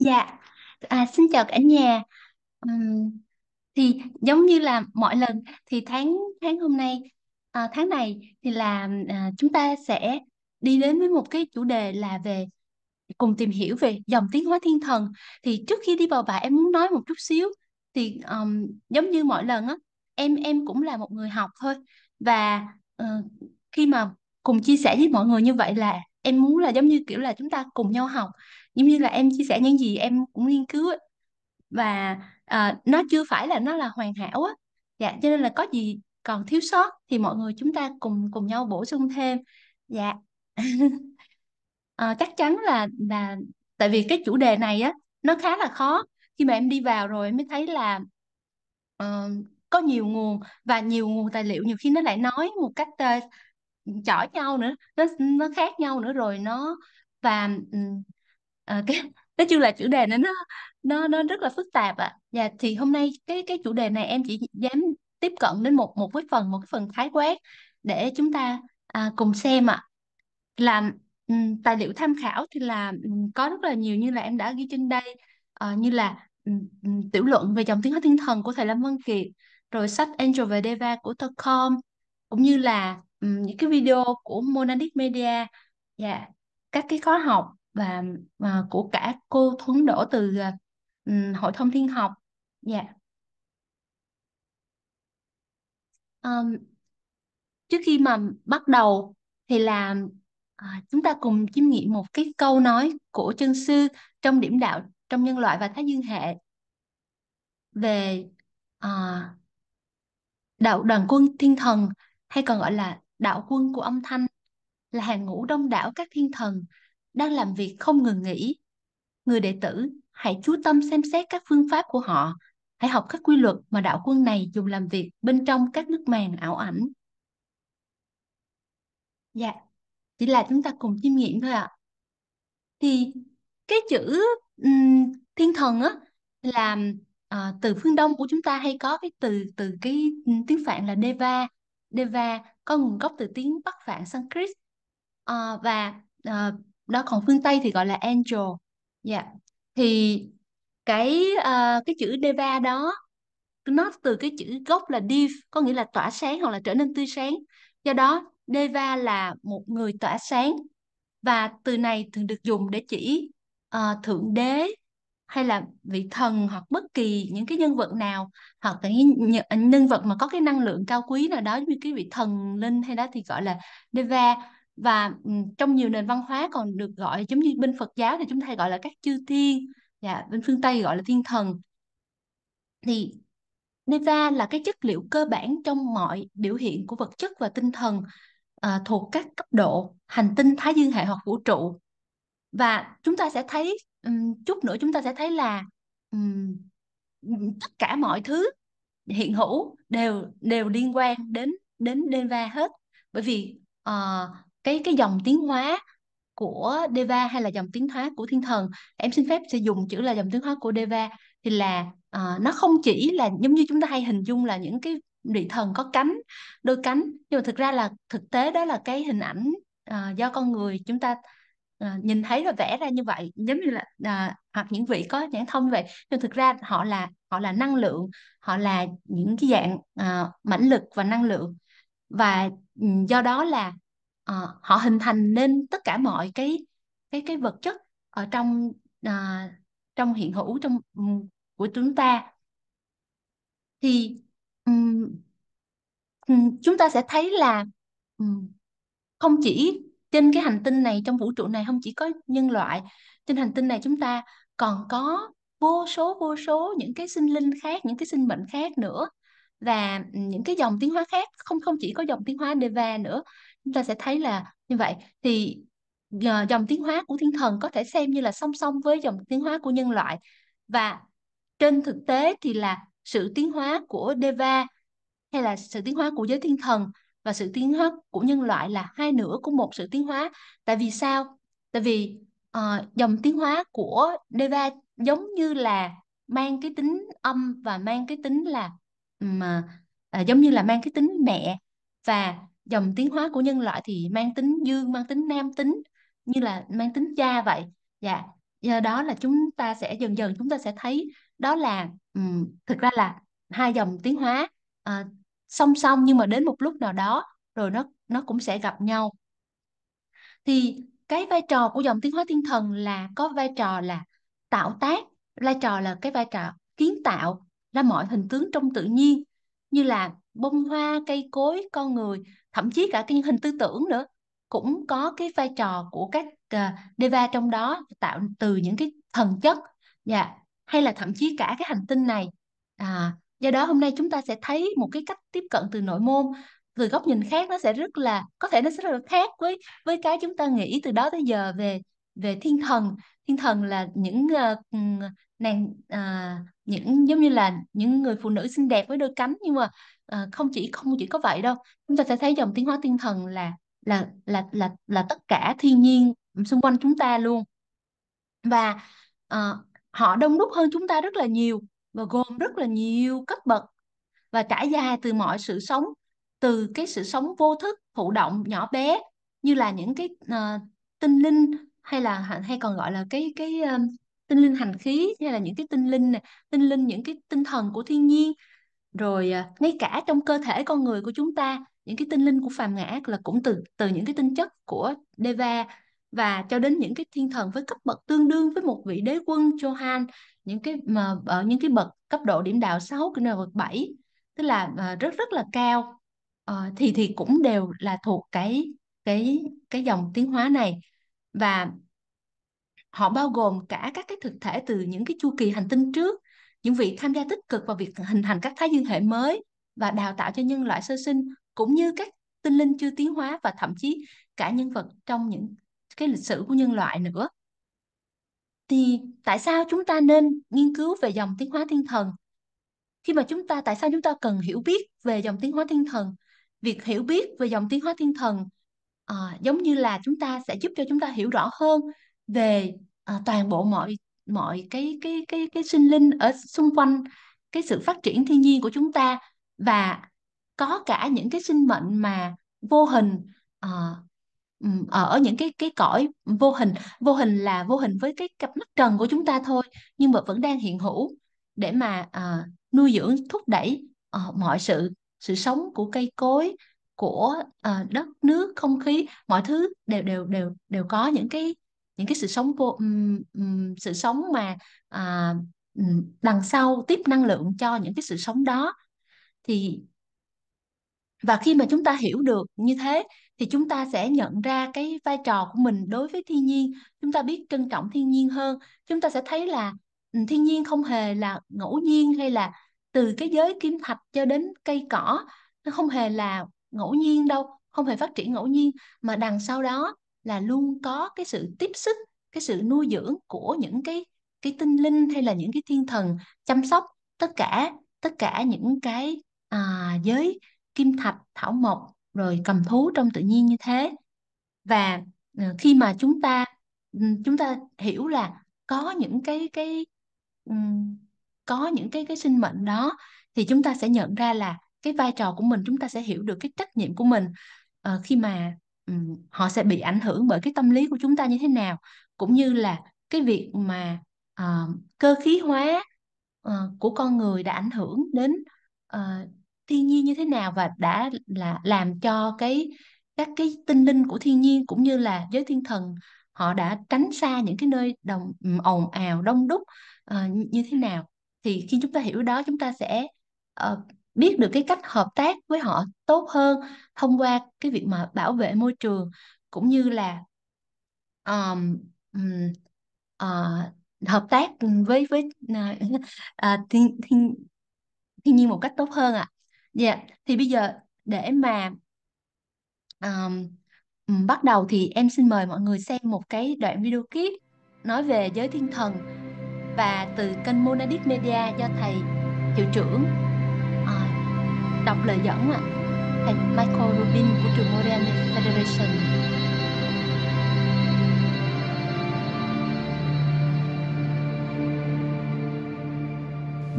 Dạ, à, xin chào cả nhà. Ừm, thì giống như là mọi lần thì tháng tháng hôm nay à, tháng này thì là à, chúng ta sẽ đi đến với một cái chủ đề là về cùng tìm hiểu về dòng tiến hóa thiên thần. Thì trước khi đi vào bài em muốn nói một chút xíu thì ừm, giống như mọi lần á em em cũng là một người học thôi và ờ, khi mà cùng chia sẻ với mọi người như vậy là em muốn là giống như kiểu là chúng ta cùng nhau học giống như là em chia sẻ những gì em cũng nghiên cứu ấy. và uh, nó chưa phải là nó là hoàn hảo á dạ cho nên là có gì còn thiếu sót thì mọi người chúng ta cùng cùng nhau bổ sung thêm dạ à, chắc chắn là là tại vì cái chủ đề này á nó khá là khó khi mà em đi vào rồi em mới thấy là uh, có nhiều nguồn và nhiều nguồn tài liệu nhiều khi nó lại nói một cách uh, chỏi nhau nữa nó nó khác nhau nữa rồi nó và um, à, cái nói chung là chủ đề nó nó nó nó rất là phức tạp ạ à. dạ thì hôm nay cái cái chủ đề này em chỉ dám tiếp cận đến một một cái phần một cái phần khái quát để chúng ta à, cùng xem ạ à. là ừ, tài liệu tham khảo thì là ừ, có rất là nhiều như là em đã ghi trên đây uh, như là ừ, tiểu luận về dòng tiếng hóa thiên thần của thầy Lâm Văn Kiệt rồi sách Angel và Deva của Tacom cũng như là um, những cái video của Monadic Media và dạ, yeah. các cái khóa học và uh, của cả cô Thuấn Đỗ từ uh, Hội Thông Thiên Học. Dạ. Yeah. Um, trước khi mà bắt đầu thì là à, chúng ta cùng chiêm nghiệm một cái câu nói của chân sư trong điểm đạo trong nhân loại và thái dương hệ về à, đạo đoàn quân thiên thần hay còn gọi là đạo quân của âm thanh là hàng ngũ đông đảo các thiên thần đang làm việc không ngừng nghỉ. Người đệ tử hãy chú tâm xem xét các phương pháp của họ, hãy học các quy luật mà đạo quân này dùng làm việc bên trong các nước màng ảo ảnh. Dạ, chỉ là chúng ta cùng chiêm nghiệm thôi ạ. À. Thì cái chữ um, thiên thần á là uh, từ phương Đông của chúng ta hay có cái từ từ cái tiếng Phạn là Deva. Deva có nguồn gốc từ tiếng Bắc Phạn Sanskrit. Uh, và uh, đó còn phương Tây thì gọi là angel dạ yeah. thì cái uh, cái chữ deva đó nó từ cái chữ gốc là div có nghĩa là tỏa sáng hoặc là trở nên tươi sáng do đó deva là một người tỏa sáng và từ này thường được dùng để chỉ uh, thượng đế hay là vị thần hoặc bất kỳ những cái nhân vật nào hoặc cái nhân vật mà có cái năng lượng cao quý nào đó như cái vị thần linh hay đó thì gọi là deva và ừ, trong nhiều nền văn hóa còn được gọi giống như bên Phật giáo thì chúng ta gọi là các chư thiên dạ, bên phương Tây gọi là thiên thần thì Neva là cái chất liệu cơ bản trong mọi biểu hiện của vật chất và tinh thần à, thuộc các cấp độ hành tinh thái dương hệ hoặc vũ trụ và chúng ta sẽ thấy um, chút nữa chúng ta sẽ thấy là um, tất cả mọi thứ hiện hữu đều đều liên quan đến đến Neva hết bởi vì uh, cái cái dòng tiến hóa của Deva hay là dòng tiến hóa của thiên thần em xin phép sẽ dùng chữ là dòng tiến hóa của Deva thì là uh, nó không chỉ là giống như chúng ta hay hình dung là những cái vị thần có cánh đôi cánh nhưng mà thực ra là thực tế đó là cái hình ảnh uh, do con người chúng ta uh, nhìn thấy và vẽ ra như vậy giống như là uh, hoặc những vị có nhãn thông như vậy nhưng thực ra họ là họ là năng lượng họ là những cái dạng uh, mãnh lực và năng lượng và um, do đó là Ờ, họ hình thành nên tất cả mọi cái cái cái vật chất ở trong à, trong hiện hữu trong ừ, của chúng ta thì ừm, ừ, chúng ta sẽ thấy là ừm, không chỉ trên cái hành tinh này trong vũ trụ này không chỉ có nhân loại trên hành tinh này chúng ta còn có vô số vô số những cái sinh linh khác những cái sinh mệnh khác nữa và ừ, những cái dòng tiến hóa khác không không chỉ có dòng tiến hóa Deva nữa chúng ta sẽ thấy là như vậy thì ờ, dòng tiến hóa của thiên thần có thể xem như là song song với dòng tiến hóa của nhân loại và trên thực tế thì là sự tiến hóa của Deva hay là sự tiến hóa của giới thiên thần và sự tiến hóa của nhân loại là hai nửa của một sự tiến hóa. Tại vì sao? Tại vì uh, dòng tiến hóa của Deva giống như là mang cái tính âm và mang cái tính là mà uh, ờ, giống như là mang cái tính mẹ và dòng tiến hóa của nhân loại thì mang tính dương mang tính nam tính như là mang tính cha vậy dạ do đó là chúng ta sẽ dần dần chúng ta sẽ thấy đó là um, thực ra là hai dòng tiến hóa uh, song song nhưng mà đến một lúc nào đó rồi nó nó cũng sẽ gặp nhau thì cái vai trò của dòng tiến hóa thiên thần là có vai trò là tạo tác vai trò là cái vai trò kiến tạo ra mọi hình tướng trong tự nhiên như là bông hoa cây cối con người thậm chí cả cái hình tư tưởng nữa cũng có cái vai trò của các uh, deva trong đó tạo từ những cái thần chất dạ, hay là thậm chí cả cái hành tinh này à, do đó hôm nay chúng ta sẽ thấy một cái cách tiếp cận từ nội môn từ góc nhìn khác nó sẽ rất là có thể nó sẽ rất là khác với với cái chúng ta nghĩ từ đó tới giờ về về thiên thần thiên thần là những uh, nàng uh, những giống như là những người phụ nữ xinh đẹp với đôi cánh nhưng mà Ờ, không chỉ không chỉ có vậy đâu chúng ta sẽ thấy dòng tiến hóa tinh thần là là là là là tất cả thiên nhiên xung quanh chúng ta luôn và à, họ đông đúc hơn chúng ta rất là nhiều và gồm rất là nhiều cấp bậc và trải dài từ mọi sự sống từ cái sự sống vô thức thụ động nhỏ bé như là những cái uh, tinh linh hay là hay còn gọi là cái cái uh, tinh linh hành khí hay là những cái tinh linh này, tinh linh những cái tinh thần của thiên nhiên rồi à, ngay cả trong cơ thể con người của chúng ta những cái tinh linh của phàm ngã là cũng từ từ những cái tinh chất của Deva và cho đến những cái thiên thần với cấp bậc tương đương với một vị đế quân Johan những cái mà ở những cái bậc cấp độ điểm đạo 6 cái bậc 7 tức là à, rất rất là cao ờ, thì thì cũng đều là thuộc cái cái cái dòng tiến hóa này và họ bao gồm cả các cái thực thể từ những cái chu kỳ hành tinh trước những vị tham gia tích cực vào việc hình thành các thái dương hệ mới và đào tạo cho nhân loại sơ sinh cũng như các tinh linh chưa tiến hóa và thậm chí cả nhân vật trong những cái lịch sử của nhân loại nữa thì tại sao chúng ta nên nghiên cứu về dòng tiến hóa thiên thần khi mà chúng ta tại sao chúng ta cần hiểu biết về dòng tiến hóa thiên thần việc hiểu biết về dòng tiến hóa thiên thần à, giống như là chúng ta sẽ giúp cho chúng ta hiểu rõ hơn về à, toàn bộ mọi mọi cái cái cái cái sinh linh ở xung quanh cái sự phát triển thiên nhiên của chúng ta và có cả những cái sinh mệnh mà vô hình uh, ở những cái cái cõi vô hình vô hình là vô hình với cái cặp mắt trần của chúng ta thôi nhưng mà vẫn đang hiện hữu để mà uh, nuôi dưỡng thúc đẩy uh, mọi sự sự sống của cây cối của uh, đất nước không khí mọi thứ đều đều đều đều có những cái những cái sự sống vô um, um, sự sống mà à, đằng sau tiếp năng lượng cho những cái sự sống đó thì và khi mà chúng ta hiểu được như thế thì chúng ta sẽ nhận ra cái vai trò của mình đối với thiên nhiên chúng ta biết trân trọng thiên nhiên hơn chúng ta sẽ thấy là thiên nhiên không hề là ngẫu nhiên hay là từ cái giới kim thạch cho đến cây cỏ nó không hề là ngẫu nhiên đâu không hề phát triển ngẫu nhiên mà đằng sau đó là luôn có cái sự tiếp sức cái sự nuôi dưỡng của những cái cái tinh linh hay là những cái thiên thần chăm sóc tất cả tất cả những cái à, giới kim thạch thảo mộc rồi cầm thú trong tự nhiên như thế và ờ, khi mà chúng ta ừ, chúng ta hiểu là có những cái cái ừ, có những cái cái sinh mệnh đó thì chúng ta sẽ nhận ra là cái vai trò của mình chúng ta sẽ hiểu được cái trách nhiệm của mình ờ, khi mà họ sẽ bị ảnh hưởng bởi cái tâm lý của chúng ta như thế nào cũng như là cái việc mà uh, cơ khí hóa uh, của con người đã ảnh hưởng đến uh, thiên nhiên như thế nào và đã là làm cho cái các cái tinh linh của thiên nhiên cũng như là giới thiên thần họ đã tránh xa những cái nơi đồng ồn ào đông đúc uh, như thế nào thì khi chúng ta hiểu đó chúng ta sẽ uh, biết được cái cách hợp tác với họ tốt hơn thông qua cái việc mà bảo vệ môi trường cũng như là um, uh, hợp tác với với uh, uh, thiên, thiên thiên nhiên một cách tốt hơn ạ. À. Dạ, yeah. thì bây giờ để mà um, bắt đầu thì em xin mời mọi người xem một cái đoạn video clip nói về giới thiên thần và từ kênh Monadic Media do thầy hiệu trưởng đọc lời dẫn ạ Michael Rubin của trường Federation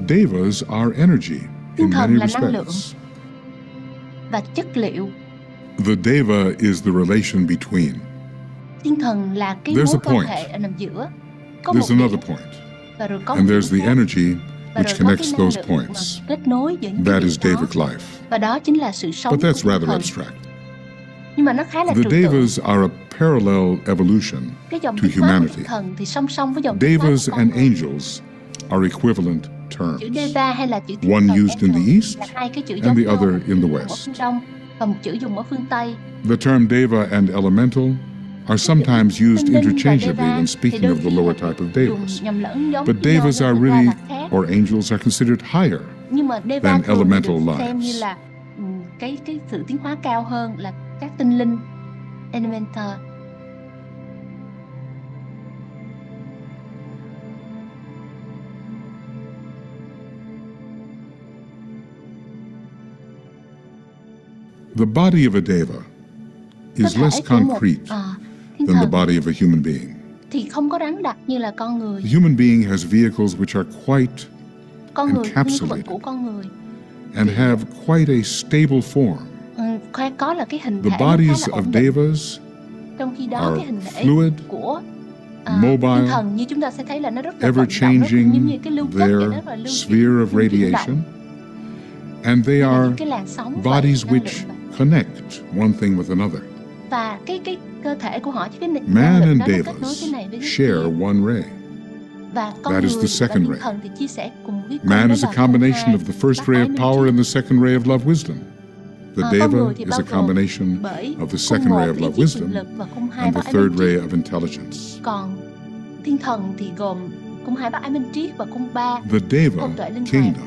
Devas are energy in many respects. Và chất liệu. The deva is the relation between. thần là cái there's mối quan hệ ở nằm giữa. Có there's another point. Và rồi có and there's the energy which connects those points. That is Devic life. But that's rather abstract. The Devas are a parallel evolution to humanity. Devas and angels are equivalent terms, one used in the East and the other in the West. The term Deva and elemental are sometimes used interchangeably when speaking of the lower type of Devas. But Devas are really or angels are considered higher than elemental lives. cái cái sự tiến hóa cao hơn là các tinh linh elemental The body of a deva is less concrete than the body of a human being thì không có rắn đặc như là con người. The human being has vehicles which are quite con người, encapsulated của con người. and have quite a stable form. Ừ, có là cái hình the bodies of devas trong khi đó are cái hình fluid, của uh, mobile, thần như chúng ta sẽ thấy là nó rất ever changing their sphere of radiation. And they are bodies which connect one thing with another man and Deva share one ray that is the second ray man is a combination of the first ray of power and the second ray of love wisdom the deva is a combination of the second ray of love wisdom and the third ray of intelligence the deva kingdom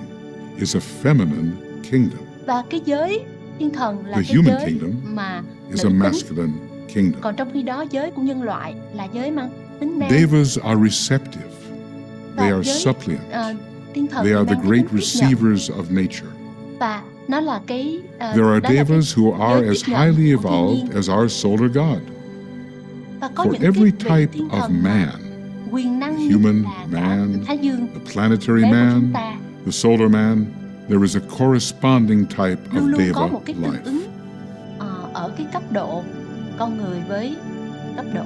is a feminine kingdom và cái giới thiên thần là is giới mà kingdom. Còn trong khi đó giới của nhân loại là giới mang tính nam. Devas are receptive. They are suppliant. They are the great receivers of nature. Và nó là cái There are devas who are as highly evolved as our solar god. For every type of man, human man, the planetary man, the solar man, there is a corresponding type of luôn luôn có một cái tương ứng uh, ở cái cấp độ con người với cấp độ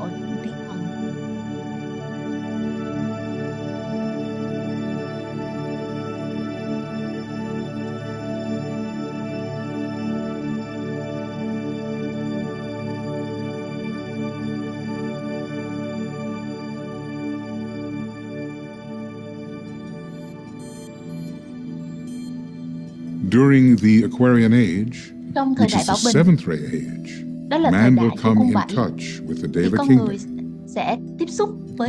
During the Aquarian Age, which is the seventh ray age, man will come in touch with the Deva kingdom.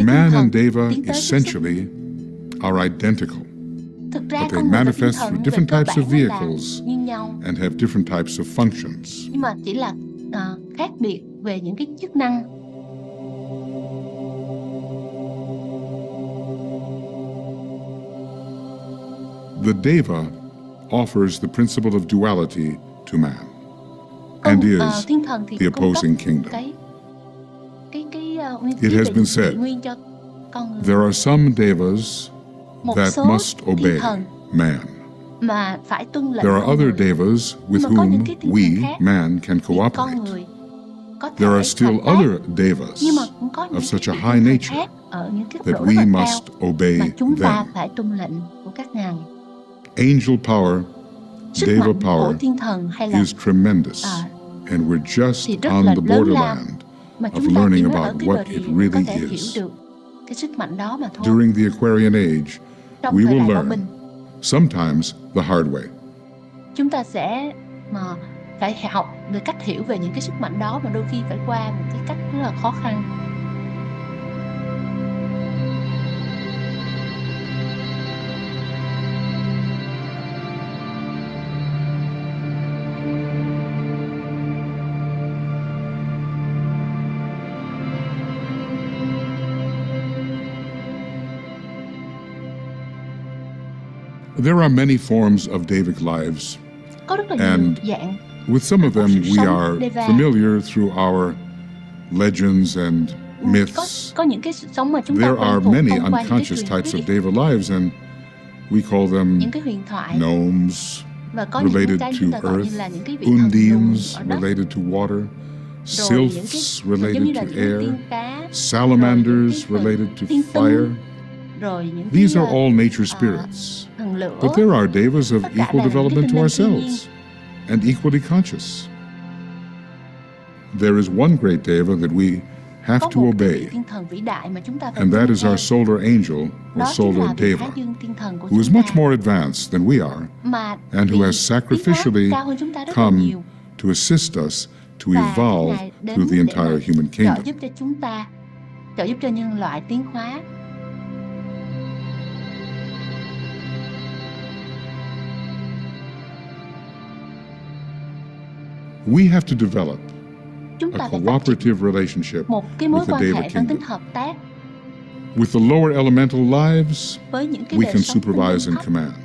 man and Deva essentially are identical, but they manifest through different types of vehicles and have different types of functions. The Deva offers the principle of duality to man and is the opposing kingdom. It has been said, there are some devas that must obey man. There are other devas with whom we, man, can cooperate. There are still other devas of such a high nature that we must obey them angel power, deva power is tremendous, and we're just on the borderland of learning about what it really is. During the Aquarian Age, we will learn, sometimes the hard way. Chúng ta sẽ phải học được cách hiểu về những cái sức mạnh đó mà đôi khi phải qua một cái cách rất là khó khăn. There are many forms of Davic lives. and With some of them, we are familiar through our legends and myths. there are many unconscious types of Deva lives, and we call them gnomes related to earth, undines related to water, sylphs related to air, salamanders related to fire. These are all nature spirits, but there are devas of equal development to ourselves and equally conscious. There is one great deva that we have to obey, and that is our solar angel or solar deva, who is much more advanced than we are and who has sacrificially come to assist us to evolve through the entire human kingdom. We have to develop a cooperative relationship with the deva mang With the lower elemental lives, we can supervise and command.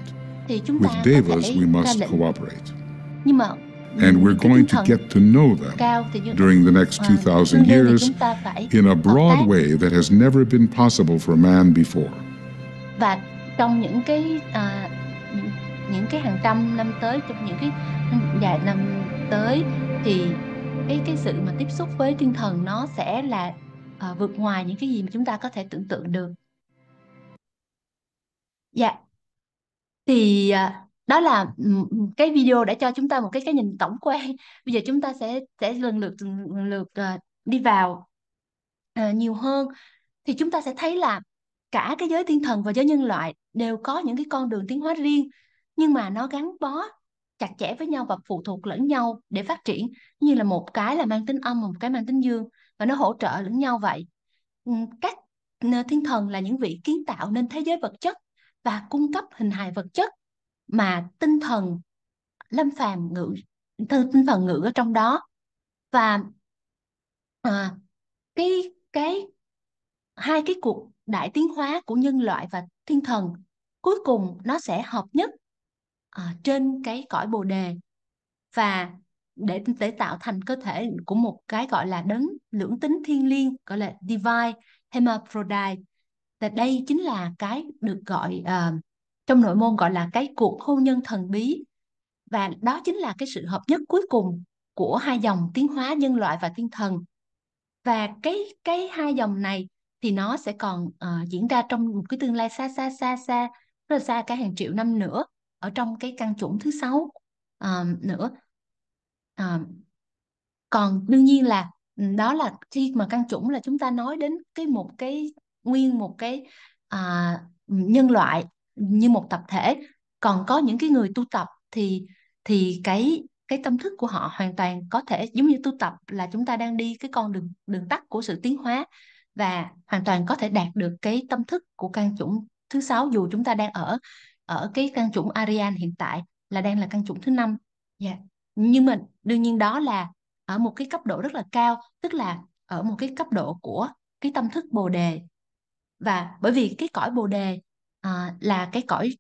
With devas, we must cooperate. And we're going to get to know them during the next 2,000 years in a broad way that has never been possible for man before. những cái hàng trăm năm tới trong những cái vài dạ, năm tới thì cái cái sự mà tiếp xúc với thiên thần nó sẽ là uh, vượt ngoài những cái gì mà chúng ta có thể tưởng tượng được dạ yeah. thì uh, đó là cái video đã cho chúng ta một cái cái nhìn tổng quan bây giờ chúng ta sẽ sẽ lần lượt lần lượt uh, đi vào uh, nhiều hơn thì chúng ta sẽ thấy là cả cái giới thiên thần và giới nhân loại đều có những cái con đường tiến hóa riêng nhưng mà nó gắn bó chặt chẽ với nhau và phụ thuộc lẫn nhau để phát triển như là một cái là mang tính âm và một cái mang tính dương và nó hỗ trợ lẫn nhau vậy ừ, các ờ, thiên thần là những vị kiến tạo nên thế giới vật chất và cung cấp hình hài vật chất mà tinh thần lâm phàm ngự tinh thần ngự ở trong đó và à, cái cái hai cái cuộc đại tiến hóa của nhân loại và thiên thần cuối cùng nó sẽ hợp nhất à, trên cái cõi bồ đề và để để tạo thành cơ thể của một cái gọi là đấng lưỡng tính thiên liêng gọi là divine hermaphrodite và đây chính là cái được gọi uh, trong nội môn gọi là cái cuộc hôn nhân thần bí và đó chính là cái sự hợp nhất cuối cùng của hai dòng tiến hóa nhân loại và thiên thần và cái cái hai dòng này thì nó sẽ còn uh, diễn ra trong một cái tương lai xa xa xa xa rất là xa cả hàng triệu năm nữa ở trong cái căn chủng thứ sáu uh, nữa uh, còn đương nhiên là ừ, đó là khi mà căn chủng là chúng ta nói đến cái một cái nguyên một cái uh, nhân loại như một tập thể còn có những cái người tu tập thì thì cái cái tâm thức của họ hoàn toàn có thể giống như tu tập là chúng ta đang đi cái con đường đường tắt của sự tiến hóa và hoàn toàn có thể đạt được cái tâm thức của căn chủng thứ sáu dù chúng ta đang ở ở cái căn chủng Arian hiện tại là đang là căn chủng thứ năm yeah. Dạ. nhưng mà đương nhiên đó là ở một cái cấp độ rất là cao tức là ở một cái cấp độ của cái tâm thức bồ đề và bởi vì cái cõi bồ đề à, là cái cõi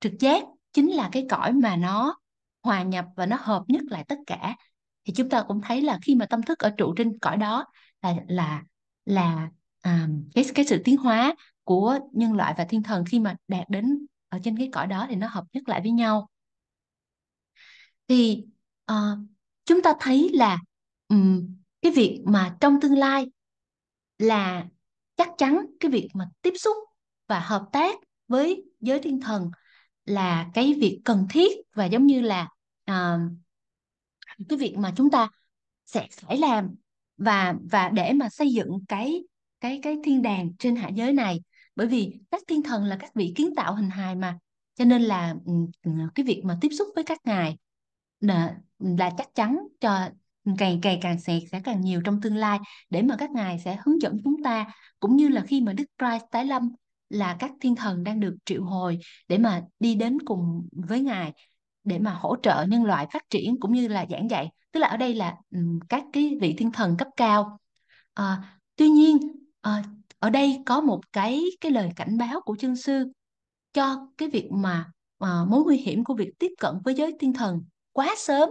trực giác chính là cái cõi mà nó hòa nhập và nó hợp nhất lại tất cả thì chúng ta cũng thấy là khi mà tâm thức ở trụ trên cõi đó là là là à, cái cái sự tiến hóa của nhân loại và thiên thần khi mà đạt đến ở trên cái cõi đó thì nó hợp nhất lại với nhau thì uh, chúng ta thấy là um, cái việc mà trong tương lai là chắc chắn cái việc mà tiếp xúc và hợp tác với giới thiên thần là cái việc cần thiết và giống như là uh, cái việc mà chúng ta sẽ phải làm và và để mà xây dựng cái cái cái thiên đàng trên hạ giới này bởi vì các thiên thần là các vị kiến tạo hình hài mà cho nên là ừ, cái việc mà tiếp xúc với các ngài là, ừ, là chắc chắn cho càng càng càng sẽ sẽ càng nhiều trong tương lai để mà các ngài sẽ hướng dẫn chúng ta cũng như là khi mà Đức Christ tái lâm là các thiên thần đang được triệu hồi để mà đi đến cùng với ngài để mà hỗ trợ nhân loại phát triển cũng như là giảng dạy tức là ở đây là ừ, các cái vị thiên thần cấp cao à, tuy nhiên à, ở đây có một cái cái lời cảnh báo của chân sư cho cái việc mà à, mối nguy hiểm của việc tiếp cận với giới tinh thần quá sớm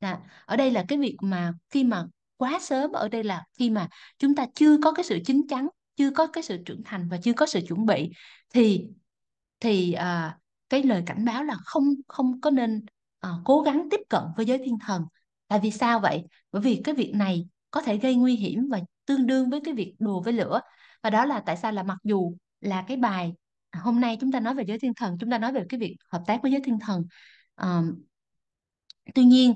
à, ở đây là cái việc mà khi mà quá sớm ở đây là khi mà chúng ta chưa có cái sự chín chắn chưa có cái sự trưởng thành và chưa có sự chuẩn bị thì thì à, cái lời cảnh báo là không không có nên à, cố gắng tiếp cận với giới thiên thần tại vì sao vậy bởi vì cái việc này có thể gây nguy hiểm và tương đương với cái việc đùa với lửa và đó là tại sao là mặc dù là cái bài à, hôm nay chúng ta nói về giới thiên thần chúng ta nói về cái việc hợp tác với giới thiên thần à, tuy nhiên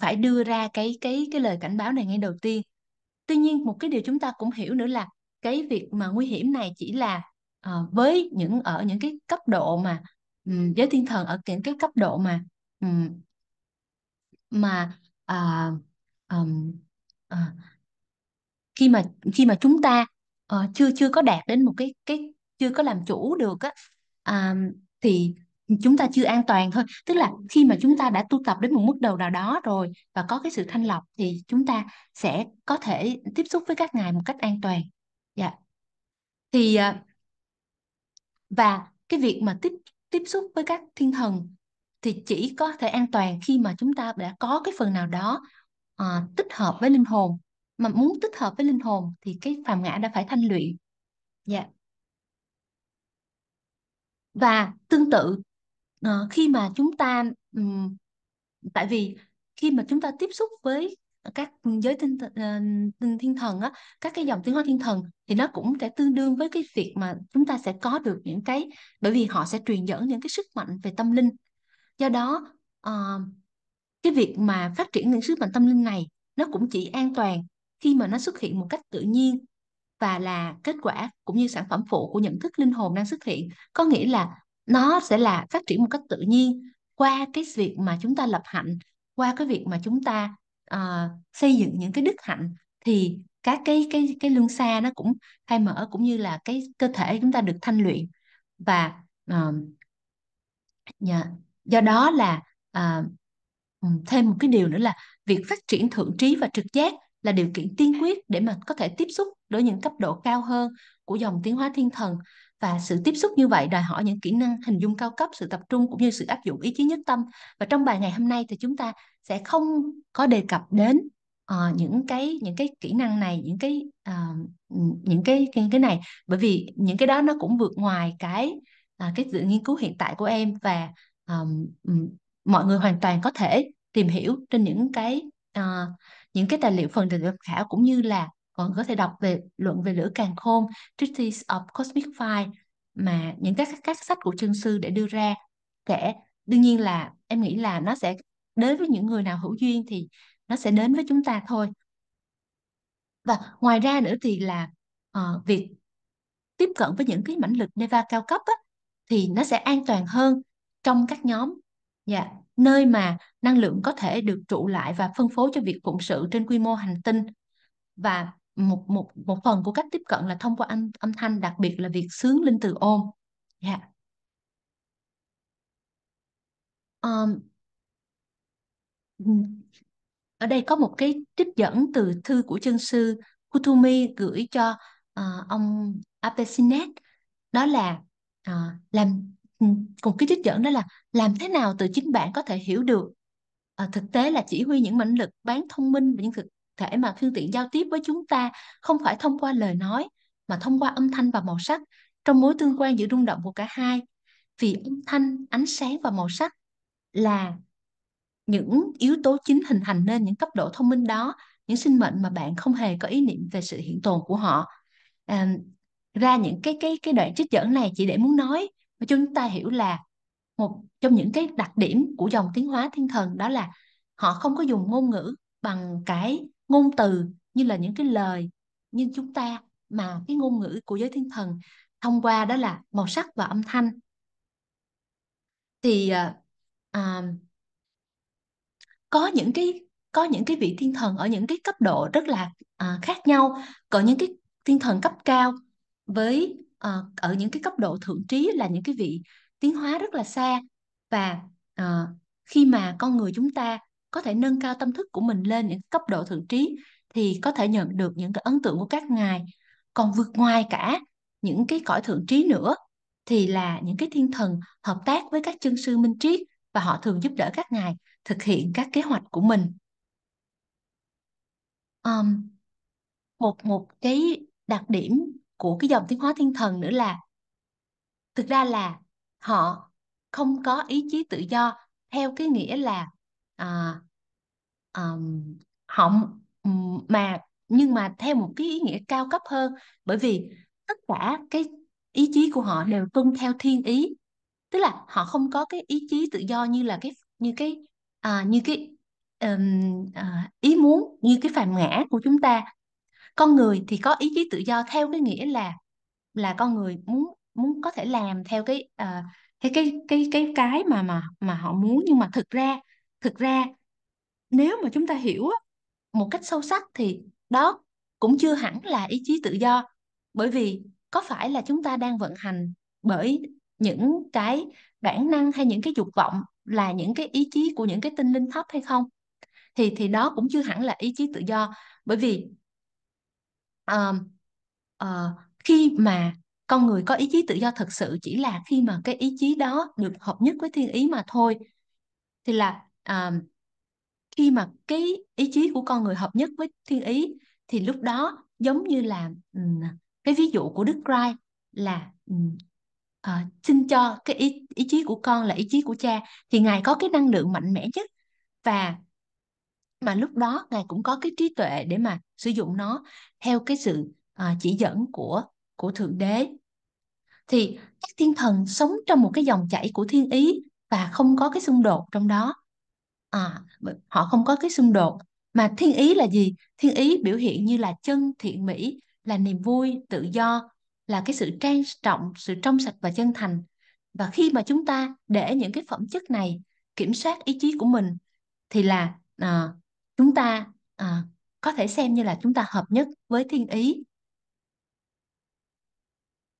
phải đưa ra cái cái cái lời cảnh báo này ngay đầu tiên tuy nhiên một cái điều chúng ta cũng hiểu nữa là cái việc mà nguy hiểm này chỉ là uh, với những ở những cái cấp độ mà um, giới thiên thần ở những cái cấp độ mà um, mà uh, um, uh, khi mà khi mà chúng ta uh, chưa chưa có đạt đến một cái cái chưa có làm chủ được á à, thì chúng ta chưa an toàn thôi tức là khi mà chúng ta đã tu tập đến một mức đầu nào đó rồi và có cái sự thanh lọc thì chúng ta sẽ có thể tiếp xúc với các ngài một cách an toàn dạ thì à, và cái việc mà tiếp tiếp xúc với các thiên thần thì chỉ có thể an toàn khi mà chúng ta đã có cái phần nào đó uh, tích hợp với linh hồn mà muốn tích hợp với linh hồn thì cái phàm ngã đã phải thanh luyện dạ và tương tự ờ, khi mà chúng ta tại vì khi mà chúng ta tiếp xúc với các giới tinh thần, ờ, thiên thần á, các cái dòng tiến hóa thiên thần thì nó cũng sẽ tương đương với cái việc mà chúng ta sẽ có được những cái bởi vì họ sẽ truyền dẫn những cái sức mạnh về tâm linh do đó ờ, cái việc mà phát triển những sức mạnh tâm linh này nó cũng chỉ an toàn khi mà nó xuất hiện một cách tự nhiên và là kết quả cũng như sản phẩm phụ của nhận thức linh hồn đang xuất hiện có nghĩa là nó sẽ là phát triển một cách tự nhiên qua cái việc mà chúng ta lập hạnh qua cái việc mà chúng ta uh, xây dựng những cái đức hạnh thì các cái cái cái lương xa nó cũng khai mở cũng như là cái cơ thể chúng ta được thanh luyện và uh, ờ, yeah. Dạ, do đó là uh, thêm một cái điều nữa là việc phát triển thượng trí và trực giác là điều kiện tiên quyết để mà có thể tiếp xúc đối những cấp độ cao hơn của dòng tiến hóa thiên thần và sự tiếp xúc như vậy đòi hỏi những kỹ năng hình dung cao cấp sự tập trung cũng như sự áp dụng ý chí nhất tâm và trong bài ngày hôm nay thì chúng ta sẽ không có đề cập đến uh, những cái những cái kỹ năng này những cái uh, những cái những cái này bởi vì những cái đó nó cũng vượt ngoài cái uh, cái sự nghiên cứu hiện tại của em và um, mọi người hoàn toàn có thể tìm hiểu trên những cái uh, những cái tài liệu phần trình tham khảo cũng như là còn có thể đọc về luận về lửa càng khôn Treatise of Cosmic Fire mà những các các sách của chân sư để đưa ra Kể đương nhiên là em nghĩ là nó sẽ đến với những người nào hữu duyên thì nó sẽ đến với chúng ta thôi và ngoài ra nữa thì là uh, việc tiếp cận với những cái mãnh lực neva cao cấp á, thì nó sẽ an toàn hơn trong các nhóm dạ yeah nơi mà năng lượng có thể được trụ lại và phân phối cho việc phụng sự trên quy mô hành tinh và một một một phần của cách tiếp cận là thông qua âm âm thanh đặc biệt là việc sướng linh từ ôm. yeah. Dạ. um, ở đây có một cái trích dẫn từ thư của chân sư Kutumi gửi cho uh, ông Apesinet đó là uh, làm ừ. cái trích dẫn đó là làm thế nào từ chính bạn có thể hiểu được à, thực tế là chỉ huy những mãnh lực bán thông minh và những thực thể mà phương tiện giao tiếp với chúng ta không phải thông qua lời nói mà thông qua âm thanh và màu sắc trong mối tương quan giữa rung động của cả hai vì âm thanh ánh sáng và màu sắc là những yếu tố chính hình thành nên những cấp độ thông minh đó những sinh mệnh mà bạn không hề có ý niệm về sự hiện tồn của họ à, ra những cái cái cái đoạn trích dẫn này chỉ để muốn nói và chúng ta hiểu là một trong những cái đặc điểm của dòng tiến hóa thiên thần đó là họ không có dùng ngôn ngữ bằng cái ngôn từ như là những cái lời như chúng ta mà cái ngôn ngữ của giới thiên thần thông qua đó là màu sắc và âm thanh thì ờ, à, có những cái có những cái vị thiên thần ở những cái cấp độ rất là à, khác nhau có những cái thiên thần cấp cao với uh, ở những cái cấp độ thượng trí là những cái vị tiến hóa rất là xa và uh, khi mà con người chúng ta có thể nâng cao tâm thức của mình lên những cấp độ thượng trí thì có thể nhận được những cái ấn tượng của các ngài còn vượt ngoài cả những cái cõi thượng trí nữa thì là những cái thiên thần hợp tác với các chân sư minh triết và họ thường giúp đỡ các ngài thực hiện các kế hoạch của mình um, một một cái đặc điểm của cái dòng tiến hóa thiên thần nữa là thực ra là họ không có ý chí tự do theo cái nghĩa là à, um, họ mà nhưng mà theo một cái ý nghĩa cao cấp hơn bởi vì tất cả cái ý chí của họ đều tuân theo thiên ý tức là họ không có cái ý chí tự do như là cái như cái à, như cái um, à, ý muốn như cái phàm ngã của chúng ta con người thì có ý chí tự do theo cái nghĩa là là con người muốn muốn có thể làm theo cái uh, cái cái cái cái cái mà mà mà họ muốn nhưng mà thực ra thực ra nếu mà chúng ta hiểu một cách sâu sắc thì đó cũng chưa hẳn là ý chí tự do bởi vì có phải là chúng ta đang vận hành bởi những cái bản năng hay những cái dục vọng là những cái ý chí của những cái tinh linh thấp hay không thì thì đó cũng chưa hẳn là ý chí tự do bởi vì uh, uh, khi mà con người có ý chí tự do thật sự chỉ là khi mà cái ý chí đó được hợp nhất với thiên ý mà thôi thì là uh, khi mà cái ý chí của con người hợp nhất với thiên ý thì lúc đó giống như là um, cái ví dụ của đức Christ là um, uh, xin cho cái ý, ý chí của con là ý chí của cha thì ngài có cái năng lượng mạnh mẽ nhất và mà lúc đó ngài cũng có cái trí tuệ để mà sử dụng nó theo cái sự à, chỉ dẫn của của thượng đế thì các thiên thần sống trong một cái dòng chảy của thiên ý và không có cái xung đột trong đó à, họ không có cái xung đột mà thiên ý là gì thiên ý biểu hiện như là chân thiện mỹ là niềm vui tự do là cái sự trang trọng sự trong sạch và chân thành và khi mà chúng ta để những cái phẩm chất này kiểm soát ý chí của mình thì là à, chúng ta à, có thể xem như là chúng ta hợp nhất với thiên ý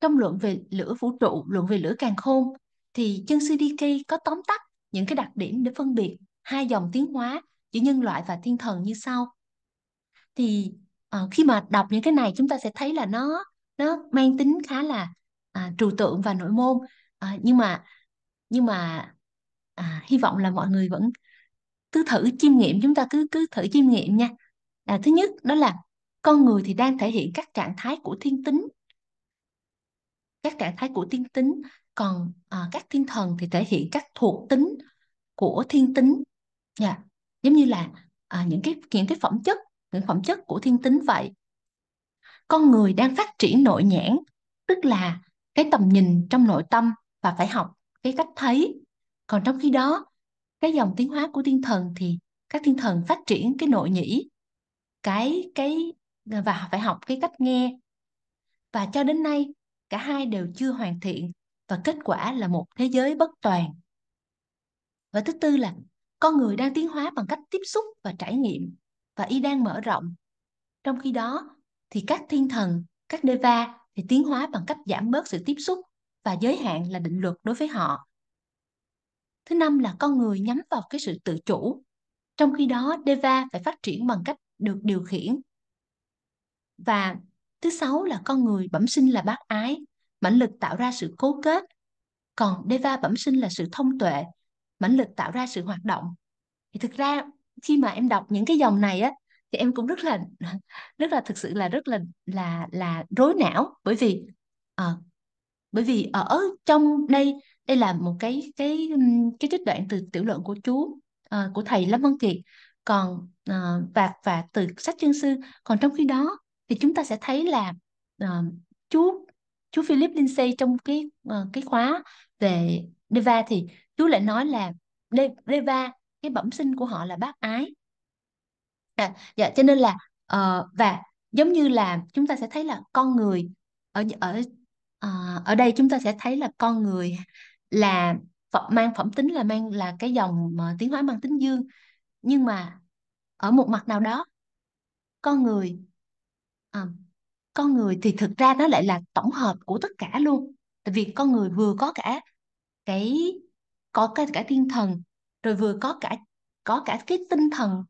trong luận về lửa vũ trụ luận về lửa càng khôn thì chân sư đi kỳ có tóm tắt những cái đặc điểm để phân biệt hai dòng tiến hóa giữa nhân loại và thiên thần như sau thì à, khi mà đọc những cái này chúng ta sẽ thấy là nó nó mang tính khá là à, trừu tượng và nội môn à, nhưng mà nhưng mà à, hy vọng là mọi người vẫn cứ thử chiêm nghiệm chúng ta cứ cứ thử chiêm nghiệm nha à, thứ nhất đó là con người thì đang thể hiện các trạng thái của thiên tính các trạng thái của thiên tính còn à, các thiên thần thì thể hiện các thuộc tính của thiên tính yeah. Dạ. giống như là à, những cái những cái phẩm chất những phẩm chất của thiên tính vậy con người đang phát triển nội nhãn tức là cái tầm nhìn trong nội tâm và phải học cái cách thấy còn trong khi đó cái dòng tiến hóa của thiên thần thì các thiên thần phát triển cái nội nhĩ cái cái và phải học cái cách nghe và cho đến nay cả hai đều chưa hoàn thiện và kết quả là một thế giới bất toàn và thứ tư là con người đang tiến hóa bằng cách tiếp xúc và trải nghiệm và y đang mở rộng trong khi đó thì các thiên thần các deva thì tiến hóa bằng cách giảm bớt sự tiếp xúc và giới hạn là định luật đối với họ Thứ năm là con người nhắm vào cái sự tự chủ. Trong khi đó, Deva phải phát triển bằng cách được điều khiển. Và thứ sáu là con người bẩm sinh là bác ái, mãnh lực tạo ra sự cố kết. Còn Deva bẩm sinh là sự thông tuệ, mãnh lực tạo ra sự hoạt động. Thì thực ra khi mà em đọc những cái dòng này á thì em cũng rất là rất là thực sự là rất là là là rối não bởi vì à, bởi vì ở trong đây đây là một cái cái cái trích đoạn từ tiểu luận của chú à, ờ, của thầy Lâm Văn Kiệt còn à, và và từ sách chương sư còn trong khi đó thì chúng ta sẽ thấy là à, ờ, chú Chúa Philip Lindsay trong cái à, cái khóa về Deva thì chú lại nói là Deva cái bẩm sinh của họ là bác ái à, dạ cho nên là uh, và giống như là chúng ta sẽ thấy là con người ở ở uh, ở đây chúng ta sẽ thấy là con người là phẩm, mang phẩm tính là mang là cái dòng mà ờ, tiến hóa mang tính dương nhưng mà ở một mặt nào đó con người à, con người thì thực ra nó lại là tổng hợp của tất cả luôn tại vì con người vừa có cả cái có cái cả thiên thần rồi vừa có cả có cả cái tinh thần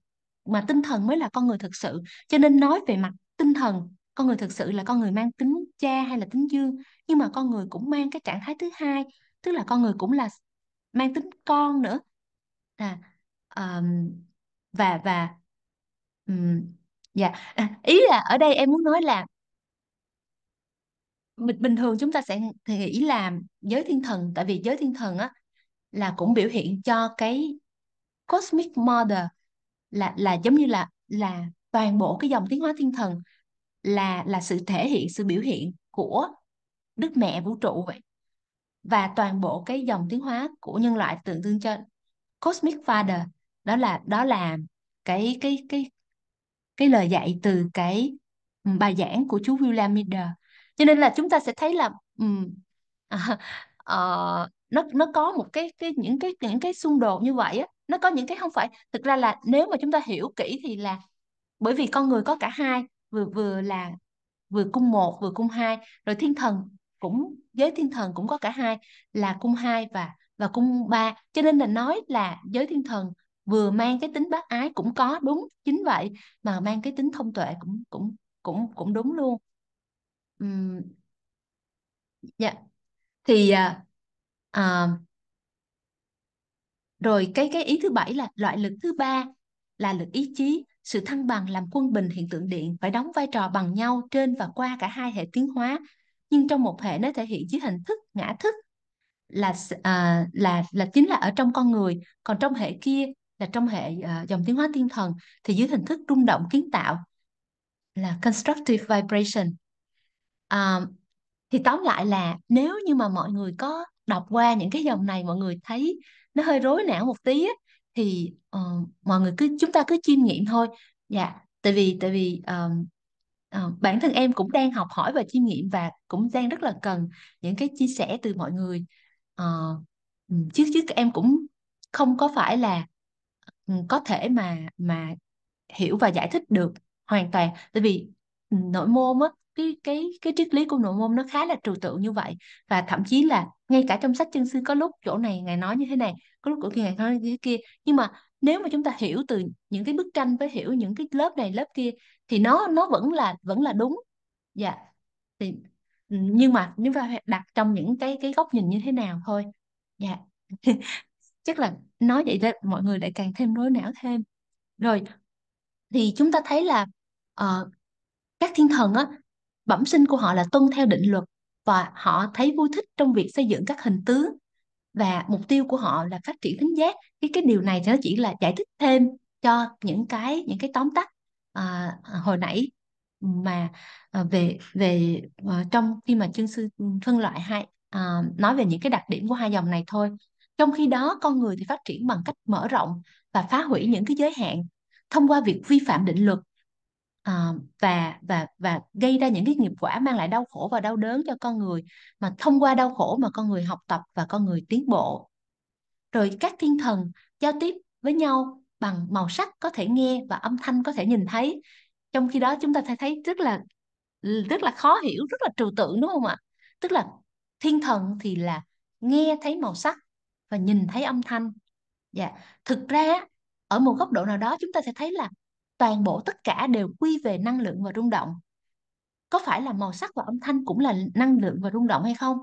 mà tinh thần mới là con người thực sự cho nên nói về mặt tinh thần con người thực sự là con người mang tính cha hay là tính dương nhưng mà con người cũng mang cái trạng thái thứ hai tức là con người cũng là mang tính con nữa à, um, và và um, dạ à, ý là ở đây em muốn nói là bình bình thường chúng ta sẽ nghĩ là giới thiên thần tại vì giới thiên thần á là cũng biểu hiện cho cái cosmic mother là là giống như là là toàn bộ cái dòng tiến hóa thiên thần là là sự thể hiện sự biểu hiện của đức mẹ vũ trụ vậy và toàn bộ cái dòng tiến hóa của nhân loại tượng trưng cho cosmic father đó là đó là cái cái cái cái lời dạy từ cái ừ, bài giảng của chú William Miller cho nên là chúng ta sẽ thấy là um, à, nó nó có một cái cái những cái những cái xung đột như vậy á nó có những cái không phải thực ra là nếu mà chúng ta hiểu kỹ thì là bởi vì con người có cả hai vừa vừa là vừa cung một vừa cung hai rồi thiên thần cũng giới thiên thần cũng có cả hai là cung 2 và và cung 3 cho nên là nói là giới thiên thần vừa mang cái tính bác ái cũng có đúng chính vậy mà mang cái tính thông tuệ cũng cũng cũng cũng đúng luôn uhm. dạ thì uh, rồi cái cái ý thứ bảy là loại lực thứ ba là lực ý chí sự thăng bằng làm quân bình hiện tượng điện phải đóng vai trò bằng nhau trên và qua cả hai hệ tiến hóa nhưng trong một hệ nó thể hiện dưới hình thức ngã thức là à, là là chính là ở trong con người còn trong hệ kia là trong hệ à, dòng tiến hóa tiên thần thì dưới hình thức rung động kiến tạo là constructive vibration à, thì tóm lại là nếu như mà mọi người có đọc qua những cái dòng này mọi người thấy nó hơi rối não một tí ấy, thì uh, mọi người cứ chúng ta cứ chiêm nghiệm thôi dạ tại vì tại vì um, Ờ, bản thân em cũng đang học hỏi và chiêm nghiệm và cũng đang rất là cần những cái chia sẻ từ mọi người ờ, trước chứ em cũng không có phải là có thể mà mà hiểu và giải thích được hoàn toàn tại vì nội môn á cái cái cái triết lý của nội môn nó khá là trừu tượng như vậy và thậm chí là ngay cả trong sách chân sư có lúc chỗ này ngài nói như thế này có lúc chỗ kia ngài nói như thế kia nhưng mà nếu mà chúng ta hiểu từ những cái bức tranh với hiểu những cái lớp này lớp kia thì nó nó vẫn là vẫn là đúng dạ yeah. thì ừ, nhưng mà chúng mà đặt trong những cái cái góc nhìn như thế nào thôi dạ yeah. chắc là nói vậy ra mọi người lại càng thêm rối não thêm rồi thì chúng ta thấy là uh, các thiên thần á bẩm sinh của họ là tuân theo định luật và họ thấy vui thích trong việc xây dựng các hình tướng và mục tiêu của họ là phát triển thính giác cái cái điều này thì nó chỉ là giải thích thêm cho những cái những cái tóm tắt À, à, hồi nãy mà à, về về à, trong khi mà chương sư phân loại hai à, nói về những cái đặc điểm của hai dòng này thôi trong khi đó con người thì phát triển bằng cách mở rộng và phá hủy những cái giới hạn thông qua việc vi phạm định luật à, và và và gây ra những cái nghiệp quả mang lại đau khổ và đau đớn cho con người mà thông qua đau khổ mà con người học tập và con người tiến bộ rồi các thiên thần giao tiếp với nhau bằng màu sắc có thể nghe và âm thanh có thể nhìn thấy trong khi đó chúng ta thấy rất là rất là khó hiểu rất là trừu tượng đúng không ạ tức là thiên thần thì là nghe thấy màu sắc và nhìn thấy âm thanh dạ yeah. thực ra ở một góc độ nào đó chúng ta sẽ thấy là toàn bộ tất cả đều quy về năng lượng và rung động có phải là màu sắc và âm thanh cũng là năng lượng và rung động hay không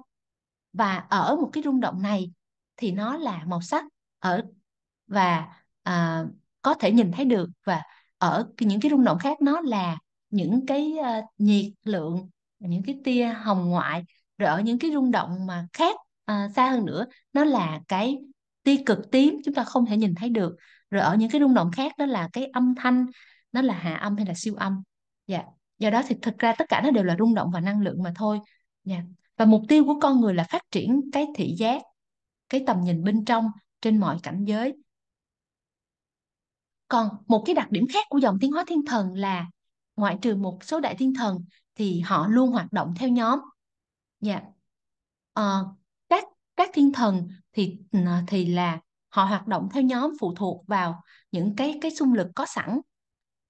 và ở một cái rung động này thì nó là màu sắc ở và à, có thể nhìn thấy được và ở những cái rung động khác nó là những cái uh, nhiệt lượng những cái tia hồng ngoại rồi ở những cái rung động mà khác à, xa hơn nữa nó là cái tia cực tím chúng ta không thể nhìn thấy được rồi ở những cái rung động khác đó là cái âm thanh nó là hạ âm hay là siêu âm dạ do đó thì thực ra tất cả nó đều là rung động và năng lượng mà thôi dạ và mục tiêu của con người là phát triển cái thị giác cái tầm nhìn bên trong trên mọi cảnh giới còn một cái đặc điểm khác của dòng tiến hóa thiên thần là ngoại trừ một số đại thiên thần thì họ luôn hoạt động theo nhóm dạ yeah. Ờ, uh, các các thiên thần thì ừ, thì là họ hoạt động theo nhóm phụ thuộc vào những cái cái xung lực có sẵn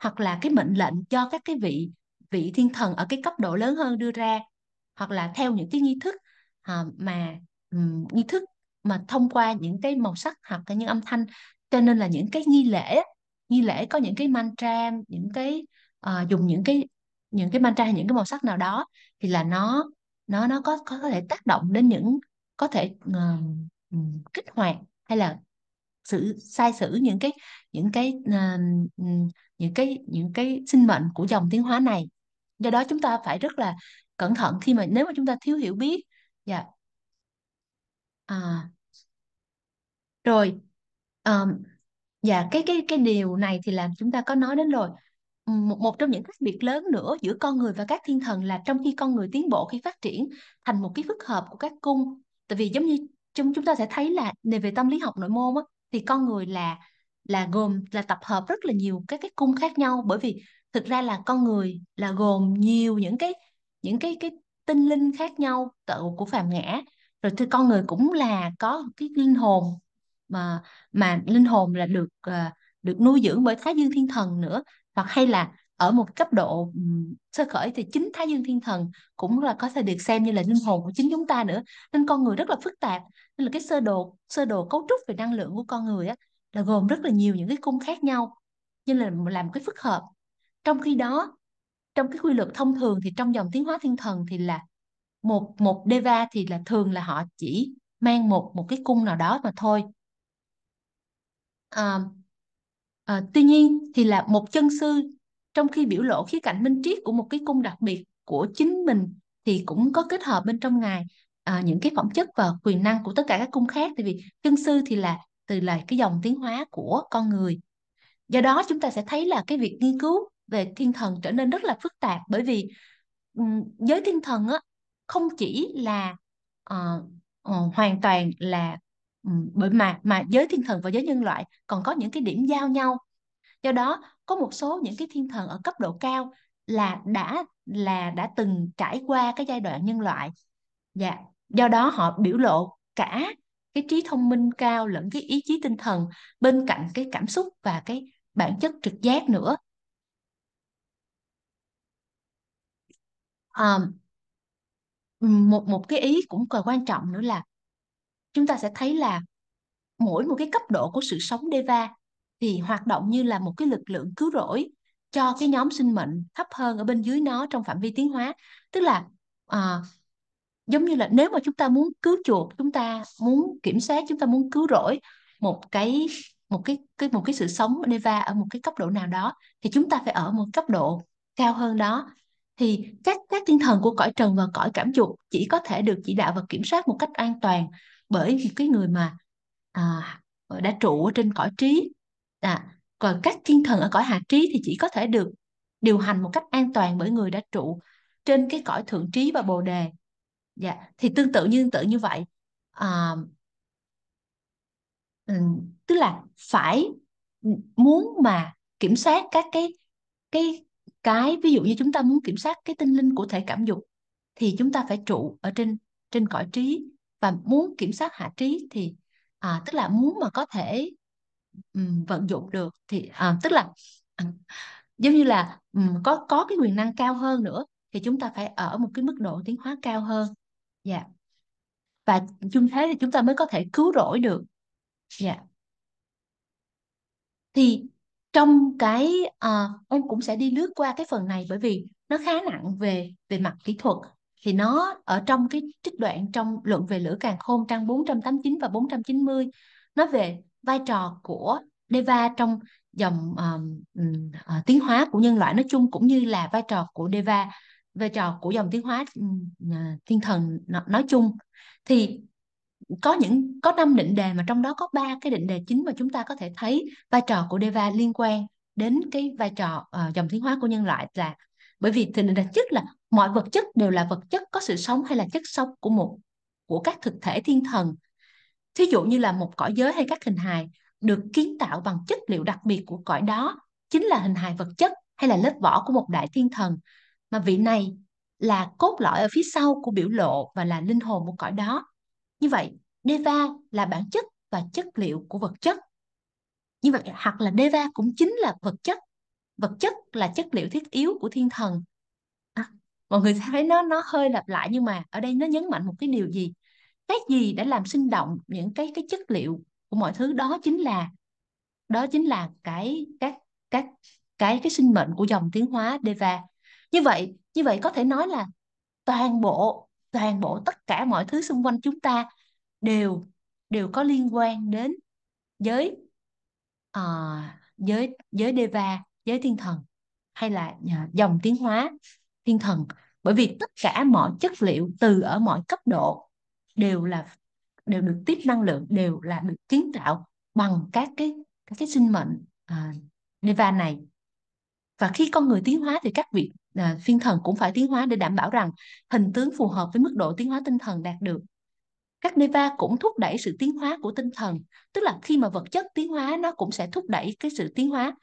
hoặc là cái mệnh lệnh do các cái vị vị thiên thần ở cái cấp độ lớn hơn đưa ra hoặc là theo những cái nghi thức uh, mà um, nghi thức mà thông qua những cái màu sắc hoặc là những âm thanh cho nên là những cái nghi lễ nghi lễ có những cái mantra những cái uh, dùng những cái những cái mantra những cái màu sắc nào đó thì là nó nó nó có có, có thể tác động đến những có thể uh, kích hoạt hay là sự sai sử những cái những cái uh, những cái những cái sinh mệnh của dòng tiến hóa này do đó chúng ta phải rất là cẩn thận khi mà nếu mà chúng ta thiếu hiểu biết dạ yeah. à, rồi um, Dạ cái cái cái điều này thì làm chúng ta có nói đến rồi. Một một trong những khác biệt lớn nữa giữa con người và các thiên thần là trong khi con người tiến bộ khi phát triển thành một cái phức hợp của các cung. Tại vì giống như chúng chúng ta sẽ thấy là nề về tâm lý học nội môn á, thì con người là là gồm là tập hợp rất là nhiều các cái cung khác nhau bởi vì thực ra là con người là gồm nhiều những cái những cái cái tinh linh khác nhau tự của phàm ngã rồi thì con người cũng là có cái linh hồn mà mà linh hồn là được ờ, được nuôi dưỡng bởi Thái Dương Thiên Thần nữa hoặc hay là ở một cấp độ sơ khởi thì chính Thái Dương Thiên Thần cũng là có thể được xem như là linh hồn của chính chúng ta nữa nên con người rất là phức tạp nên là cái sơ đồ sơ đồ cấu trúc về năng lượng của con người á là gồm rất là nhiều những cái cung khác nhau như là làm cái phức hợp trong khi đó trong cái quy luật thông thường thì trong dòng tiến hóa thiên thần thì là một một deva thì là thường là họ chỉ mang một một cái cung nào đó mà thôi à, à, tuy nhiên thì là một chân sư trong khi biểu lộ khía cạnh minh triết của một cái cung đặc biệt của chính mình thì cũng có kết hợp bên trong ngài à, những cái phẩm chất và quyền năng của tất cả các cung khác tại vì chân sư thì là từ là cái dòng tiến hóa của con người do đó chúng ta sẽ thấy là cái việc nghiên cứu về thiên thần trở nên rất là phức tạp bởi vì um, giới thiên thần á, không chỉ là uh, uh, hoàn toàn là Ừ, bởi mà mà giới thiên thần và giới nhân loại còn có những cái điểm giao nhau do đó có một số những cái thiên thần ở cấp độ cao là đã là đã từng trải qua cái giai đoạn nhân loại và dạ, do đó họ biểu lộ cả cái trí thông minh cao lẫn cái ý chí tinh thần bên cạnh cái cảm xúc và cái bản chất trực giác nữa à, một một cái ý cũng còn quan trọng nữa là chúng ta sẽ thấy là mỗi một cái cấp độ của sự sống Deva thì hoạt động như là một cái lực lượng cứu rỗi cho cái nhóm sinh mệnh thấp hơn ở bên dưới nó trong phạm vi tiến hóa tức là à, giống như là nếu mà chúng ta muốn cứu chuột chúng ta muốn kiểm soát chúng ta muốn cứu rỗi một cái một cái, cái một cái sự sống Deva ở một cái cấp độ nào đó thì chúng ta phải ở một cấp độ cao hơn đó thì các các tinh thần của cõi trần và cõi cảm chuột chỉ có thể được chỉ đạo và kiểm soát một cách an toàn bởi một cái người mà à, đã trụ ở trên cõi trí à, còn các thiên thần ở cõi hạ trí thì chỉ có thể được điều hành một cách an toàn bởi người đã trụ trên cái cõi thượng trí và bồ đề dạ thì tương tự như tương tự như vậy à, tức là phải muốn mà kiểm soát các cái cái cái ví dụ như chúng ta muốn kiểm soát cái tinh linh của thể cảm dục thì chúng ta phải trụ ở trên trên cõi trí và muốn kiểm soát hạ trí thì à, tức là muốn mà có thể um, vận dụng được thì à, tức là giống như là um, có có cái quyền năng cao hơn nữa thì chúng ta phải ở một cái mức độ tiến hóa cao hơn dạ yeah. và chung thế thì chúng ta mới có thể cứu rỗi được dạ yeah. thì trong cái à, em cũng sẽ đi lướt qua cái phần này bởi vì nó khá nặng về về mặt kỹ thuật thì nó ở trong cái trích đoạn trong luận về lửa càng khôn trang 489 và 490 nó về vai trò của Deva trong dòng uh, uh, tiến hóa của nhân loại nói chung cũng như là vai trò của Deva vai trò của dòng tiến hóa uh, thiên thần nói chung thì có những có năm định đề mà trong đó có ba cái định đề chính mà chúng ta có thể thấy vai trò của Deva liên quan đến cái vai trò uh, dòng tiến hóa của nhân loại là bởi vì thì định đề nhất là mọi vật chất đều là vật chất có sự sống hay là chất sống của một của các thực thể thiên thần thí dụ như là một cõi giới hay các hình hài được kiến tạo bằng chất liệu đặc biệt của cõi đó chính là hình hài vật chất hay là lớp vỏ của một đại thiên thần mà vị này là cốt lõi ở phía sau của biểu lộ và là linh hồn của cõi đó như vậy deva là bản chất và chất liệu của vật chất như vậy hoặc là deva cũng chính là vật chất vật chất là chất liệu thiết yếu của thiên thần mọi người thấy nó nó hơi lặp lại nhưng mà ở đây nó nhấn mạnh một cái điều gì cái gì đã làm sinh động những cái cái chất liệu của mọi thứ đó chính là đó chính là cái các các cái cái sinh mệnh của dòng tiến hóa Deva như vậy như vậy có thể nói là toàn bộ toàn bộ tất cả mọi thứ xung quanh chúng ta đều đều có liên quan đến giới uh, giới giới Deva giới thiên thần hay là ờ, dòng tiến hóa thiên thần bởi vì tất cả mọi chất liệu từ ở mọi cấp độ đều là đều được tiếp năng lượng đều là được kiến tạo bằng các cái các cái sinh mệnh à, Neva này và khi con người tiến hóa thì các vị à, phiên thần cũng phải tiến hóa để đảm bảo rằng hình tướng phù hợp với mức độ tiến hóa tinh thần đạt được các Neva cũng thúc đẩy sự tiến hóa của tinh thần tức là khi mà vật chất tiến hóa nó cũng sẽ thúc đẩy cái sự tiến hóa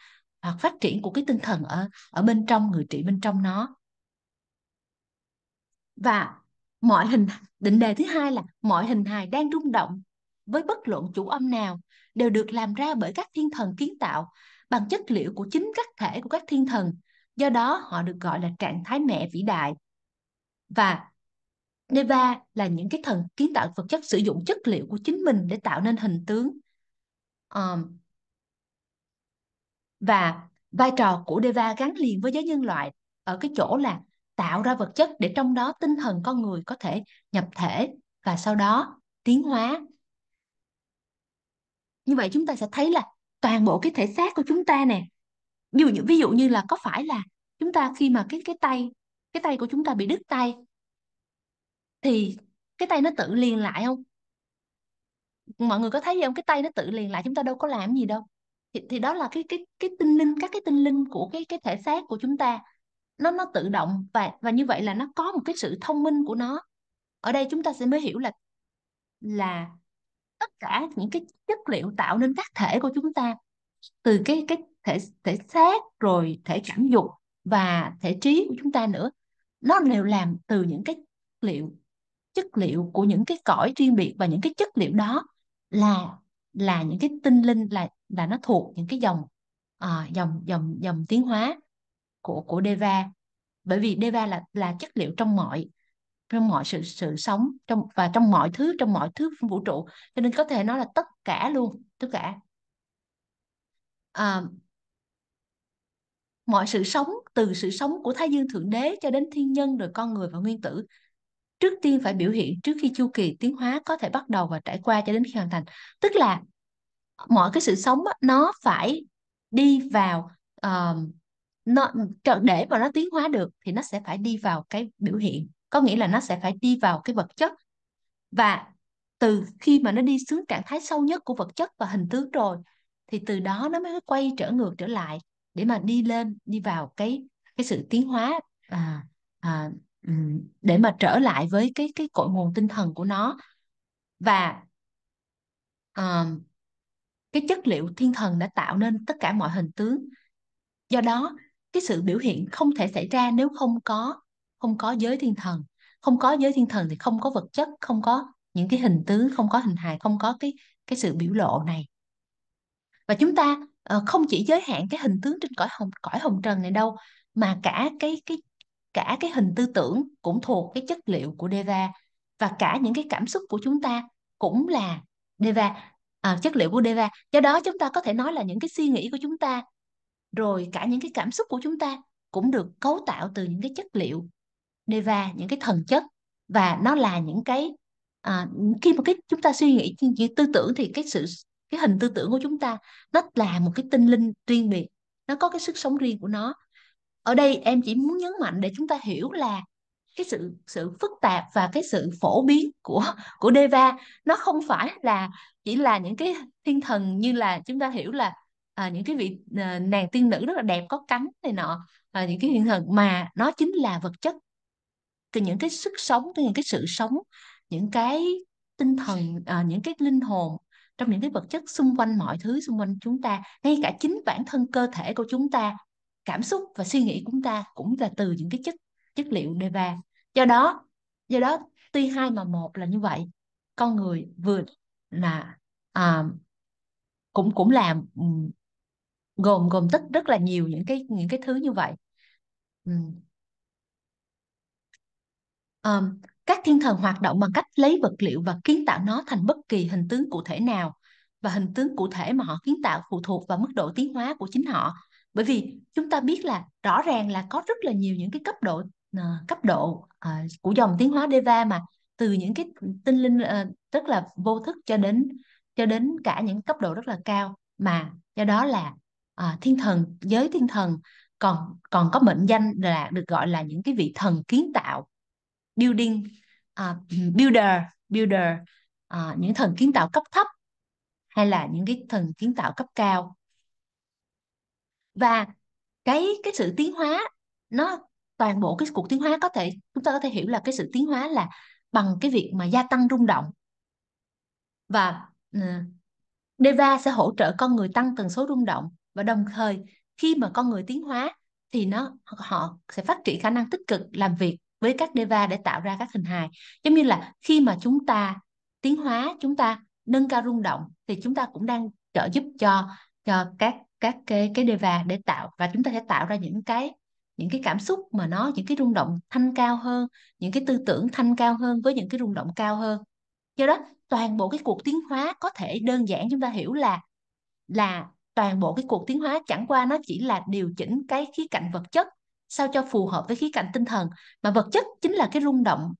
hoặc phát triển của cái tinh thần ở ở bên trong người trị bên trong nó và mọi hình định đề thứ hai là mọi hình hài đang rung động với bất luận chủ âm nào đều được làm ra bởi các thiên thần kiến tạo bằng chất liệu của chính các thể của các thiên thần do đó họ được gọi là trạng thái mẹ vĩ đại và Deva là những cái thần kiến tạo vật chất sử dụng chất liệu của chính mình để tạo nên hình tướng um, và vai trò của Deva gắn liền với giới nhân loại ở cái chỗ là tạo ra vật chất để trong đó tinh thần con người có thể nhập thể và sau đó tiến hóa như vậy chúng ta sẽ thấy là toàn bộ cái thể xác của chúng ta nè ví dụ như, ví dụ như là có phải là chúng ta khi mà cái cái tay cái tay của chúng ta bị đứt tay thì cái tay nó tự liền lại không mọi người có thấy gì không cái tay nó tự liền lại chúng ta đâu có làm gì đâu thì, thì đó là cái cái cái tinh linh các cái tinh linh của cái cái thể xác của chúng ta nó nó tự động và và như vậy là nó có một cái sự thông minh của nó ở đây chúng ta sẽ mới hiểu là là tất cả những cái chất liệu tạo nên các thể của chúng ta từ cái cái thể thể xác rồi thể cảm dục và thể trí của chúng ta nữa nó đều làm từ những cái liệu chất liệu của những cái cõi riêng biệt và những cái chất liệu đó là là những cái tinh linh là là nó thuộc những cái dòng à, dòng dòng dòng tiến hóa của của Deva bởi vì Deva là là chất liệu trong mọi trong mọi sự sự sống trong và trong mọi thứ trong mọi thứ vũ trụ cho nên có thể nói là tất cả luôn tất cả à, mọi sự sống từ sự sống của thái dương thượng đế cho đến thiên nhân rồi con người và nguyên tử trước tiên phải biểu hiện trước khi chu kỳ tiến hóa có thể bắt đầu và trải qua cho đến khi hoàn thành tức là mọi cái sự sống nó phải đi vào uh, nó để mà nó tiến hóa được thì nó sẽ phải đi vào cái biểu hiện có nghĩa là nó sẽ phải đi vào cái vật chất và từ khi mà nó đi xuống trạng thái sâu nhất của vật chất và hình tướng rồi thì từ đó nó mới quay trở ngược trở lại để mà đi lên đi vào cái cái sự tiến hóa à, à, để mà trở lại với cái cái cội nguồn tinh thần của nó và à, cái chất liệu thiên thần đã tạo nên tất cả mọi hình tướng do đó cái sự biểu hiện không thể xảy ra nếu không có không có giới thiên thần không có giới thiên thần thì không có vật chất không có những cái hình tướng không có hình hài không có cái cái sự biểu lộ này và chúng ta ờ, không chỉ giới hạn cái hình tướng trên cõi hồng cõi hồng trần này đâu mà cả cái cái cả cái hình tư tưởng cũng thuộc cái chất liệu của Deva và cả những cái cảm xúc của chúng ta cũng là Deva à, chất liệu của Deva do đó chúng ta có thể nói là những cái suy nghĩ của chúng ta rồi cả những cái cảm xúc của chúng ta cũng được cấu tạo từ những cái chất liệu deva những cái thần chất và nó là những cái à, khi mà cái chúng ta suy nghĩ cái tư tưởng thì cái sự cái hình tư tưởng của chúng ta nó là một cái tinh linh riêng biệt nó có cái sức sống riêng của nó ở đây em chỉ muốn nhấn mạnh để chúng ta hiểu là cái sự sự phức tạp và cái sự phổ biến của của Deva nó không phải là chỉ là những cái thiên thần như là chúng ta hiểu là à, những cái vị à, nàng tiên nữ rất là đẹp có cánh này nọ à, những cái hiện thần mà nó chính là vật chất từ những cái sức sống từ những cái sự sống những cái tinh thần à, những cái linh hồn trong những cái vật chất xung quanh mọi thứ xung quanh chúng ta ngay cả chính bản thân cơ thể của chúng ta cảm xúc và suy nghĩ của chúng ta cũng là từ những cái chất chất liệu đề ra. do đó do đó tuy hai mà một là như vậy con người vừa là à, cũng cũng là gồm gồm tích rất là nhiều những cái những cái thứ như vậy ừ. um, các thiên thần hoạt động bằng cách lấy vật liệu và kiến tạo nó thành bất kỳ hình tướng cụ thể nào và hình tướng cụ thể mà họ kiến tạo phụ thuộc vào mức độ tiến hóa của chính họ bởi vì chúng ta biết là rõ ràng là có rất là nhiều những cái cấp độ uh, cấp độ uh, của dòng tiến hóa Deva mà từ những cái tinh linh uh, rất là vô thức cho đến cho đến cả những cấp độ rất là cao mà do đó là à, thiên thần giới thiên thần còn còn có mệnh danh là được gọi là những cái vị thần kiến tạo building uh, builder builder uh, những thần kiến tạo cấp thấp hay là những cái thần kiến tạo cấp cao và cái cái sự tiến hóa nó toàn bộ cái cuộc tiến hóa có thể chúng ta có thể hiểu là cái sự tiến hóa là bằng cái việc mà gia tăng rung động và uh, Deva sẽ hỗ trợ con người tăng tần số rung động và đồng thời khi mà con người tiến hóa thì nó họ sẽ phát triển khả năng tích cực làm việc với các deva để tạo ra các hình hài giống như là khi mà chúng ta tiến hóa chúng ta nâng cao rung động thì chúng ta cũng đang trợ giúp cho cho các các cái cái deva để tạo và chúng ta sẽ tạo ra những cái những cái cảm xúc mà nó những cái rung động thanh cao hơn những cái tư tưởng thanh cao hơn với những cái rung động cao hơn do đó toàn bộ cái cuộc tiến hóa có thể đơn giản chúng ta hiểu là là toàn bộ cái cuộc tiến hóa chẳng qua nó chỉ là điều chỉnh cái khía cạnh vật chất sao cho phù hợp với khía cạnh tinh thần mà vật chất chính là cái rung động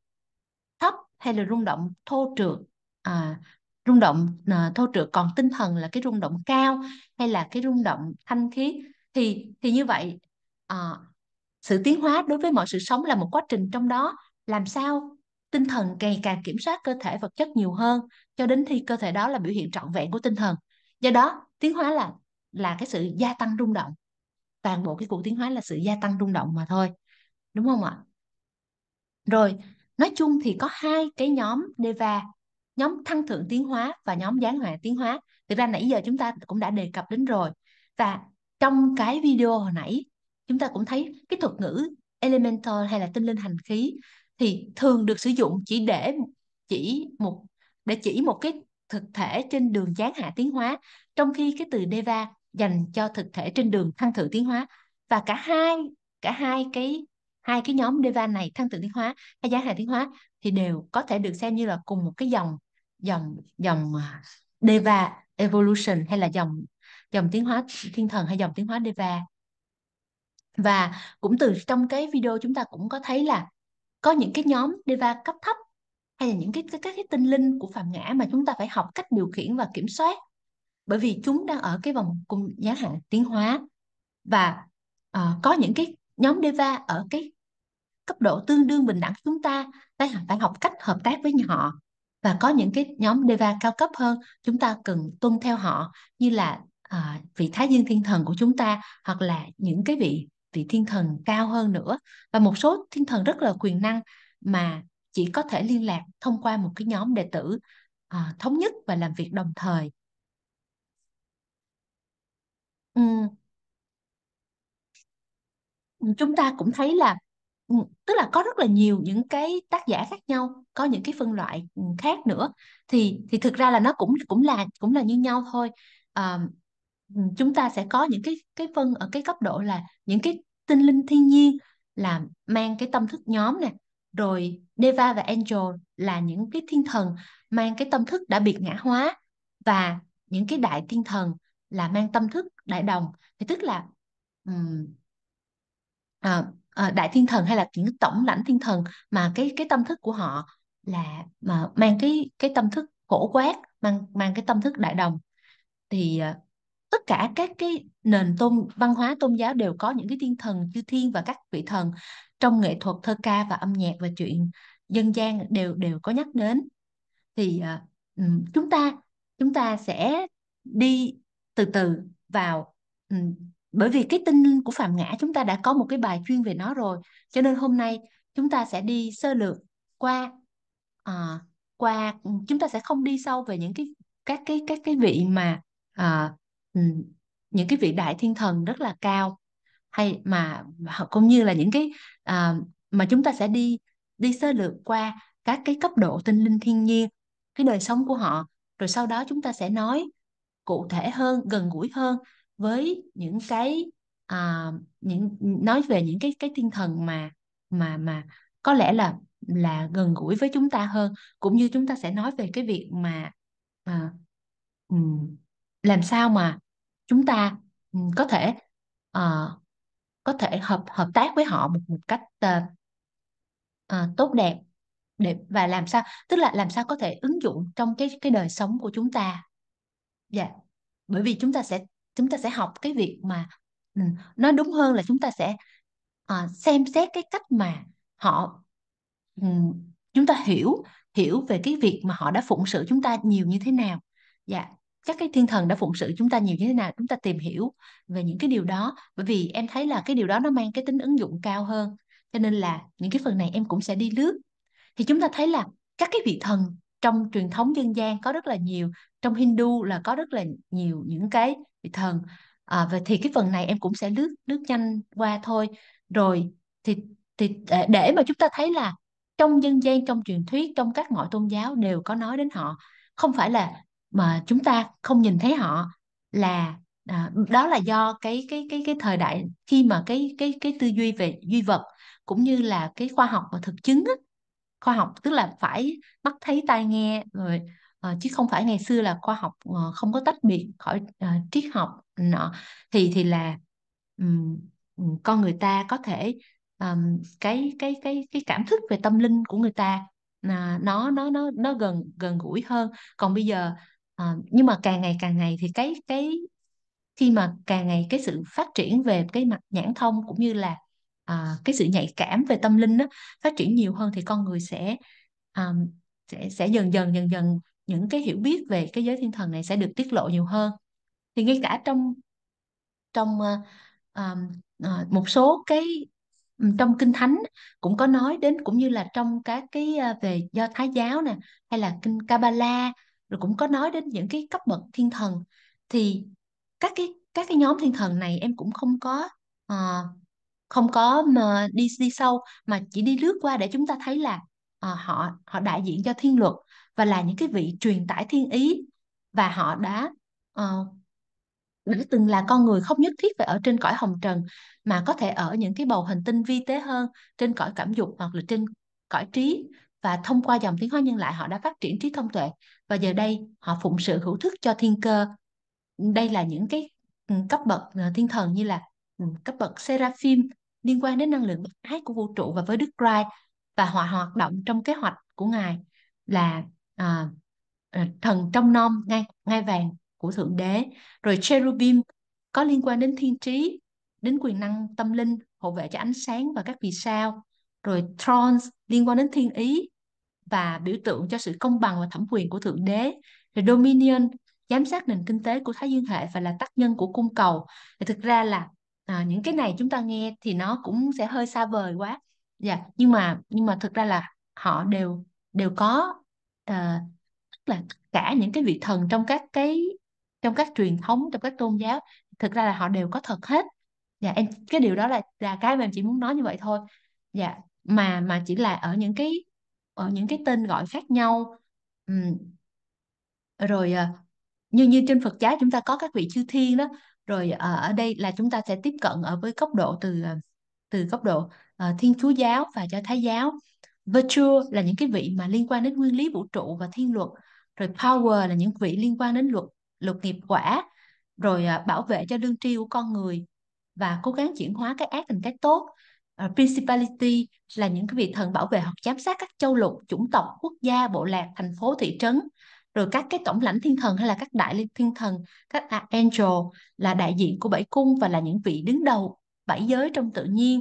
thấp hay là rung động thô trượt à, rung động à, thô trượt còn tinh thần là cái rung động cao hay là cái rung động thanh khí thì thì như vậy à, sự tiến hóa đối với mọi sự sống là một quá trình trong đó làm sao tinh thần ngày càng kiểm soát cơ thể vật chất nhiều hơn cho đến khi cơ thể đó là biểu hiện trọn vẹn của tinh thần do đó tiến hóa là là cái sự gia tăng rung động toàn bộ cái cuộc tiến hóa là sự gia tăng rung động mà thôi đúng không ạ rồi nói chung thì có hai cái nhóm deva nhóm thăng thượng tiến hóa và nhóm gián hòa tiến hóa thực ra nãy giờ chúng ta cũng đã đề cập đến rồi và trong cái video hồi nãy chúng ta cũng thấy cái thuật ngữ elemental hay là tinh linh hành khí thì thường được sử dụng chỉ để chỉ một để chỉ một cái thực thể trên đường chán hạ tiến hóa trong khi cái từ deva dành cho thực thể trên đường thăng thử tiến hóa và cả hai cả hai cái hai cái nhóm Deva này thăng tự tiến hóa hay giá hài tiến hóa thì đều có thể được xem như là cùng một cái dòng dòng dòng à, Deva evolution hay là dòng dòng tiến hóa thiên thần hay dòng tiến hóa Deva và cũng từ trong cái video chúng ta cũng có thấy là có những cái nhóm Deva cấp thấp hay là những cái, cái các cái tinh linh của phàm ngã mà chúng ta phải học cách điều khiển và kiểm soát bởi vì chúng đang ở cái vòng cung giá hạn tiến hóa và uh, có những cái nhóm Deva ở cái cấp độ tương đương bình đẳng chúng ta phải phải học cách hợp tác với họ và có những cái nhóm Deva cao cấp hơn chúng ta cần tuân theo họ như là à, vị Thái Dương Thiên Thần của chúng ta hoặc là những cái vị vị Thiên Thần cao hơn nữa và một số Thiên Thần rất là quyền năng mà chỉ có thể liên lạc thông qua một cái nhóm đệ tử à, thống nhất và làm việc đồng thời Ừm. Ừ, chúng ta cũng thấy là ừ, tức là có rất là nhiều những cái tác giả khác nhau, có những cái phân loại, ừ, khác nữa, thì thì thực ra là nó cũng cũng là cũng là như nhau thôi. Ờ, chúng ta sẽ có những cái cái phân ở cái cấp độ là những cái tinh linh thiên nhiên là mang cái tâm thức nhóm nè, rồi Deva và Angel là những cái thiên thần mang cái tâm thức đã biệt ngã hóa và những cái đại thiên thần là mang tâm thức đại đồng thì tức là um, à, à, đại thiên thần hay là những tổng lãnh thiên thần mà cái cái tâm thức của họ là mà mang cái cái tâm thức phổ quát mang mang cái tâm thức đại đồng thì à, tất cả các cái nền tôn văn hóa tôn giáo đều có những cái thiên thần chư thiên và các vị thần trong nghệ thuật thơ ca và âm nhạc và chuyện dân gian đều đều có nhắc đến thì à, chúng ta chúng ta sẽ đi từ từ vào bởi vì cái tinh linh của phạm ngã chúng ta đã có một cái bài chuyên về nó rồi cho nên hôm nay chúng ta sẽ đi sơ lược qua à, qua chúng ta sẽ không đi sâu về những cái các cái các cái vị mà à, những cái vị đại thiên thần rất là cao hay mà cũng như là những cái à, mà chúng ta sẽ đi đi sơ lược qua các cái cấp độ tinh linh thiên nhiên cái đời sống của họ rồi sau đó chúng ta sẽ nói cụ thể hơn gần gũi hơn với những cái à, những nói về những cái cái tinh thần mà mà mà có lẽ là là gần gũi với chúng ta hơn cũng như chúng ta sẽ nói về cái việc mà à, làm sao mà chúng ta có thể à, có thể hợp hợp tác với họ một một cách à, à, tốt đẹp để và làm sao tức là làm sao có thể ứng dụng trong cái cái đời sống của chúng ta dạ bởi vì chúng ta sẽ chúng ta sẽ học cái việc mà ừ, nó đúng hơn là chúng ta sẽ à, xem xét cái cách mà họ ừ, chúng ta hiểu hiểu về cái việc mà họ đã phụng sự chúng ta nhiều như thế nào dạ các cái thiên thần đã phụng sự chúng ta nhiều như thế nào chúng ta tìm hiểu về những cái điều đó bởi vì em thấy là cái điều đó nó mang cái tính ứng dụng cao hơn cho nên là những cái phần này em cũng sẽ đi lướt thì chúng ta thấy là các cái vị thần trong truyền thống dân gian có rất là nhiều trong Hindu là có rất là nhiều những cái vị thần à, và thì cái phần này em cũng sẽ lướt lướt nhanh qua thôi rồi thì thì à, để mà chúng ta thấy là trong dân gian trong truyền thuyết trong các mọi tôn giáo đều có nói đến họ không phải là mà chúng ta không nhìn thấy họ là à, đó là do cái cái cái cái thời đại khi mà cái cái cái tư duy về duy vật cũng như là cái khoa học và thực chứng á, khoa học tức là phải mắt thấy tai nghe rồi uh, chứ không phải ngày xưa là khoa học uh, không có tách biệt khỏi uh, triết học nọ thì thì là um, con người ta có thể um, cái cái cái cái cảm thức về tâm linh của người ta là nó nó nó nó gần gần gũi hơn còn bây giờ uh, nhưng mà càng ngày càng ngày thì cái cái khi mà càng ngày cái sự phát triển về cái mặt nhãn thông cũng như là à, cái sự nhạy cảm về tâm linh đó, phát triển nhiều hơn thì con người sẽ um, sẽ sẽ dần dần dần dần những cái hiểu biết về cái giới thiên thần này sẽ được tiết lộ nhiều hơn thì ngay cả trong trong uh, uh, một số cái ừ, trong kinh thánh cũng có nói đến cũng như là trong các cái về do thái giáo nè hay là kinh Kabbalah rồi cũng có nói đến những cái cấp bậc thiên thần thì các cái các cái nhóm thiên thần này em cũng không có uh, không có mà đi đi sâu mà chỉ đi lướt qua để chúng ta thấy là à, họ họ đại diện cho thiên luật và là những cái vị truyền tải thiên ý và họ đã uh, đã từng là con người không nhất thiết phải ở trên cõi hồng trần mà có thể ở những cái bầu hành tinh vi tế hơn trên cõi cảm dục hoặc là trên cõi trí và thông qua dòng tiến hóa nhân loại họ đã phát triển trí thông tuệ và giờ đây họ phụng sự hữu thức cho thiên cơ đây là những cái ừ, cấp bậc ờ, thiên thần như là ừ, cấp bậc seraphim liên quan đến năng lượng bác ái của vũ trụ và với Đức Christ và họ hoạt động trong kế hoạch của Ngài là à, à thần trong nom ngay ngay vàng của thượng đế rồi cherubim có liên quan đến thiên trí đến quyền năng tâm linh hộ vệ cho ánh sáng và các vì sao rồi thrones liên quan đến thiên ý và biểu tượng cho sự công bằng và thẩm quyền của thượng đế rồi dominion giám sát nền kinh tế của thái dương hệ và là tác nhân của cung cầu thì thực ra là à, những cái này chúng ta nghe thì nó cũng sẽ hơi xa vời quá dạ yeah. nhưng mà nhưng mà thực ra là họ đều đều có uh, tức là cả những cái vị thần trong các cái trong các truyền thống trong các tôn giáo thực ra là họ đều có thật hết dạ yeah. em cái điều đó là là cái mà em chỉ muốn nói như vậy thôi dạ yeah. mà mà chỉ là ở những cái ở những cái tên gọi khác nhau um, rồi uh, như như trên Phật giáo chúng ta có các vị chư thiên đó rồi ờ, ở đây là chúng ta sẽ tiếp cận ở với góc độ từ ờ, từ góc độ ờ, Thiên Chúa giáo và Do Thái giáo virtue là những cái vị mà liên quan đến nguyên lý vũ trụ và thiên luật rồi power là những vị liên quan đến luật luật nghiệp quả rồi bảo vệ cho lương tri của con người và cố gắng chuyển hóa cái ác thành cái tốt uh, principality là những cái vị thần bảo vệ hoặc giám sát các châu lục chủng tộc quốc gia bộ lạc thành phố thị trấn rồi các cái tổng lãnh thiên thần hay là các đại liên thiên thần các angel là đại diện của bảy cung và là những vị đứng đầu bảy giới trong tự nhiên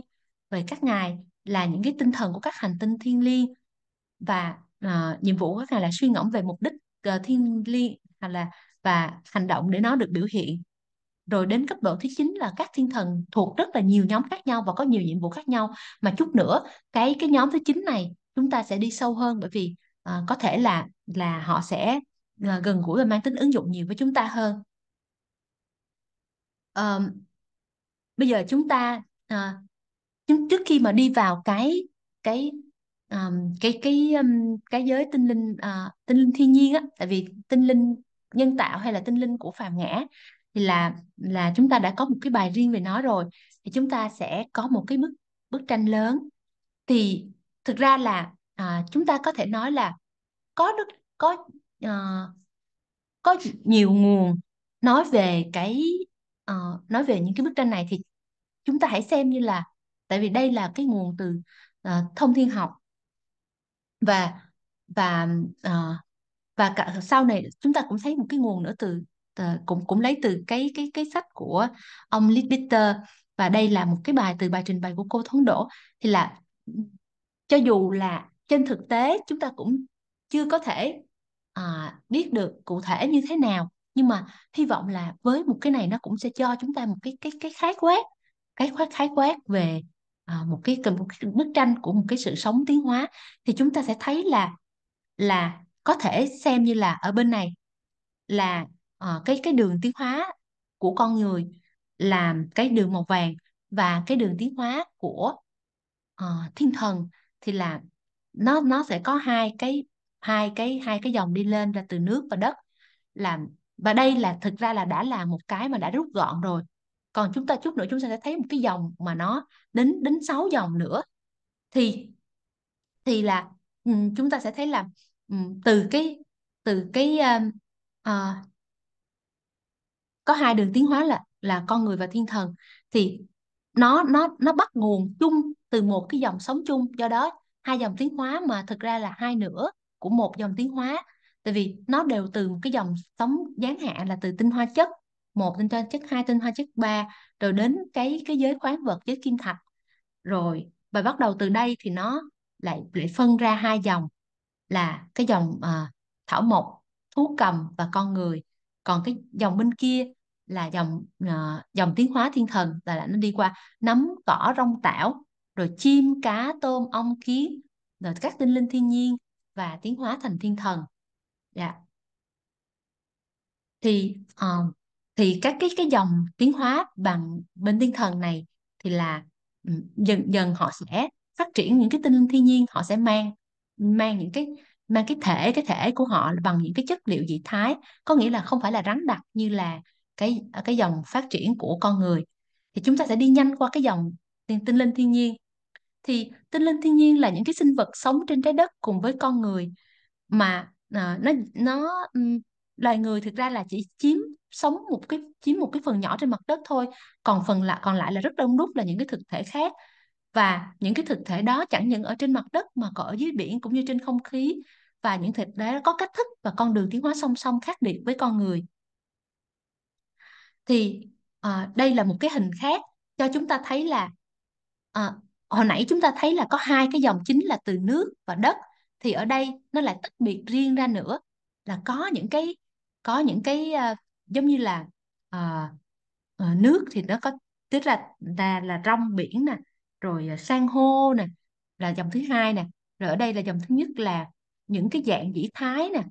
về các ngài là những cái tinh thần của các hành tinh thiên liêng và uh, nhiệm vụ của các ngài là suy ngẫm về mục đích uh, thiên liêng là và hành động để nó được biểu hiện rồi đến cấp độ thứ chín là các thiên thần thuộc rất là nhiều nhóm khác nhau và có nhiều nhiệm vụ khác nhau mà chút nữa cái cái nhóm thứ chín này chúng ta sẽ đi sâu hơn bởi vì à, có thể là là họ sẽ à, gần gũi và mang tính ứng dụng nhiều với chúng ta hơn à, bây giờ chúng ta à, trước khi mà đi vào cái cái um, cái cái um, cái giới tinh linh uh, tinh linh thiên nhiên á tại vì tinh linh nhân tạo hay là tinh linh của phàm ngã thì là là chúng ta đã có một cái bài riêng về nó rồi thì chúng ta sẽ có một cái bức bức tranh lớn thì thực ra là à, chúng ta có thể nói là có đức có uh, có nhiều nguồn nói về cái uh, nói về những cái bức tranh này thì chúng ta hãy xem như là tại vì đây là cái nguồn từ uh, thông thiên học và và uh, và cả sau này chúng ta cũng thấy một cái nguồn nữa từ uh, cũng cũng lấy từ cái cái cái sách của ông Leadbitter và đây là một cái bài từ bài trình bày của cô Thốn Đỗ thì là cho dù là trên thực tế chúng ta cũng chưa có thể à, biết được cụ thể như thế nào nhưng mà hy vọng là với một cái này nó cũng sẽ cho chúng ta một cái cái cái khái quát cái khái khái quát về à, một cái một cái bức tranh của một cái sự sống tiến hóa thì chúng ta sẽ thấy là là có thể xem như là ở bên này là à, cái cái đường tiến hóa của con người là cái đường màu vàng và cái đường tiến hóa của à, thiên thần thì là nó nó sẽ có hai cái hai cái hai cái dòng đi lên ra từ nước và đất làm và đây là thực ra là đã là một cái mà đã rút gọn rồi còn chúng ta chút nữa chúng ta sẽ thấy một cái dòng mà nó đến đến sáu dòng nữa thì thì là ừ, chúng ta sẽ thấy là ừ, từ cái từ cái uh, có hai đường tiến hóa là là con người và thiên thần thì nó nó nó bắt nguồn chung từ một cái dòng sống chung do đó hai dòng tiến hóa mà thực ra là hai nửa của một dòng tiến hóa tại vì nó đều từ cái dòng sống gián hạ là từ tinh hoa chất một tinh hoa chất hai tinh hoa chất ba rồi đến cái cái giới khoáng vật giới kim thạch rồi và bắt đầu từ đây thì nó lại lại phân ra hai dòng là cái dòng à, thảo mộc thú cầm và con người còn cái dòng bên kia là dòng uh, dòng tiến hóa thiên thần là, là nó đi qua nấm cỏ rong tảo rồi chim cá tôm ong kiến rồi các tinh linh thiên nhiên và tiến hóa thành thiên thần dạ thì uh, thì các cái cái dòng tiến hóa bằng bên thiên thần này thì là ừ, dần dần họ sẽ phát triển những cái tinh linh thiên nhiên họ sẽ mang mang những cái mang cái thể cái thể của họ bằng những cái chất liệu dị thái có nghĩa là không phải là rắn đặc như là cái cái dòng phát triển của con người thì chúng ta sẽ đi nhanh qua cái dòng tinh linh thiên nhiên thì tinh linh thiên nhiên là những cái sinh vật sống trên trái đất cùng với con người mà à, nó nó loài người thực ra là chỉ chiếm sống một cái chiếm một cái phần nhỏ trên mặt đất thôi còn phần lại còn lại là rất đông đúc là những cái thực thể khác và những cái thực thể đó chẳng những ở trên mặt đất mà còn ở dưới biển cũng như trên không khí và những thực thể có cách thức và con đường tiến hóa song song khác biệt với con người thì à, đây là một cái hình khác cho chúng ta thấy là à, hồi nãy chúng ta thấy là có hai cái dòng chính là từ nước và đất thì ở đây nó lại tách biệt riêng ra nữa là có những cái có những cái uh, giống như là uh, uh, nước thì nó có tức là là là rong biển nè rồi uh, san hô nè là dòng thứ hai nè rồi ở đây là dòng thứ nhất là những cái dạng dĩ thái nè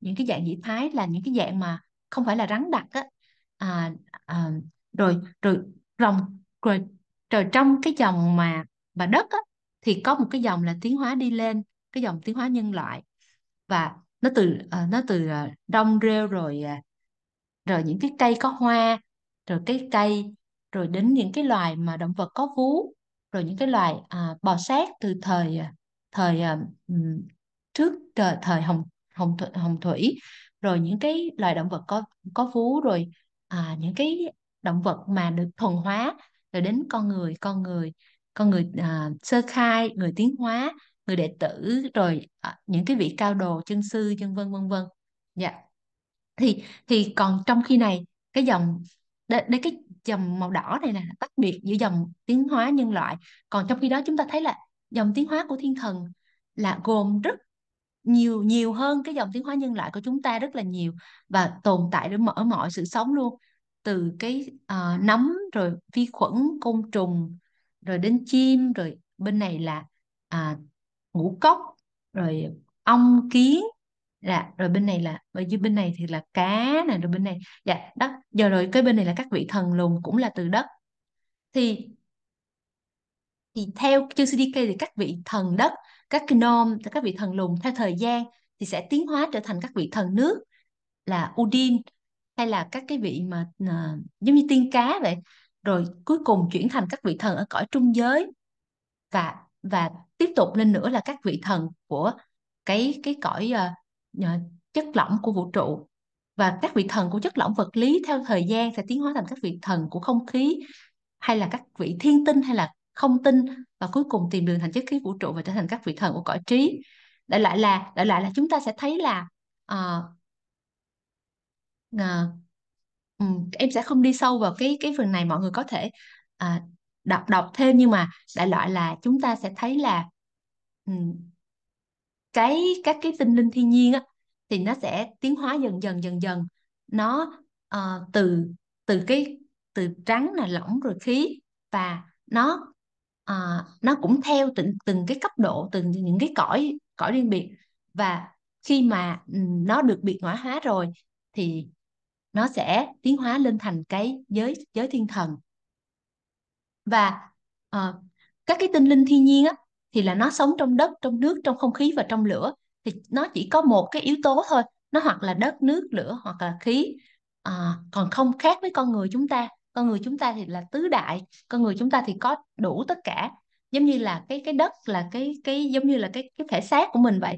những cái dạng dĩ thái là những cái dạng mà không phải là rắn đặc á à, à, rồi rồi rồng rồi rồi trong cái dòng mà mà đất á, thì có một cái dòng là tiến hóa đi lên cái dòng tiến hóa nhân loại và nó từ uh, nó từ uh, đông rêu rồi uh, rồi những cái cây có hoa rồi cái cây rồi đến những cái loài mà động vật có vú rồi những cái loài uh, bò sát từ thời thời uh, trước thời, thời hồng hồng thủy, hồng thủy rồi những cái loài động vật có có vú rồi uh, những cái động vật mà được thuần hóa rồi đến con người con người con người à, sơ khai người tiến hóa người đệ tử rồi à, những cái vị cao đồ chân sư chân vân vân vân dạ thì thì còn trong khi này cái dòng đây, đây cái dòng màu đỏ này nè tách biệt giữa dòng tiến hóa nhân loại còn trong khi đó chúng ta thấy là dòng tiến hóa của thiên thần là gồm rất nhiều nhiều hơn cái dòng tiến hóa nhân loại của chúng ta rất là nhiều và tồn tại ở mọi, ở mọi sự sống luôn từ cái uh, nấm rồi vi khuẩn côn trùng rồi đến chim rồi bên này là uh, ngũ cốc rồi ong kiến là rồi bên này là ở dưới bên này thì là cá này rồi bên này dạ đất giờ rồi cái bên này là các vị thần lùn cũng là từ đất thì thì theo chương CDK thì các vị thần đất các gnome các vị thần lùn theo thời gian thì sẽ tiến hóa trở thành các vị thần nước là Udin hay là các cái vị mà à, giống như tiên cá vậy rồi cuối cùng chuyển thành các vị thần ở cõi trung giới và và tiếp tục lên nữa là các vị thần của cái cái cõi uh, chất lỏng của vũ trụ và các vị thần của chất lỏng vật lý theo thời gian sẽ tiến hóa thành các vị thần của không khí hay là các vị thiên tinh hay là không tinh và cuối cùng tìm đường thành chất khí vũ trụ và trở thành các vị thần của cõi trí đại lại là đại lại là chúng ta sẽ thấy là uh, à, ừ, em sẽ không đi sâu vào cái cái phần này mọi người có thể à, đọc đọc thêm nhưng mà đại loại là chúng ta sẽ thấy là ừ, cái các cái tinh linh thiên nhiên á thì nó sẽ tiến hóa dần dần dần dần nó uh, từ từ cái từ trắng là lỏng rồi khí và nó uh, nó cũng theo từng từng cái cấp độ từng những cái cõi cõi riêng biệt và khi mà ừ, nó được biệt hóa hóa rồi thì nó sẽ tiến hóa lên thành cái giới giới thiên thần và uh, các cái tinh linh thiên nhiên á, thì là nó sống trong đất trong nước trong không khí và trong lửa thì nó chỉ có một cái yếu tố thôi nó hoặc là đất nước lửa hoặc là khí à, còn không khác với con người chúng ta con người chúng ta thì là tứ đại con người chúng ta thì có đủ tất cả giống như là cái cái đất là cái cái giống như là cái cái thể xác của mình vậy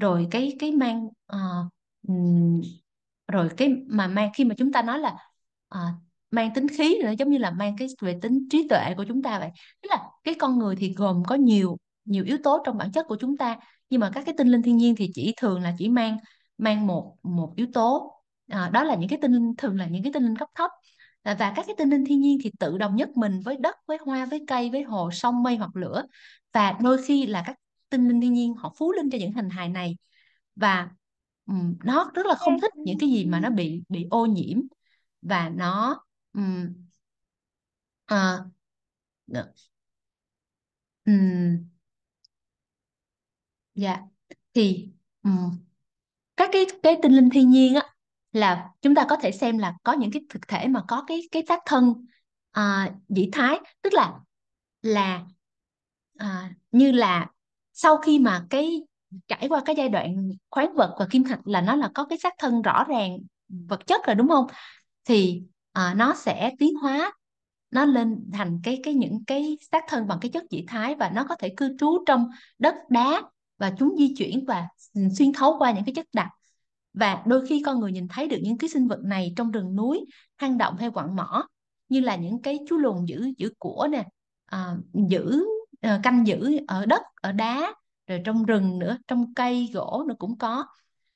rồi cái cái mang uh, rồi cái mà mang khi mà chúng ta nói là à, mang tính khí nữa giống như là mang cái về tính trí tuệ của chúng ta vậy tức là cái con người thì gồm có nhiều nhiều yếu tố trong bản chất của chúng ta nhưng mà các cái tinh linh thiên nhiên thì chỉ thường là chỉ mang mang một một yếu tố à, đó là những cái tinh linh thường là những cái tinh linh cấp thấp và các cái tinh linh thiên nhiên thì tự đồng nhất mình với đất với hoa với cây với hồ sông mây hoặc lửa và đôi khi là các tinh linh thiên nhiên họ phú linh cho những hình hài này và Ừ, nó rất là không thích những cái gì mà nó bị bị ô nhiễm và nó um, uh, um, dạ thì um, các cái cái tinh linh thiên nhiên á là chúng ta có thể xem là có những cái thực thể mà có cái cái xác thân uh, dĩ thái tức là là uh, như là sau khi mà cái trải qua cái giai đoạn khoáng vật và kim thạch là nó là có cái xác thân rõ ràng vật chất rồi đúng không thì à, nó sẽ tiến hóa nó lên thành cái cái những cái xác thân bằng cái chất dị thái và nó có thể cư trú trong đất đá và chúng di chuyển và xuyên thấu qua những cái chất đặc và đôi khi con người nhìn thấy được những cái sinh vật này trong rừng núi hang động hay quặng mỏ như là những cái chú lùn giữ giữ của nè à, giữ à, ờ, canh giữ ở đất ở đá rồi trong rừng nữa trong cây gỗ nó cũng có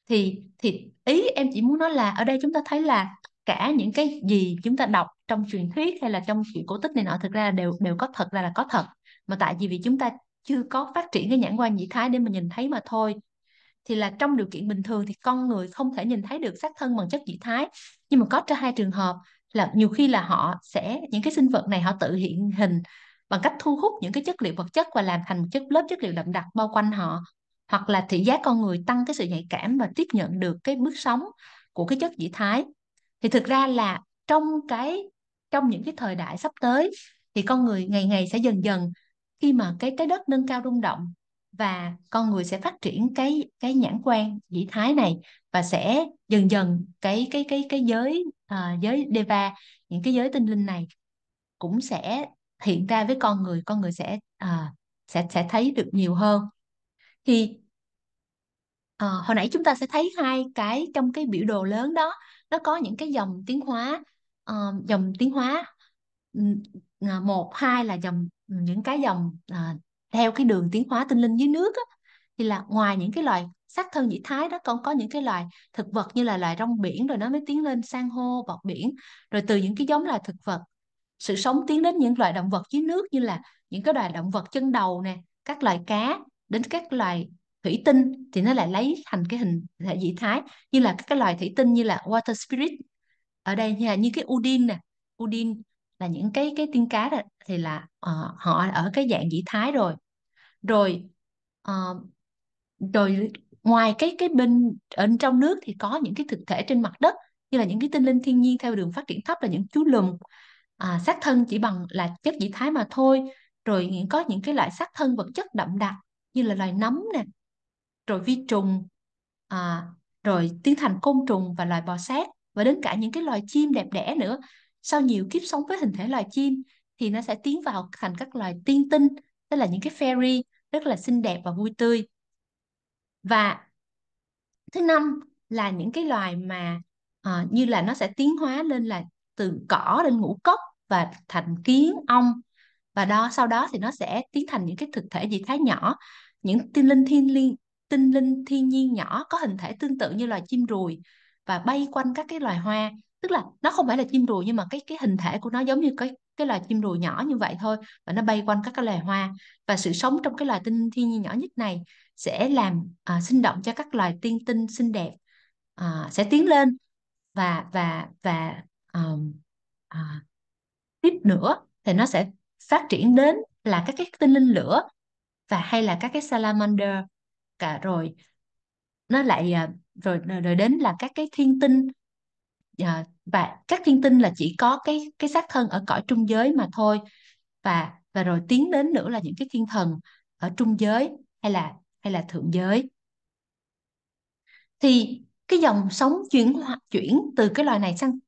thì thì ý em chỉ muốn nói là ở đây chúng ta thấy là cả những cái gì chúng ta đọc trong truyền thuyết hay là trong chuyện cổ tích này nọ thực ra đều đều có thật ra là có thật mà tại vì vì chúng ta chưa có phát triển cái nhãn quan nhĩ thái để mà nhìn thấy mà thôi thì là trong điều kiện bình thường thì con người không thể nhìn thấy được xác thân bằng chất dị thái nhưng mà có cho hai trường hợp là nhiều khi là họ sẽ những cái sinh vật này họ tự hiện hình bằng cách thu hút những cái chất liệu vật chất và làm thành một chất lớp chất liệu đậm đặc bao quanh họ hoặc là thị giác con người tăng cái sự nhạy cảm và tiếp nhận được cái bước sóng của cái chất dĩ thái thì thực ra là trong cái trong những cái thời đại sắp tới thì con người ngày ngày sẽ dần dần khi mà cái trái đất nâng cao rung động và con người sẽ phát triển cái cái nhãn quan dĩ thái này và sẽ dần dần cái cái cái cái giới uh, giới deva những cái giới tinh linh này cũng sẽ hiện ra với con người con người sẽ à, sẽ sẽ thấy được nhiều hơn thì à, hồi nãy chúng ta sẽ thấy hai cái trong cái biểu đồ lớn đó nó có những cái dòng tiến hóa uh, dòng tiến hóa à, một hai là dòng những cái dòng uh, theo cái đường tiến hóa tinh linh dưới nước á, thì là ngoài những cái loài sắc thân dị thái đó còn có những cái loài thực vật như là loài rong biển rồi nó mới tiến lên sang hô bọt biển rồi từ những cái giống loài thực vật sự sống tiến đến những loài động vật dưới nước như là những cái loài động vật chân đầu nè các loài cá đến các loài thủy tinh thì nó lại lấy thành cái hình thể dị thái như là các cái loài thủy tinh như là water spirit ở đây như là như cái udin nè udin là những cái cái tiên cá đó, thì là uh, họ ở cái dạng dị thái rồi rồi uh, rồi ngoài cái cái bên ở trong nước thì có những cái thực thể trên mặt đất như là những cái tinh linh thiên nhiên theo đường phát triển thấp là những chú lùm à, sát thân chỉ bằng là chất dị thái mà thôi rồi có những cái loại sát thân vật chất đậm đặc như là loài nấm nè rồi vi trùng à, rồi tiến thành côn trùng và loài bò sát và đến cả những cái loài chim đẹp đẽ nữa sau nhiều kiếp sống với hình thể loài chim thì nó sẽ tiến vào thành các loài tiên tinh tức là những cái fairy rất là xinh đẹp và vui tươi và thứ năm là những cái loài mà uh, như là nó sẽ tiến hóa lên là từ cỏ đến ngũ cốc và thành kiến ong và đó sau đó thì nó sẽ tiến thành những cái thực thể dị thái nhỏ những tinh linh thiên liên tinh linh thiên nhiên nhỏ có hình thể tương tự như loài chim ruồi và bay quanh các cái loài hoa tức là nó không phải là chim ruồi nhưng mà cái cái hình thể của nó giống như cái cái loài chim ruồi nhỏ như vậy thôi và nó bay quanh các cái loài hoa và sự sống trong cái loài tinh thiên nhiên nhỏ nhất này sẽ làm à, sinh động cho các loài tiên tinh xinh đẹp à, sẽ tiến lên và và và um, à, tiếp nữa thì nó sẽ phát triển đến là các cái tinh linh lửa và hay là các cái salamander cả rồi nó lại à, rồi rồi đến là các cái thiên tinh à, và các thiên tinh là chỉ có cái cái xác thân ở cõi trung giới mà thôi và và rồi tiến đến nữa là những cái thiên thần ở trung giới hay là hay là thượng giới thì cái dòng sống chuyển chuyển từ cái loài này sang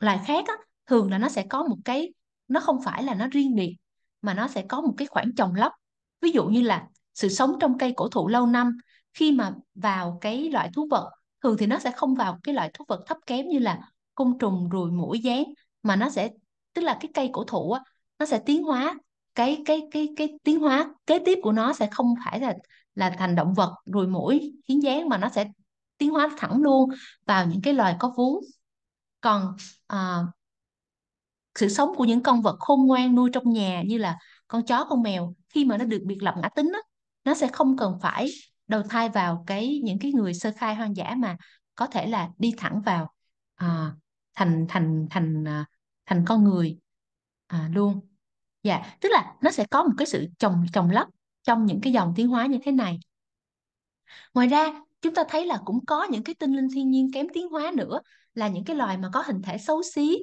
loài khác á, thường là nó sẽ có một cái nó không phải là nó riêng biệt mà nó sẽ có một cái khoảng chồng lấp ví dụ như là sự sống trong cây cổ thụ lâu năm khi mà vào cái loại thú vật thường thì nó sẽ không vào cái loại thú vật thấp kém như là côn trùng ruồi mũi gián mà nó sẽ tức là cái cây cổ thụ á, nó sẽ tiến hóa cái cái cái cái tiến hóa kế tiếp của nó sẽ không phải là là thành động vật ruồi mũi kiến dáng mà nó sẽ tiến hóa thẳng luôn vào những cái loài có vú còn à, sự sống của những con vật khôn ngoan nuôi trong nhà như là con chó con mèo khi mà nó được biệt lập ngã tính đó, nó sẽ không cần phải đầu thai vào cái những cái người sơ khai hoang dã mà có thể là đi thẳng vào à, thành thành thành ờ, thành con người à, luôn dạ tức là nó sẽ có một cái sự chồng chồng lấp trong những cái dòng tiến hóa như thế này ngoài ra chúng ta thấy là cũng có những cái tinh linh thiên nhiên kém tiến hóa nữa là những cái loài mà có hình thể xấu xí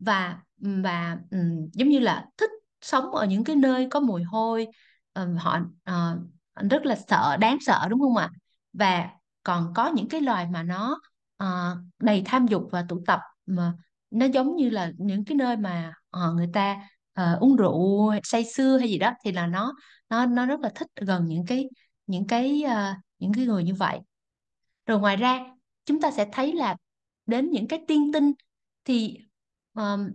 và và um, giống như là thích sống ở những cái nơi có mùi hôi um, họ uh, rất là sợ đáng sợ đúng không ạ và còn có những cái loài mà nó uh, đầy tham dục và tụ tập mà nó giống như là những cái nơi mà uh, người ta uh, uống rượu say sưa hay gì đó thì là nó nó nó rất là thích gần những cái những cái uh, những cái người như vậy rồi ngoài ra chúng ta sẽ thấy là đến những cái tiên tinh thì um,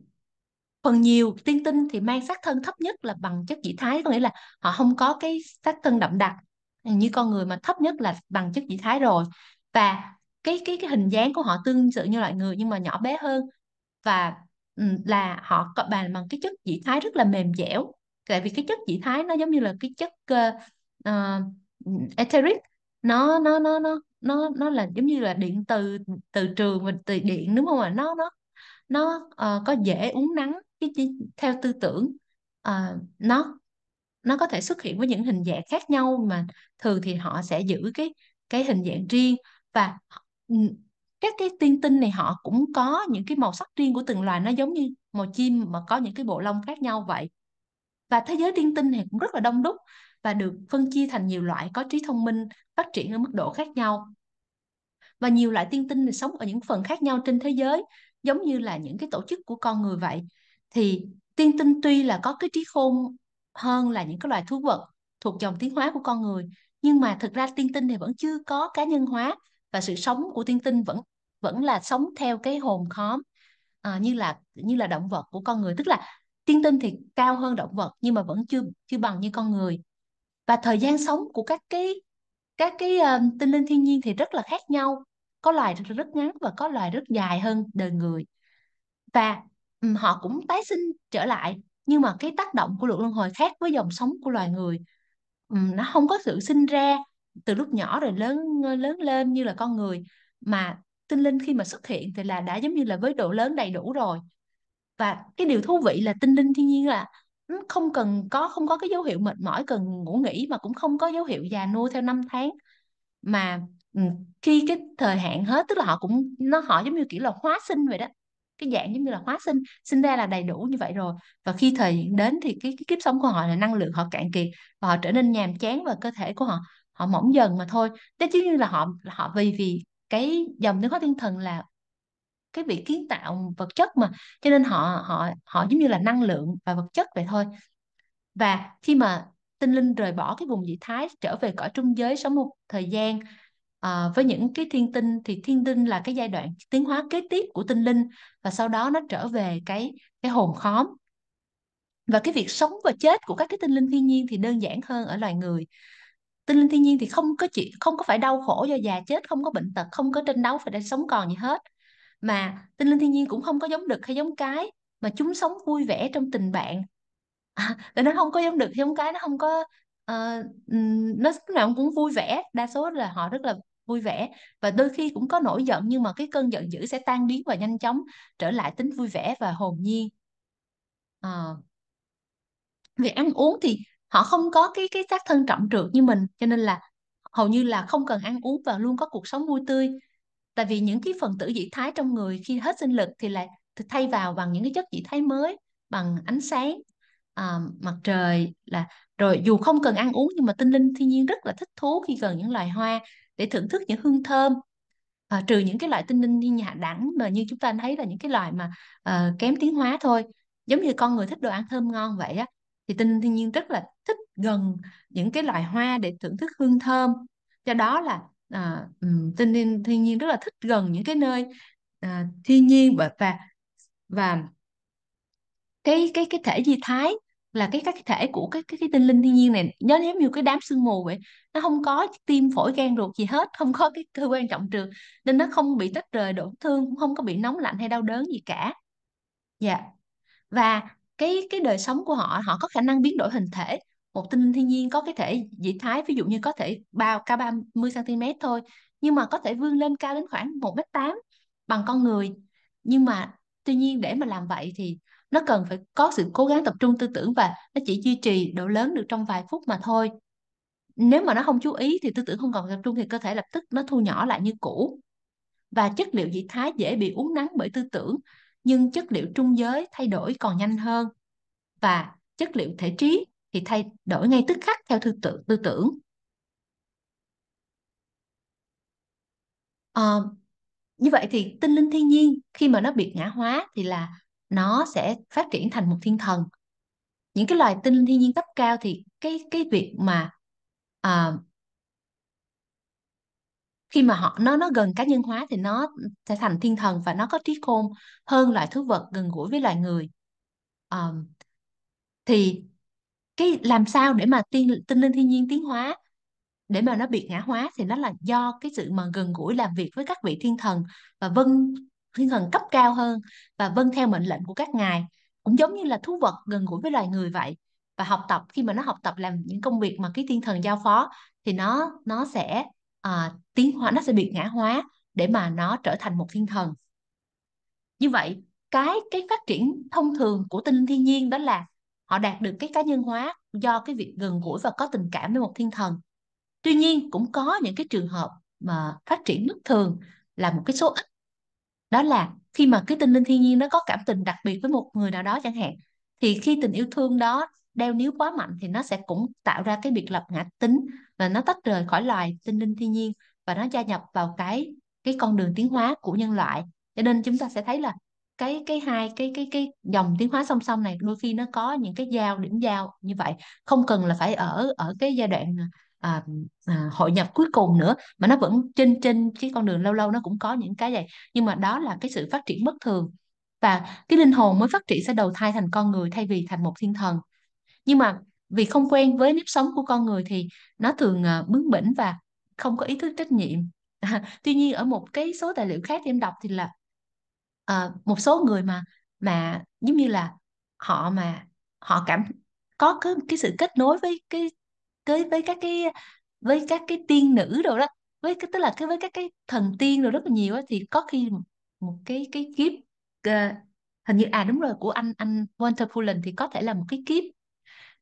phần nhiều tiên tinh thì mang sắc thân thấp nhất là bằng chất dị thái có nghĩa là họ không có cái sắc thân đậm đặc như con người mà thấp nhất là bằng chất dị thái rồi và cái cái cái hình dáng của họ tương tự như loại người nhưng mà nhỏ bé hơn và là họ bàn bằng cái chất dị thái rất là mềm dẻo tại vì cái chất dị thái nó giống như là cái chất uh, uh, etheric nó nó nó nó nó nó là giống như là điện từ từ trường và từ điện đúng không ạ nó nó nó uh, có dễ uốn nắn cái theo tư tưởng uh, nó nó có thể xuất hiện với những hình dạng khác nhau mà thường thì họ sẽ giữ cái cái hình dạng riêng và ừ, các cái tiên tinh này họ cũng có những cái màu sắc riêng của từng loài nó giống như màu chim mà có những cái bộ lông khác nhau vậy và thế giới tiên tinh này cũng rất là đông đúc và được phân chia thành nhiều loại có trí thông minh phát triển ở mức độ khác nhau. Và nhiều loại tiên tinh sống ở những phần khác nhau trên thế giới, giống như là những cái tổ chức của con người vậy. Thì tiên tinh tuy là có cái trí khôn hơn là những cái loài thú vật thuộc dòng tiến hóa của con người, nhưng mà thực ra tiên tinh thì vẫn chưa có cá nhân hóa và sự sống của tiên tinh vẫn vẫn là sống theo cái hồn khóm à, như là như là động vật của con người tức là tiên tinh thì cao hơn động vật nhưng mà vẫn chưa chưa bằng như con người và thời gian sống của các cái các cái uh, tinh linh thiên nhiên thì rất là khác nhau có loài rất ngắn và có loài rất dài hơn đời người và um, họ cũng tái sinh trở lại nhưng mà cái tác động của luật luân hồi khác với dòng sống của loài người um, nó không có sự sinh ra từ lúc nhỏ rồi lớn lớn lên như là con người mà tinh linh khi mà xuất hiện thì là đã giống như là với độ lớn đầy đủ rồi và cái điều thú vị là tinh linh thiên nhiên là không cần có không có cái dấu hiệu mệt mỏi cần ngủ nghỉ mà cũng không có dấu hiệu già nua theo năm tháng mà khi cái thời hạn hết tức là họ cũng nó họ giống như kiểu là hóa sinh vậy đó cái dạng giống như là hóa sinh sinh ra là đầy đủ như vậy rồi và khi thời đến thì cái, cái kiếp sống của họ là năng lượng họ cạn kiệt và họ trở nên nhàm chán và cơ thể của họ họ mỏng dần mà thôi thế chứ như là họ họ vì vì cái dòng tiến hóa thiên thần là cái việc kiến tạo vật chất mà cho nên họ họ họ giống như là năng lượng và vật chất vậy thôi và khi mà tinh linh rời bỏ cái vùng dị thái trở về cõi trung giới sống một thời gian à, với những cái thiên tinh thì thiên tinh là cái giai đoạn tiến hóa kế tiếp của tinh linh và sau đó nó trở về cái cái hồn khóm và cái việc sống và chết của các cái tinh linh thiên nhiên thì đơn giản hơn ở loài người tinh linh thiên nhiên thì không có chỉ không có phải đau khổ do già chết không có bệnh tật không có tranh đấu phải để sống còn gì hết mà tinh linh thiên nhiên cũng không có giống đực hay giống cái mà chúng sống vui vẻ trong tình bạn à, nó không có giống đực giống cái nó không có uh, nó lúc nào cũng vui vẻ đa số là họ rất là vui vẻ và đôi khi cũng có nổi giận nhưng mà cái cơn giận dữ sẽ tan biến và nhanh chóng trở lại tính vui vẻ và hồn nhiên à, việc ăn uống thì họ không có cái cái xác thân trọng trượt như mình cho nên là hầu như là không cần ăn uống và luôn có cuộc sống vui tươi tại vì những cái phần tử dị thái trong người khi hết sinh lực thì lại thay vào bằng những cái chất dị thái mới bằng ánh sáng à, mặt trời là rồi dù không cần ăn uống nhưng mà tinh linh thiên nhiên rất là thích thú khi gần những loài hoa để thưởng thức những hương thơm à, trừ những cái loại tinh linh thiên nhiên hạ đẳng mà như chúng ta thấy là những cái loại mà à, kém tiến hóa thôi giống như con người thích đồ ăn thơm ngon vậy á thì tinh linh thiên nhiên rất là thích gần những cái loài hoa để thưởng thức hương thơm do đó là à, thiên nhiên thiên nhiên rất là thích gần những cái nơi à, thiên nhiên và và và cái cái cái thể di thái là cái các thể của cái cái cái tinh linh thiên nhiên này nó giống như cái đám sương mù vậy nó không có tim phổi gan ruột gì hết không có cái cơ quan trọng trường nên nó không bị tách rời tổn thương cũng không có bị nóng lạnh hay đau đớn gì cả dạ và cái cái đời sống của họ họ có khả năng biến đổi hình thể một tinh thiên nhiên có cái thể dị thái ví dụ như có thể bao cao 30 cm thôi nhưng mà có thể vươn lên cao đến khoảng 1 m tám bằng con người nhưng mà tuy nhiên để mà làm vậy thì nó cần phải có sự cố gắng tập trung tư tưởng và nó chỉ duy trì độ lớn được trong vài phút mà thôi nếu mà nó không chú ý thì tư tưởng không còn tập trung thì cơ thể lập tức nó thu nhỏ lại như cũ và chất liệu dị thái dễ bị uốn nắn bởi tư tưởng nhưng chất liệu trung giới thay đổi còn nhanh hơn và chất liệu thể trí thì thay đổi ngay tức khắc theo tư tưởng tư tưởng à, như vậy thì tinh linh thiên nhiên khi mà nó bị ngã hóa thì là nó sẽ phát triển thành một thiên thần những cái loài tinh linh thiên nhiên cấp cao thì cái cái việc mà à, khi mà họ nó nó gần cá nhân hóa thì nó sẽ thành thiên thần và nó có trí khôn hơn loại thú vật gần gũi với loài người à, thì cái làm sao để mà tiên tinh linh thiên nhiên tiến hóa để mà nó bị ngã hóa thì nó là do cái sự mà gần gũi làm việc với các vị thiên thần và vân thiên thần cấp cao hơn và vân theo mệnh lệnh của các ngài cũng giống như là thú vật gần gũi với loài người vậy và học tập khi mà nó học tập làm những công việc mà cái thiên thần giao phó thì nó nó sẽ à, tiến hóa nó sẽ bị ngã hóa để mà nó trở thành một thiên thần như vậy cái cái phát triển thông thường của tinh thiên nhiên đó là họ đạt được cái cá nhân hóa do cái việc gần gũi và có tình cảm với một thiên thần tuy nhiên cũng có những cái trường hợp mà phát triển bất thường là một cái số ít đó là khi mà cái tinh linh thiên nhiên nó có cảm tình đặc biệt với một người nào đó chẳng hạn thì khi tình yêu thương đó đeo níu quá mạnh thì nó sẽ cũng tạo ra cái biệt lập ngã tính và nó tách rời khỏi loài tinh linh thiên nhiên và nó gia nhập vào cái cái con đường tiến hóa của nhân loại cho nên chúng ta sẽ thấy là cái cái hai cái cái cái dòng tiến hóa song song này đôi khi nó có những cái giao điểm giao như vậy không cần là phải ở ở cái giai đoạn à, à, hội nhập cuối cùng nữa mà nó vẫn trên trên cái con đường lâu lâu nó cũng có những cái vậy nhưng mà đó là cái sự phát triển bất thường và cái linh hồn mới phát triển sẽ đầu thai thành con người thay vì thành một thiên thần nhưng mà vì không quen với nếp sống của con người thì nó thường à, bướng bỉnh và không có ý thức trách nhiệm à, tuy nhiên ở một cái số tài liệu khác thì em đọc thì là uh, một số người mà mà giống như là họ mà họ cảm có cái, cái sự kết nối với cái cái với các cái với các cái tiên nữ rồi đó với cái tức là cái với các cái thần tiên rồi rất là nhiều đó, thì có khi một cái cái kiếp uh, hình như à đúng rồi của anh anh Walter Pullen thì có thể là một cái kiếp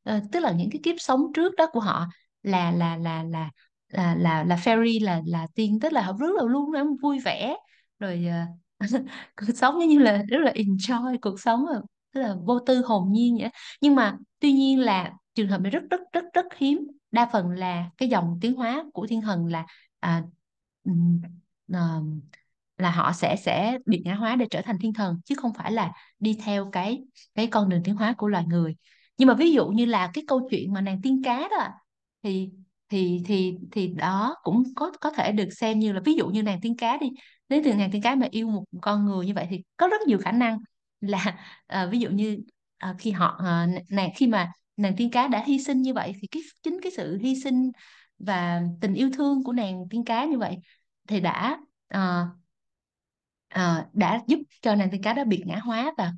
uh, tức là những cái kiếp sống trước đó của họ là là là là là là là fairy là là tiên tức là họ rất là luôn luôn vui vẻ rồi uh, cuộc sống giống như là rất là enjoy cuộc sống và tức là vô tư hồn nhiên vậy nhưng mà tuy nhiên là trường hợp này rất rất rất rất hiếm đa phần là cái dòng tiến hóa của thiên thần là à, à, là họ sẽ sẽ bị ngã hóa để trở thành thiên thần chứ không phải là đi theo cái cái con đường tiến hóa của loài người nhưng mà ví dụ như là cái câu chuyện mà nàng tiên cá đó thì thì thì thì đó cũng có có thể được xem như là ví dụ như nàng tiên cá đi lý thường hàng thì cái mà yêu một con người như vậy thì có rất nhiều khả năng là uh, ví dụ như uh, khi họ uh, nàng khi mà nàng tiên cá đã hy sinh như vậy thì cái chính cái sự hy sinh và tình yêu thương của nàng tiên cá như vậy thì đã uh, uh, đã giúp cho nàng tiên cá đó bị ngã hóa và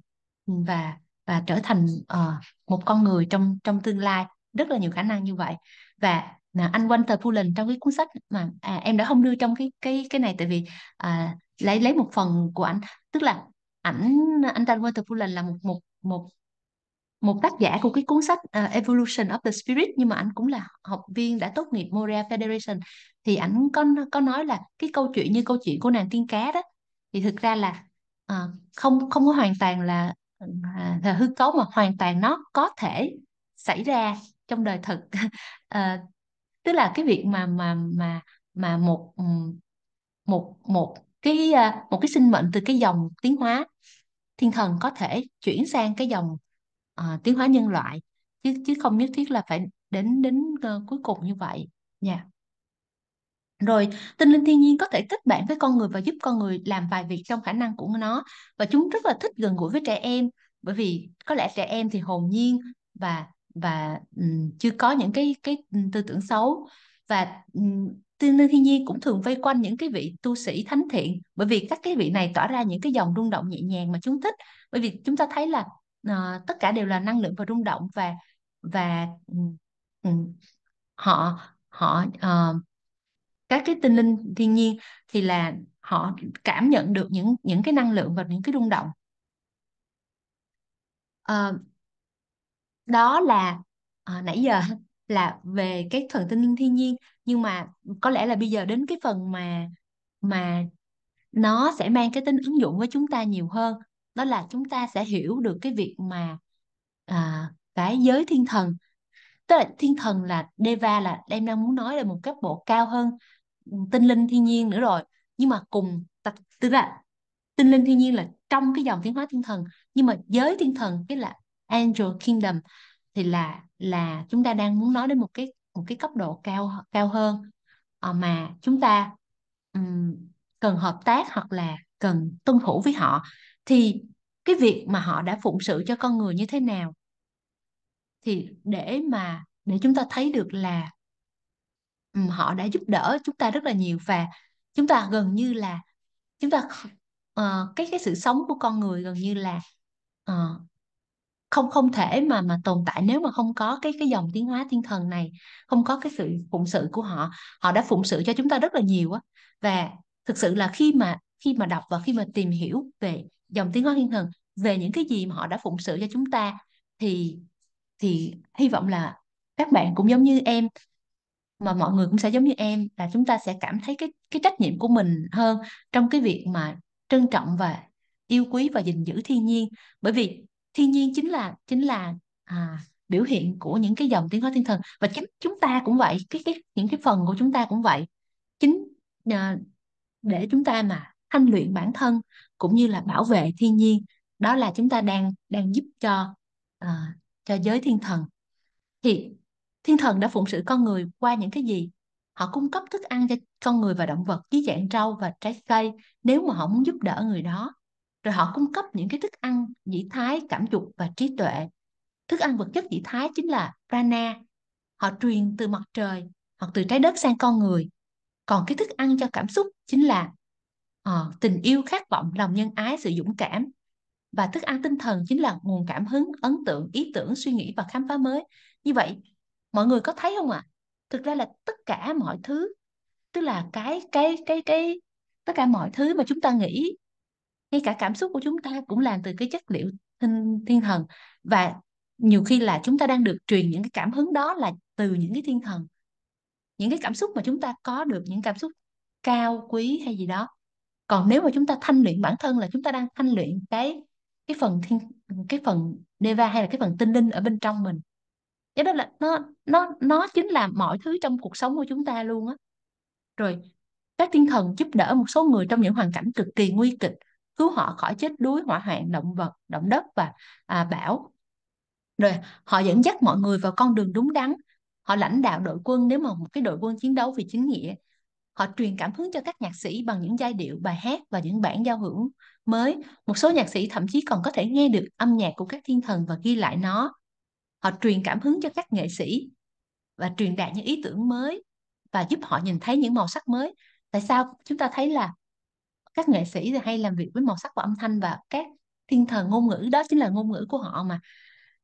và và trở thành uh, một con người trong trong tương lai rất là nhiều khả năng như vậy và à, anh Walter lần trong cái cuốn sách mà à, em đã không đưa trong cái cái cái này tại vì à, lấy lấy một phần của ảnh tức là ảnh anh ta Walter Fullen là một một một một tác giả của cái cuốn sách uh, Evolution of the Spirit nhưng mà ảnh cũng là học viên đã tốt nghiệp Moria Federation thì ảnh có có nói là cái câu chuyện như câu chuyện của nàng tiên cá đó thì thực ra là uh, không không có hoàn toàn là, à, là hư cấu mà hoàn toàn nó có thể xảy ra trong đời thực uh, tức là cái việc mà mà mà mà một ừ, một một cái ờ, một cái sinh mệnh từ cái dòng tiến hóa thiên thần có thể chuyển sang cái dòng uh, tiến hóa nhân loại chứ chứ không nhất thiết là phải đến đến uh, cuối cùng như vậy nha dạ. yeah. rồi tinh linh thiên nhiên có thể kết bạn với con người và giúp con người làm vài việc trong khả năng của nó và chúng rất là thích gần gũi với trẻ em bởi vì có lẽ trẻ em thì hồn nhiên và và um, chưa có những cái cái ừ, tư tưởng xấu và um, Tư Thiên Nhiên cũng thường vây quanh những cái vị tu sĩ thánh thiện bởi vì các cái vị này tỏa ra những cái dòng rung động nhẹ nhàng mà chúng thích bởi vì chúng ta thấy là uh, tất cả đều là năng lượng và rung động và và um, họ họ uh, các cái tinh linh thiên nhiên thì là họ cảm nhận được những những cái năng lượng và những cái rung động uh, đó là à, nãy giờ là về cái phần tinh linh thiên nhiên nhưng mà có lẽ là bây giờ đến cái phần mà mà nó sẽ mang cái tính ứng dụng với chúng ta nhiều hơn đó là chúng ta sẽ hiểu được cái việc mà à, cái giới thiên thần tức là thiên thần là Deva là em đang muốn nói là một cấp bộ cao hơn ừ, tinh linh thiên nhiên nữa rồi nhưng mà cùng tức là tinh linh thiên nhiên là trong cái dòng tiến hóa thiên thần nhưng mà giới thiên thần cái là Angel Kingdom thì là là chúng ta đang muốn nói đến một cái một cái cấp độ cao cao hơn ờ, mà chúng ta um, cần hợp tác hoặc là cần tuân thủ với họ thì cái việc mà họ đã phụng sự cho con người như thế nào thì để mà để chúng ta thấy được là um, họ đã giúp đỡ chúng ta rất là nhiều và chúng ta gần như là chúng ta uh, cái cái sự sống của con người gần như là uh, không không thể mà mà tồn tại nếu mà không có cái cái dòng tiến hóa thiên thần này không có cái sự phụng sự của họ họ đã phụng sự cho chúng ta rất là nhiều á và thực sự là khi mà khi mà đọc và khi mà tìm hiểu về dòng tiến hóa thiên thần về những cái gì mà họ đã phụng sự cho chúng ta thì thì hy vọng là các bạn cũng giống như em mà mọi người cũng sẽ giống như em là chúng ta sẽ cảm thấy cái cái trách nhiệm của mình hơn trong cái việc mà trân trọng và yêu quý và gìn giữ thiên nhiên bởi vì thiên nhiên chính là chính là à, biểu hiện của những cái dòng tiếng hóa thiên thần và chính chúng ta cũng vậy cái cái những cái phần của chúng ta cũng vậy chính à, để chúng ta mà thanh luyện bản thân cũng như là bảo vệ thiên nhiên đó là chúng ta đang đang giúp cho à, cho giới thiên thần thì thiên thần đã phụng sự con người qua những cái gì họ cung cấp thức ăn cho con người và động vật dưới dạng rau và trái cây nếu mà họ muốn giúp đỡ người đó rồi họ cung cấp những cái thức ăn dĩ thái cảm dục và trí tuệ thức ăn vật chất dĩ thái chính là prana họ truyền từ mặt trời hoặc từ trái đất sang con người còn cái thức ăn cho cảm xúc chính là uh, tình yêu khát vọng lòng nhân ái sự dũng cảm và thức ăn tinh thần chính là nguồn cảm hứng ấn tượng ý tưởng suy nghĩ và khám phá mới như vậy mọi người có thấy không ạ à? thực ra là tất cả mọi thứ tức là cái cái cái cái tất cả mọi thứ mà chúng ta nghĩ ngay cả cảm xúc của chúng ta cũng làm từ cái chất liệu thiên, thần và nhiều khi là chúng ta đang được truyền những cái cảm hứng đó là từ những cái thiên thần những cái cảm xúc mà chúng ta có được những cảm xúc cao quý hay gì đó còn nếu mà chúng ta thanh luyện bản thân là chúng ta đang thanh luyện cái cái phần thiên cái phần deva hay là cái phần tinh linh ở bên trong mình cho đó là nó nó nó chính là mọi thứ trong cuộc sống của chúng ta luôn á rồi các thiên thần giúp đỡ một số người trong những hoàn cảnh cực kỳ nguy kịch cứu họ khỏi chết đuối hỏa hoạn động vật động đất và à, bão rồi họ dẫn dắt mọi người vào con đường đúng đắn họ lãnh đạo đội quân nếu mà một cái đội quân chiến đấu vì chính nghĩa họ truyền cảm hứng cho các nhạc sĩ bằng những giai điệu bài hát và những bản giao hưởng mới một số nhạc sĩ thậm chí còn có thể nghe được âm nhạc của các thiên thần và ghi lại nó họ truyền cảm hứng cho các nghệ sĩ và truyền đạt những ý tưởng mới và giúp họ nhìn thấy những màu sắc mới tại sao chúng ta thấy là các nghệ sĩ thì hay làm việc với màu sắc và âm thanh và các thiên thần ngôn ngữ đó chính là ngôn ngữ của họ mà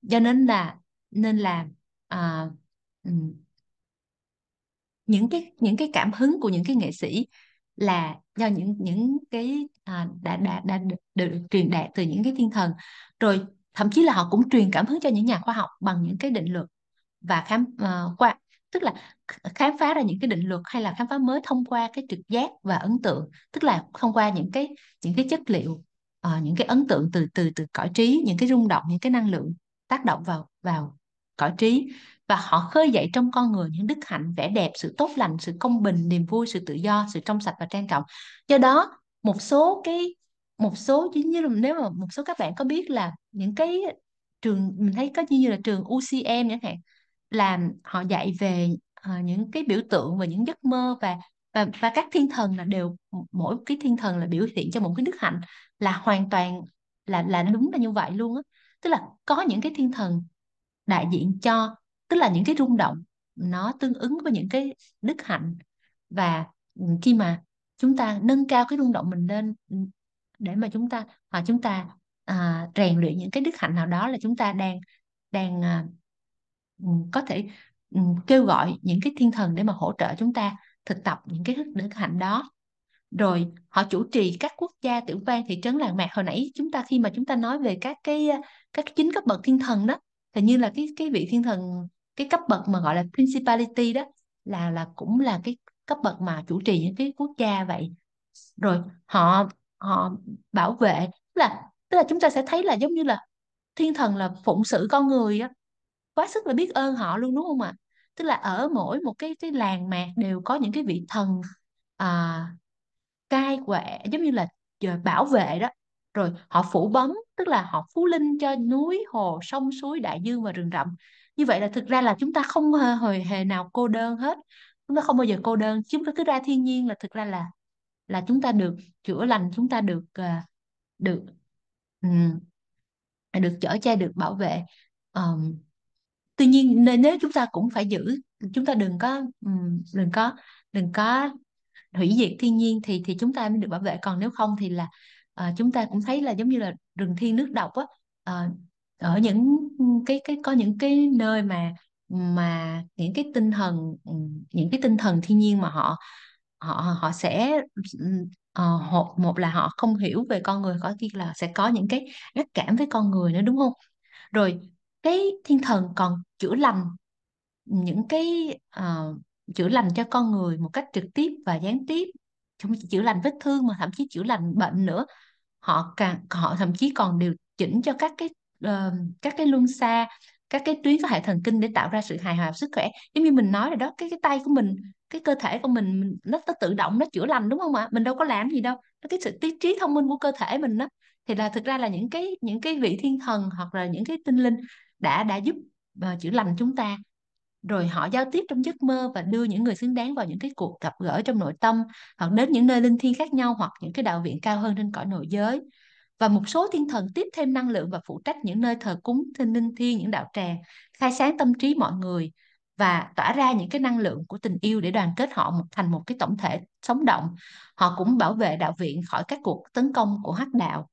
cho nên là nên là à, những cái những cái cảm hứng của những cái nghệ sĩ là do những những cái à, đã, đã đã được, được truyền đạt từ những cái thiên thần rồi thậm chí là họ cũng truyền cảm hứng cho những nhà khoa học bằng những cái định luật và khám uh, qua tức là khám phá ra những cái định luật hay là khám phá mới thông qua cái trực giác và ấn tượng tức là thông qua những cái những cái chất liệu uh, những cái ấn tượng từ từ từ cõi trí những cái rung động những cái năng lượng tác động vào vào cõi trí và họ khơi dậy trong con người những đức hạnh vẻ đẹp sự tốt lành sự công bình niềm vui sự tự do sự trong sạch và trang trọng do đó một số cái một số chính như là nếu mà một số các bạn có biết là những cái trường mình thấy có như là trường UCM chẳng hạn làm họ dạy về uh, những cái biểu tượng và những giấc mơ và và và các thiên thần là đều mỗi cái thiên thần là biểu hiện cho một cái đức hạnh là hoàn toàn là là đúng là như vậy luôn á tức là có những cái thiên thần đại diện cho tức là những cái rung động nó tương ứng với những cái đức hạnh và ừ, khi mà chúng ta nâng cao cái rung động mình lên ừ, để mà chúng ta à, chúng ta à, rèn luyện những cái đức hạnh nào đó là chúng ta đang đang à, Ừ, có thể ừ, kêu gọi những cái thiên thần để mà hỗ trợ chúng ta thực tập những cái đức đức hạnh đó rồi họ chủ trì các quốc gia tiểu bang thị trấn làng mạc hồi nãy chúng ta khi mà chúng ta nói về các cái ờ, các chính cấp bậc thiên thần đó thì như là cái cái vị thiên thần cái cấp bậc mà gọi là principality đó là là cũng là cái cấp bậc mà chủ trì những cái quốc gia vậy rồi họ họ bảo vệ tức là tức là chúng ta sẽ thấy là giống như là thiên thần là phụng sự con người á quá sức là biết ơn họ luôn đúng không ạ tức là ở mỗi một cái cái làng mạc đều có những cái vị thần à, cai quẹ giống như là ờ, bảo vệ đó rồi họ phủ bấm tức là họ phú linh cho núi hồ sông suối đại dương và rừng rậm như vậy là thực ra là chúng ta không hề hề nào cô đơn hết chúng ta không bao giờ cô đơn chúng ta cứ ra thiên nhiên là thực ra là là chúng ta được chữa lành chúng ta được ờ, được được chở che được bảo vệ um, tuy nhiên nên nếu chúng ta cũng phải giữ chúng ta đừng có đừng có đừng có hủy diệt thiên nhiên thì thì chúng ta mới được bảo vệ còn nếu không thì là à, chúng ta cũng thấy là giống như là rừng thiên nước độc á à, ở những cái cái có những cái nơi mà mà những cái tinh thần những cái tinh thần thiên nhiên mà họ họ họ sẽ uh, ờ, một, một là họ không hiểu về con người có khi là sẽ có những cái ác cảm với con người nữa đúng không rồi cái thiên thần còn chữa lành những cái uh, chữa lành cho con người một cách trực tiếp và gián tiếp không chỉ chữa lành vết thương mà thậm chí chữa lành bệnh nữa họ càng họ thậm chí còn điều chỉnh cho các cái uh, các cái luân xa các cái tuyến có hệ thần kinh để tạo ra sự hài hòa sức khỏe giống như mình nói rồi đó cái cái tay của mình cái cơ thể của mình, nó, nó tự động nó chữa lành đúng không ạ mình đâu có làm gì đâu cái sự trí, trí thông minh của cơ thể mình đó thì là thực ra là những cái những cái vị thiên thần hoặc là những cái tinh linh đã đã giúp uh, chữa lành chúng ta rồi họ giao tiếp trong giấc mơ và đưa những người xứng đáng vào những cái cuộc gặp gỡ trong nội tâm hoặc đến những nơi linh thiêng khác nhau hoặc những cái đạo viện cao hơn trên cõi nội giới và một số thiên thần tiếp thêm năng lượng và phụ trách những nơi thờ cúng thiên linh thiêng những đạo tràng khai sáng tâm trí mọi người và tỏa ra những cái năng lượng của tình yêu để đoàn kết họ thành một cái tổng thể sống động họ cũng bảo vệ đạo viện khỏi các cuộc tấn công của hắc đạo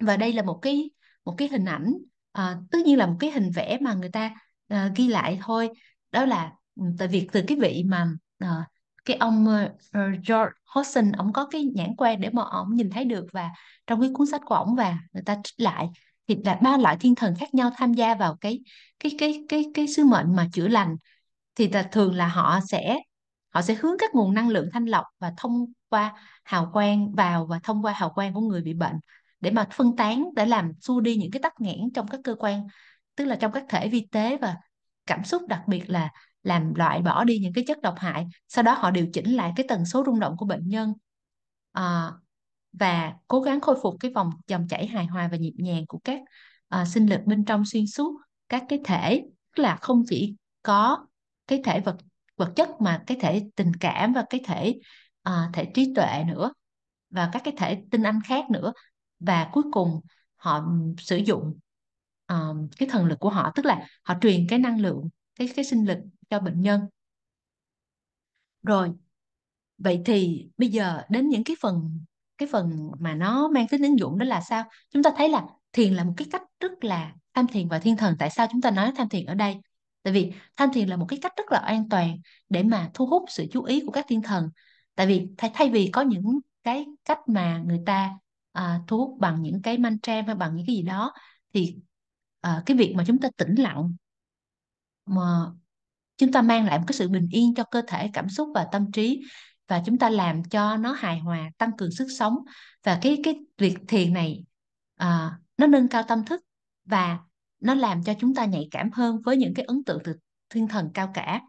và đây là một cái một cái hình ảnh à, tất nhiên là một cái hình vẽ mà người ta à, ghi lại thôi đó là ừ, tại việc từ cái vị mà à, cái ông uh, George Hodgson ông có cái nhãn quan để mà ông nhìn thấy được và trong cái cuốn sách của ông và người ta trích lại thì là ba loại thiên thần khác nhau tham gia vào cái cái cái cái cái sứ mệnh mà chữa lành thì là thường là họ sẽ họ sẽ hướng các nguồn năng lượng thanh lọc và thông qua hào quang vào và thông qua hào quang của người bị bệnh để mà phân tán để làm xua đi những cái tắc nghẽn trong các cơ quan tức là trong các thể vi tế và cảm xúc đặc biệt là làm loại bỏ đi những cái chất độc hại sau đó họ điều chỉnh lại cái tần số rung động của bệnh nhân à, và cố gắng khôi phục cái vòng dòng chảy hài hòa và nhịp nhàng của các à, sinh lực bên trong xuyên suốt các cái thể tức là không chỉ có cái thể vật vật chất mà cái thể tình cảm và cái thể à, thể trí tuệ nữa và các cái thể tinh anh khác nữa và cuối cùng họ sử dụng uh, cái thần lực của họ tức là họ truyền cái năng lượng cái cái sinh lực cho bệnh nhân rồi vậy thì bây giờ đến những cái phần cái phần mà nó mang tính ứng dụng đó là sao chúng ta thấy là thiền là một cái cách rất là tham thiền và thiên thần tại sao chúng ta nói tham thiền ở đây tại vì tham thiền là một cái cách rất là an toàn để mà thu hút sự chú ý của các thiên thần tại vì thay thay vì có những cái cách mà người ta à, thuốc bằng những cái mantra hay bằng những cái gì đó thì à, cái việc mà chúng ta tĩnh lặng mà chúng ta mang lại một cái sự bình yên cho cơ thể cảm xúc và tâm trí và chúng ta làm cho nó hài hòa tăng cường sức sống và cái cái việc thiền này à, nó nâng cao tâm thức và nó làm cho chúng ta nhạy cảm hơn với những cái ấn tượng từ thiên thần cao cả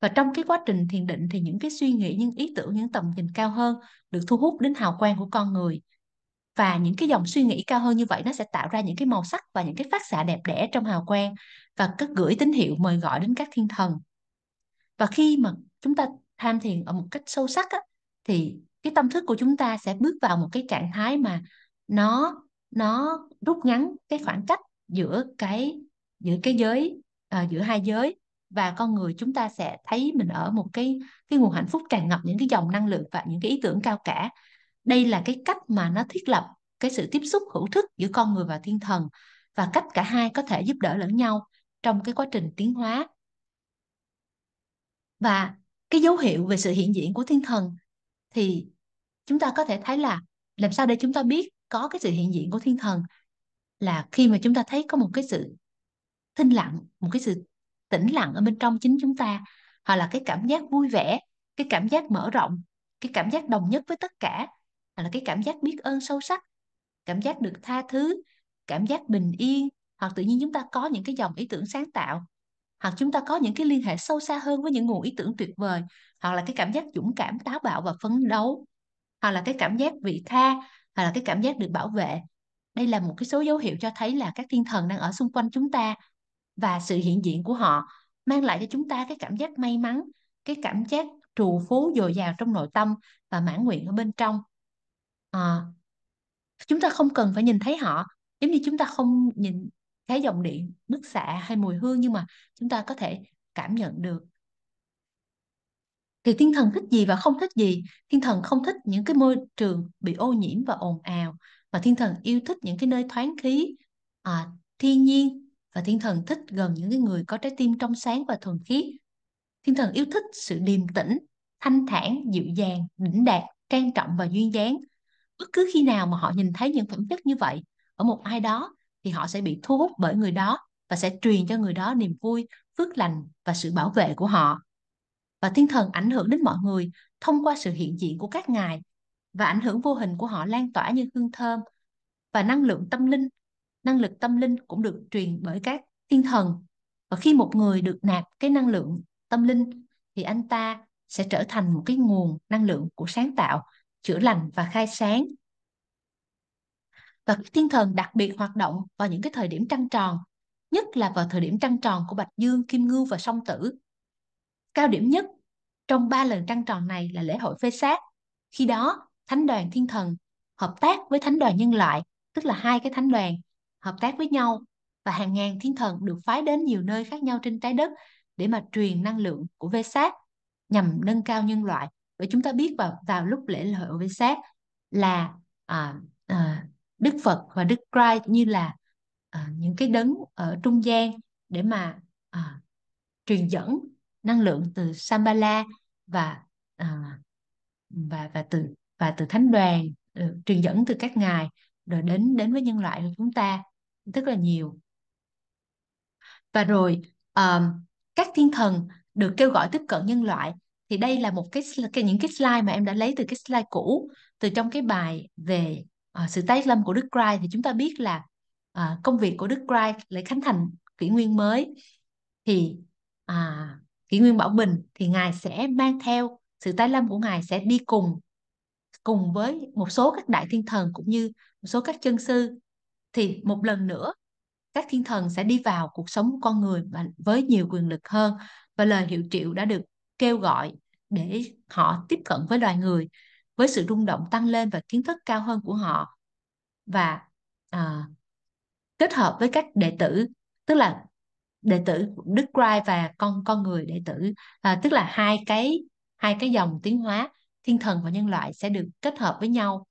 và trong cái quá trình thiền định thì những cái suy nghĩ những ý tưởng những tầm nhìn cao hơn được thu hút đến hào quang của con người và những cái dòng suy nghĩ cao hơn như vậy nó sẽ tạo ra những cái màu sắc và những cái phát xạ đẹp đẽ trong hào quang và các gửi tín hiệu mời gọi đến các thiên thần và khi mà chúng ta tham thiền ở một cách sâu sắc á, thì cái tâm thức của chúng ta sẽ bước vào một cái trạng thái mà nó nó rút ngắn cái khoảng cách giữa cái giữa cái giới à, giữa hai giới và con người chúng ta sẽ thấy mình ở một cái cái nguồn hạnh phúc tràn ngập những cái dòng năng lượng và những cái ý tưởng cao cả đây là cái cách mà nó thiết lập cái sự tiếp xúc hữu thức giữa con người và thiên thần và cách cả hai có thể giúp đỡ lẫn nhau trong cái quá trình tiến hóa và cái dấu hiệu về sự hiện diện của thiên thần thì chúng ta có thể thấy là làm sao để chúng ta biết có cái sự hiện diện của thiên thần là khi mà chúng ta thấy có một cái sự thinh lặng một cái sự tĩnh lặng ở bên trong chính chúng ta hoặc là cái cảm giác vui vẻ cái cảm giác mở rộng cái cảm giác đồng nhất với tất cả hoặc là cái cảm giác biết ơn sâu sắc cảm giác được tha thứ cảm giác bình yên hoặc tự nhiên chúng ta có những cái dòng ý tưởng sáng tạo hoặc chúng ta có những cái liên hệ sâu xa hơn với những nguồn ý tưởng tuyệt vời hoặc là cái cảm giác dũng cảm táo bạo và phấn đấu hoặc là cái cảm giác vị tha hoặc là cái cảm giác được bảo vệ đây là một cái số dấu hiệu cho thấy là các thiên thần đang ở xung quanh chúng ta và sự hiện diện của họ mang lại cho chúng ta cái cảm giác may mắn cái cảm giác trù phú dồi dào trong nội tâm và mãn nguyện ở bên trong Ờ, chúng ta không cần phải nhìn thấy họ giống như chúng ta không nhìn thấy dòng điện bức xạ hay mùi hương nhưng mà chúng ta có thể cảm nhận được thì thiên thần thích gì và không thích gì thiên thần không thích những cái môi trường bị ô nhiễm và ồn ào mà thiên thần yêu thích những cái nơi thoáng khí à, thiên nhiên và thiên thần thích gần những cái người có trái tim trong sáng và thuần khiết thiên thần yêu thích sự điềm tĩnh thanh thản dịu dàng đỉnh đạt trang trọng và duyên dáng bất cứ khi nào mà họ nhìn thấy những phẩm chất như vậy ở một ai đó thì họ sẽ bị thu hút bởi người đó và sẽ truyền cho người đó niềm vui phước lành và sự bảo vệ của họ và thiên thần ảnh hưởng đến mọi người thông qua sự hiện diện của các ngài và ảnh hưởng vô hình của họ lan tỏa như hương thơm và năng lượng tâm linh năng lực tâm linh cũng được truyền bởi các thiên thần và khi một người được nạp cái năng lượng tâm linh thì anh ta sẽ trở thành một cái nguồn năng lượng của sáng tạo chữa lành và khai sáng và thiên thần đặc biệt hoạt động vào những cái thời điểm trăng tròn nhất là vào thời điểm trăng tròn của bạch dương kim ngưu và song tử cao điểm nhất trong ba lần trăng tròn này là lễ hội phê sát khi đó thánh đoàn thiên thần hợp tác với thánh đoàn nhân loại tức là hai cái thánh đoàn hợp tác với nhau và hàng ngàn thiên thần được phái đến nhiều nơi khác nhau trên trái đất để mà truyền năng lượng của vê sát nhằm nâng cao nhân loại và chúng ta biết vào vào lúc lễ hội với sát là à, à, Đức Phật và Đức Christ như là à, những cái đấng ở trung gian để mà à, truyền dẫn năng lượng từ Sambala và à, và và từ và từ thánh đoàn ừ, truyền dẫn từ các ngài rồi đến đến với nhân loại của chúng ta rất là nhiều và rồi um, các thiên thần được kêu gọi tiếp cận nhân loại thì đây là một cái, cái những cái slide mà em đã lấy từ cái slide cũ từ trong cái bài về uh, sự tái lâm của Đức Christ thì chúng ta biết là uh, công việc của Đức Christ lại khánh thành kỷ nguyên mới thì uh, kỷ nguyên bảo bình thì ngài sẽ mang theo sự tái lâm của ngài sẽ đi cùng cùng với một số các đại thiên thần cũng như một số các chân sư thì một lần nữa các thiên thần sẽ đi vào cuộc sống con người và với nhiều quyền lực hơn và lời hiệu triệu đã được kêu gọi để họ tiếp cận với loài người với sự rung động tăng lên và kiến thức cao hơn của họ và à, kết hợp với các đệ tử tức là đệ tử Đức Christ và con con người đệ tử à, tức là hai cái hai cái dòng tiến hóa thiên thần và nhân loại sẽ được kết hợp với nhau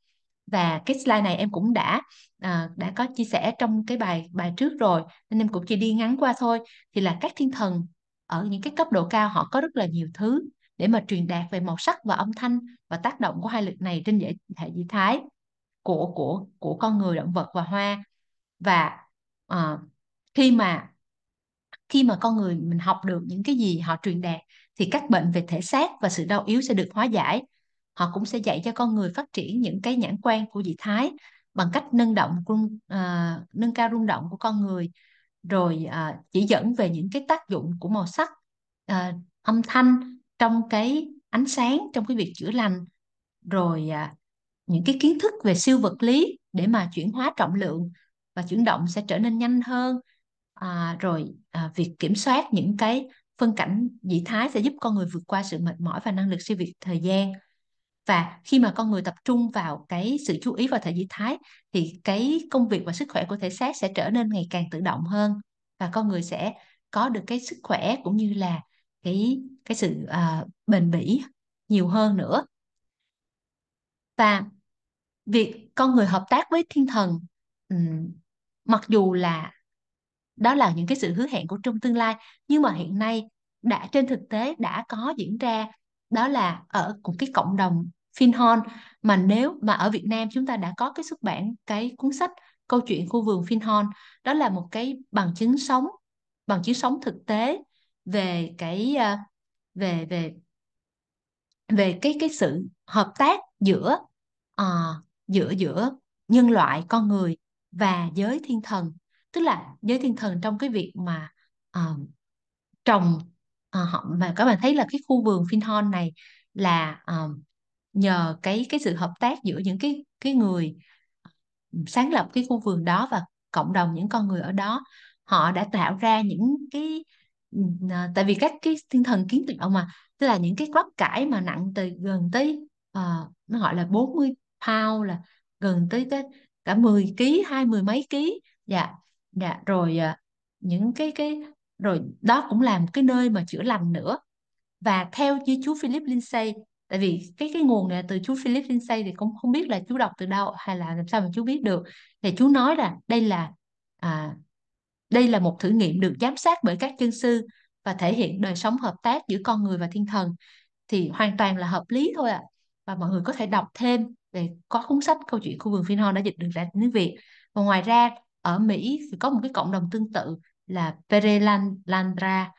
và cái slide này em cũng đã à, đã có chia sẻ trong cái bài bài trước rồi nên em cũng chỉ đi ngắn qua thôi thì là các thiên thần ở những cái cấp độ cao họ có rất là nhiều thứ để mà truyền đạt về màu sắc và âm thanh và tác động của hai lực này trên hệ, hệ dị thái của của của con người động vật và hoa và uh, khi mà khi mà con người mình học được những cái gì họ truyền đạt thì các bệnh về thể xác và sự đau yếu sẽ được hóa giải họ cũng sẽ dạy cho con người phát triển những cái nhãn quan của dị thái bằng cách nâng động uh, nâng cao rung động của con người rồi à, chỉ dẫn về những cái tác dụng của màu sắc à, âm thanh trong cái ánh sáng trong cái việc chữa lành rồi à, những cái kiến thức về siêu vật lý để mà chuyển hóa trọng lượng và chuyển động sẽ trở nên nhanh hơn à, rồi à, việc kiểm soát những cái phân cảnh dị thái sẽ giúp con người vượt qua sự mệt mỏi và năng lực siêu việt thời gian và khi mà con người tập trung vào cái sự chú ý vào thể dị thái thì cái công việc và sức khỏe của thể xác sẽ trở nên ngày càng tự động hơn và con người sẽ có được cái sức khỏe cũng như là cái cái sự uh, bền bỉ nhiều hơn nữa và việc con người hợp tác với thiên thần um, mặc dù là đó là những cái sự hứa hẹn của trong tương lai nhưng mà hiện nay đã trên thực tế đã có diễn ra đó là ở cùng cái cộng đồng Finhorn mà nếu mà ở Việt Nam chúng ta đã có cái xuất bản cái cuốn sách câu chuyện khu vườn Finhorn đó là một cái bằng chứng sống bằng chứng sống thực tế về cái ờ, về về về cái cái sự hợp tác giữa uh, giữa giữa nhân loại con người và giới thiên thần tức là giới thiên thần trong cái việc mà uh, trồng uh, họ mà các bạn thấy là cái khu vườn Finhorn này là uh, nhờ cái cái sự hợp tác giữa những cái cái người sáng lập cái khu vườn đó và cộng đồng những con người ở đó họ đã tạo ra những cái ờ, tại vì các cái thiên thần kiến tạo mà tức là những cái bắp cải mà nặng từ gần tới uh, nó gọi là 40 pound là gần tới tới cả 10 kg hai mươi mấy kg dạ dạ rồi uh, những cái cái rồi đó cũng là một cái nơi mà chữa lành nữa và theo như chú Philip Lindsay tại vì cái cái nguồn này từ chú Philip Lindsay thì cũng không biết là chú đọc từ đâu hay là làm sao mà chú biết được thì chú nói là đây là à, đây là một thử nghiệm được giám sát bởi các chân sư và thể hiện đời sống hợp tác giữa con người và thiên thần thì hoàn toàn là hợp lý thôi ạ à. và mọi người có thể đọc thêm về có cuốn sách câu chuyện khu vườn phim hoa đã dịch được ra tiếng Việt và ngoài ra ở Mỹ thì có một cái cộng đồng tương tự là Perelandra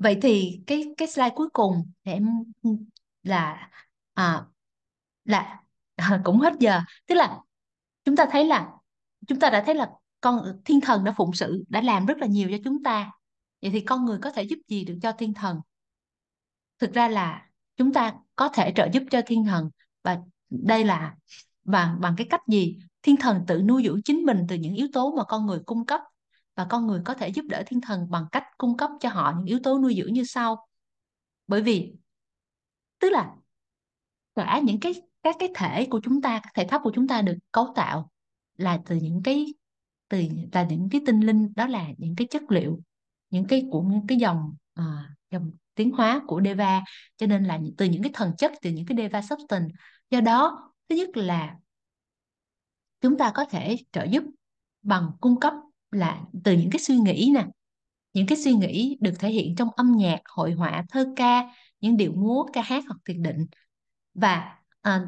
Vậy thì cái cái slide cuối cùng để em là à, là à, cũng hết giờ, tức là chúng ta thấy là chúng ta đã thấy là con thiên thần đã phụng sự, đã làm rất là nhiều cho chúng ta. Vậy thì con người có thể giúp gì được cho thiên thần? Thực ra là chúng ta có thể trợ giúp cho thiên thần và đây là bằng bằng cái cách gì? Thiên thần tự nuôi dưỡng chính mình từ những yếu tố mà con người cung cấp và con người có thể giúp đỡ thiên thần bằng cách cung cấp cho họ những yếu tố nuôi dưỡng như sau bởi vì tức là cả những cái các cái thể của chúng ta các thể thấp của chúng ta được cấu tạo là từ những cái từ là những cái tinh linh đó là những cái chất liệu những cái của những cái dòng à, dòng tiến hóa của Deva cho nên là từ những cái thần chất từ những cái Deva substance do đó thứ nhất là chúng ta có thể trợ giúp bằng cung cấp là từ những cái suy nghĩ nè những cái suy nghĩ được thể hiện trong âm nhạc hội họa thơ ca những điệu múa ca hát hoặc thiền định và à,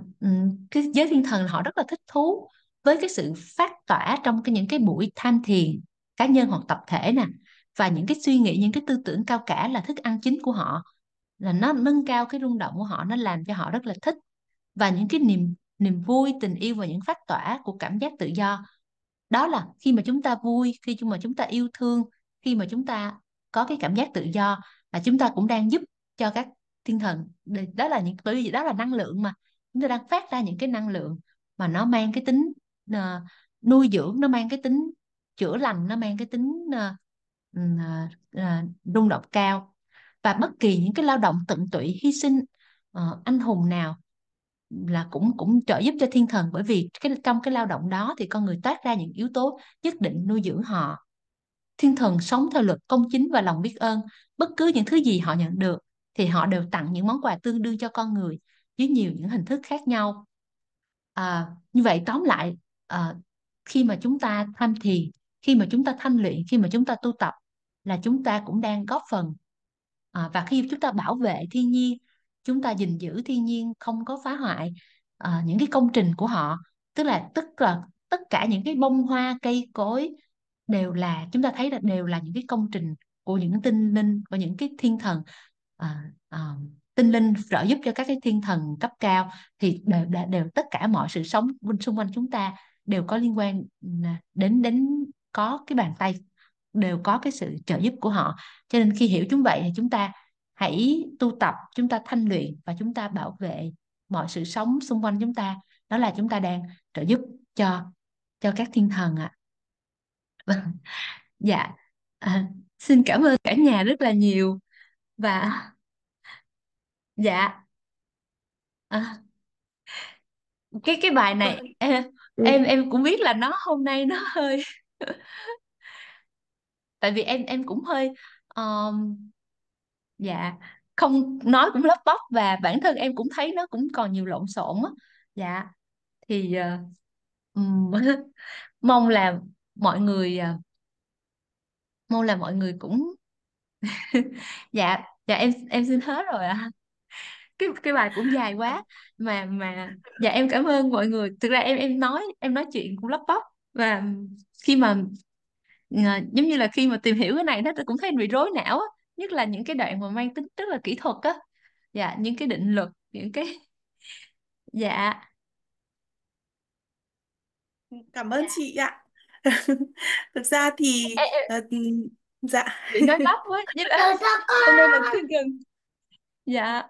cái giới thiên thần họ rất là thích thú với cái sự phát tỏa trong cái những cái buổi tham thiền cá nhân hoặc tập thể nè và những cái suy nghĩ những cái tư tưởng cao cả là thức ăn chính của họ là nó nâng cao cái rung động của họ nó làm cho họ rất là thích và những cái niềm niềm vui tình yêu và những phát tỏa của cảm giác tự do đó là khi mà chúng ta vui khi mà chúng ta yêu thương khi mà chúng ta có cái cảm giác tự do là chúng ta cũng đang giúp cho các thiên thần đó là những bởi vì đó là năng lượng mà chúng ta đang phát ra những cái năng lượng mà nó mang cái tính uh, nuôi dưỡng nó mang cái tính chữa lành nó mang cái tính uh, uh, rung động cao và bất kỳ những cái lao động tận tụy hy sinh uh, anh hùng nào là cũng cũng trợ giúp cho thiên thần bởi vì cái trong cái lao động đó thì con người toát ra những yếu tố nhất định nuôi dưỡng họ thiên thần sống theo luật công chính và lòng biết ơn bất cứ những thứ gì họ nhận được thì họ đều tặng những món quà tương đương cho con người dưới nhiều những hình thức khác nhau à, như vậy tóm lại à, khi mà chúng ta tham thiền khi mà chúng ta thanh luyện khi mà chúng ta tu tập là chúng ta cũng đang góp phần à, và khi chúng ta bảo vệ thiên nhiên chúng ta gìn giữ thiên nhiên không có phá hoại uh, những cái công trình của họ tức là tức là tất cả những cái bông hoa cây cối đều là chúng ta thấy là đều là những cái công trình của những tinh linh của những cái thiên thần uh, uh, tinh linh trợ giúp cho các cái thiên thần cấp cao thì đều, đều, đều tất cả mọi sự sống bên xung quanh chúng ta đều có liên quan đến đến có cái bàn tay đều có cái sự trợ giúp của họ cho nên khi hiểu chúng vậy thì chúng ta hãy tu tập chúng ta thanh luyện và chúng ta bảo vệ mọi sự sống xung quanh chúng ta đó là chúng ta đang trợ giúp cho cho các thiên thần ạ à. dạ à, xin cảm ơn cả nhà rất là nhiều và dạ à, cái cái bài này em em em cũng biết là nó hôm nay nó hơi tại vì em em cũng hơi um, dạ không nói cũng lấp bấp và bản thân em cũng thấy nó cũng còn nhiều lộn xộn á dạ thì uh, mong là mọi người uh, mong là mọi người cũng dạ dạ em em xin hết rồi ạ à. cái cái bài cũng dài quá mà mà dạ em cảm ơn mọi người thực ra em em nói em nói chuyện cũng lấp bắp và khi mà ờ, giống như là khi mà tìm hiểu cái này nó cũng thấy bị rối não á nhất là những cái đoạn mà mang tính rất là kỹ thuật á dạ những cái định luật những cái dạ cảm ơn dạ. chị ạ thực ra thì Ê, uh, dạ bị nói lắp quá như là hôm nay lần thứ gần dạ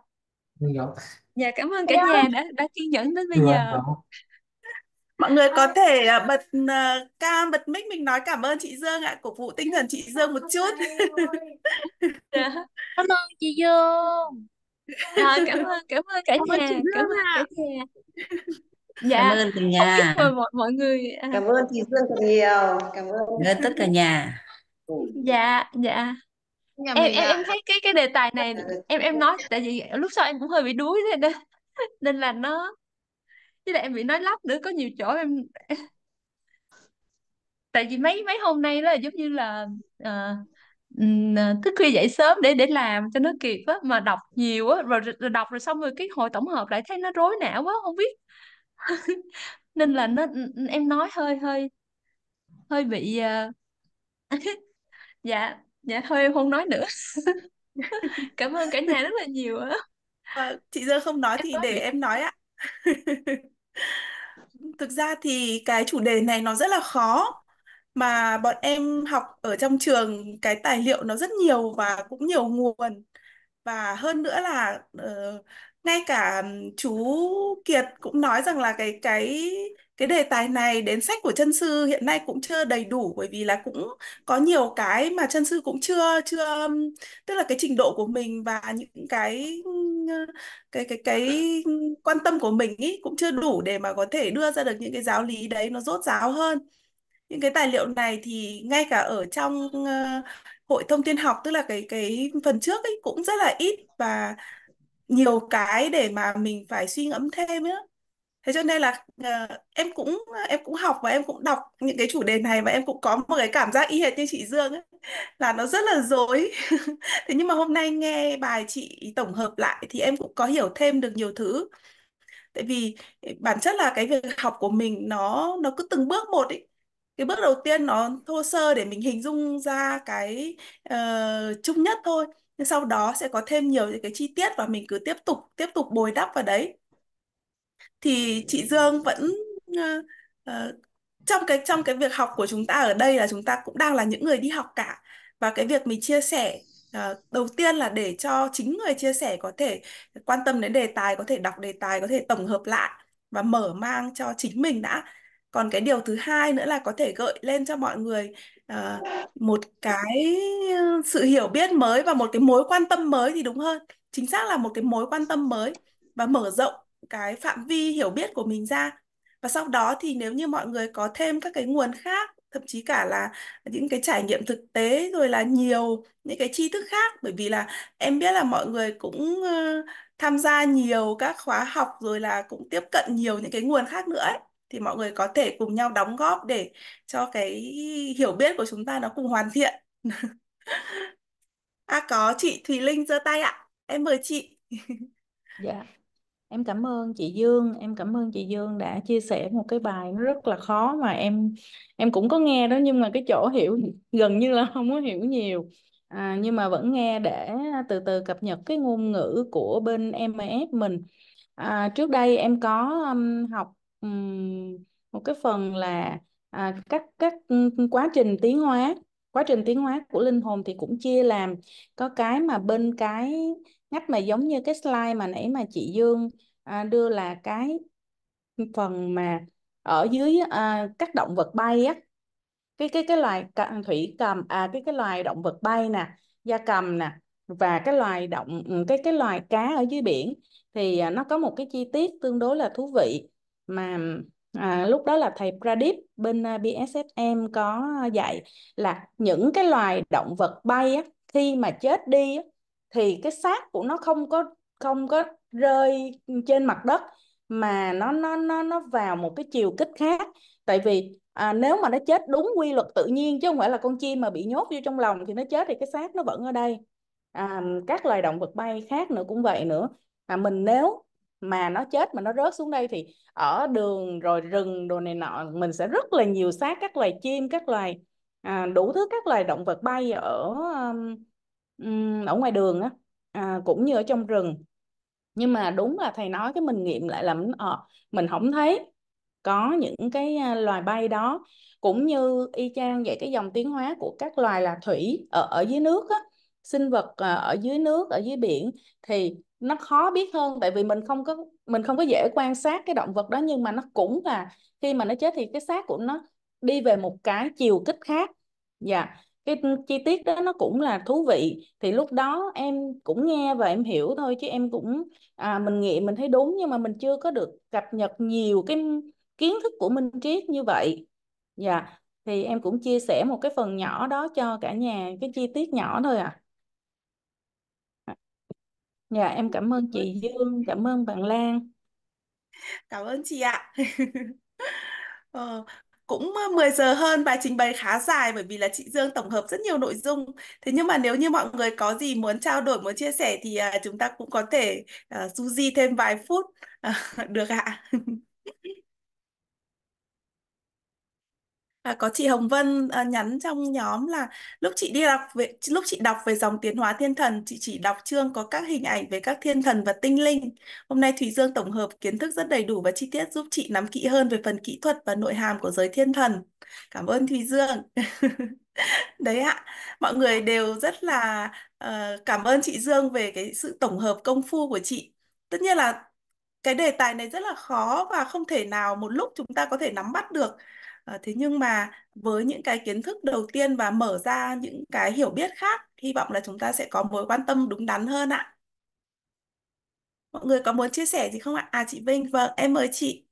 dạ cảm ơn cả nhà đã đã kiên nhẫn đến bây giờ mọi người có ờ. thể à, bật uh, cam bật mic mình nói cảm ơn chị Dương ạ cổ vũ tinh thần chị Dương một chút cảm ơn chị Dương à, cảm ơn cảm ơn cả cảm nhà ơn cảm ơn cả nhà dạ cảm ơn cả nhà cảm ơn mọi, mọi người à. cảm ơn chị Dương thật nhiều cảm ơn cảm ơn tất cả nhà ừ. dạ dạ Nhà em em à. em thấy cái cái đề tài này dạ. em em nói tại vì lúc sau em cũng hơi bị đuối rồi nên nên là nó với lại em bị nói lắp nữa có nhiều chỗ em tại vì mấy mấy hôm nay là giống như là uh, thức khuya dậy sớm để để làm cho nó kịp á mà đọc nhiều á rồi, rồi đọc rồi xong rồi cái hồi tổng hợp lại thấy nó rối não quá không biết nên là nó em nói hơi hơi hơi bị uh... dạ dạ thôi em không nói nữa cảm ơn cả nhà rất là nhiều á chị giờ không nói em thì để em nói ạ Thực ra thì cái chủ đề này nó rất là khó mà bọn em học ở trong trường cái tài liệu nó rất nhiều và cũng nhiều nguồn và hơn nữa là ờ, ngay cả chú Kiệt cũng nói rằng là cái cái cái đề tài này đến sách của chân sư hiện nay cũng chưa đầy đủ bởi vì là cũng có nhiều cái mà chân sư cũng chưa chưa tức là cái trình độ của mình và những cái cái cái cái quan tâm của mình ý cũng chưa đủ để mà có thể đưa ra được những cái giáo lý đấy nó rốt ráo hơn những cái tài liệu này thì ngay cả ở trong ờ, hội thông tin học tức là cái cái phần trước ấy cũng rất là ít và nhiều cái để mà mình phải suy ngẫm thêm nữa thế cho nên là uh, em cũng em cũng học và em cũng đọc những cái chủ đề này và em cũng có một cái cảm giác y hệt như chị Dương ấy, là nó rất là rối thế nhưng mà hôm nay nghe bài chị tổng hợp lại thì em cũng có hiểu thêm được nhiều thứ tại vì bản chất là cái việc học của mình nó nó cứ từng bước một ấy cái bước đầu tiên nó thô sơ để mình hình dung ra cái uh, chung nhất thôi nhưng sau đó sẽ có thêm nhiều những cái chi tiết và mình cứ tiếp tục tiếp tục bồi đắp vào đấy thì chị Dương vẫn uh, uh, trong cái trong cái việc học của chúng ta ở đây là chúng ta cũng đang là những người đi học cả và cái việc mình chia sẻ À, đầu tiên là để cho chính người chia sẻ có thể quan tâm đến đề tài, có thể đọc đề tài, có thể tổng hợp lại và mở mang cho chính mình đã. Còn cái điều thứ hai nữa là có thể gợi lên cho mọi người à, một cái sự hiểu biết mới và một cái mối quan tâm mới thì đúng hơn. Chính xác là một cái mối quan tâm mới và mở rộng cái phạm vi hiểu biết của mình ra và sau đó thì nếu như mọi người có thêm các cái nguồn khác thậm chí cả là những cái trải nghiệm thực tế rồi là nhiều những cái tri thức khác bởi vì là em biết là mọi người cũng ờ, tham gia nhiều các khóa học rồi là cũng tiếp cận nhiều những cái nguồn khác nữa ấy. thì mọi người có thể cùng nhau đóng góp để cho cái hiểu biết của chúng ta nó cùng hoàn thiện à có chị Thùy Linh giơ tay ạ em mời chị dạ yeah. Em cảm ơn chị Dương, em cảm ơn chị Dương đã chia sẻ một cái bài nó rất là khó mà em em cũng có nghe đó nhưng mà cái chỗ hiểu gần như là không có hiểu nhiều. À, nhưng mà vẫn nghe để từ từ cập nhật cái ngôn ngữ của bên MES mình. À, trước đây em có um, học um, một cái phần là à, các các quá trình tiến hóa quá trình tiến hóa của linh hồn thì cũng chia làm có cái mà bên cái ngách mà giống như cái slide mà nãy mà chị Dương à, đưa là cái phần mà ở dưới à, các động vật bay á cái cái cái loài thủy cầm à cái cái loài động vật bay nè da cầm nè và cái loài động ừ, cái cái loài cá ở dưới biển thì à, nó có một cái chi tiết tương đối là thú vị mà à, lúc đó là thầy Pradip bên à, BSSM có dạy là những cái loài động vật bay á, khi mà chết đi á, thì cái xác của nó không có không có rơi trên mặt đất mà nó nó nó nó vào một cái chiều kích khác tại vì à, nếu mà nó chết đúng quy luật tự nhiên chứ không phải là con chim mà bị nhốt vô trong lòng thì nó chết thì cái xác nó vẫn ở đây à, các loài động vật bay khác nữa cũng vậy nữa à, mình nếu mà nó chết mà nó rớt xuống đây thì ở đường rồi rừng đồ này nọ mình sẽ rất là nhiều xác các loài chim các loài à, đủ thứ các loài động vật bay ở um, ở ngoài đường á à, cũng như ở trong rừng nhưng mà đúng là thầy nói cái mình nghiệm lại là mình, à, mình không thấy có những cái loài bay đó cũng như y chang vậy cái dòng tiến hóa của các loài là thủy ở ở dưới nước á sinh vật ờ, ở dưới nước ở dưới biển thì nó khó biết hơn tại vì mình không có mình không có dễ quan sát cái động vật đó nhưng mà nó cũng là khi mà nó chết thì cái xác của nó đi về một cái chiều kích khác dạ yeah cái chi tiết đó nó cũng là thú vị thì lúc đó em cũng nghe và em hiểu thôi chứ em cũng à, mình nghĩ mình thấy đúng nhưng mà mình chưa có được cập nhật nhiều cái kiến thức của Minh Triết như vậy dạ thì em cũng chia sẻ một cái phần nhỏ đó cho cả nhà cái chi tiết nhỏ thôi à dạ em cảm ơn chị Dương cảm ơn bạn Lan cảm ơn chị ạ ờ, cũng 10 giờ hơn bài trình bày khá dài bởi vì là chị Dương tổng hợp rất nhiều nội dung. Thế nhưng mà nếu như mọi người có gì muốn trao đổi, muốn chia sẻ thì à, chúng ta cũng có thể uh, du di thêm vài phút uh, được ạ. À, có chị Hồng Vân à, nhắn trong nhóm là lúc chị đi đọc về lúc chị đọc về dòng tiến hóa thiên thần chị chỉ đọc chương có các hình ảnh về các thiên thần và tinh linh. Hôm nay Thủy Dương tổng hợp kiến thức rất đầy đủ và chi tiết giúp chị nắm kỹ hơn về phần kỹ thuật và nội hàm của giới thiên thần. Cảm ơn Thủy Dương. Đấy ạ, mọi người đều rất là uh, cảm ơn chị Dương về cái sự tổng hợp công phu của chị. Tất nhiên là cái đề tài này rất là khó và không thể nào một lúc chúng ta có thể nắm bắt được Ờ, thế nhưng mà với những cái kiến thức đầu tiên và mở ra những cái hiểu biết khác, hy vọng là chúng ta sẽ có mối quan tâm đúng đắn hơn ạ. Mọi người có muốn chia sẻ gì không ạ? À chị Vinh, vâng, em mời chị.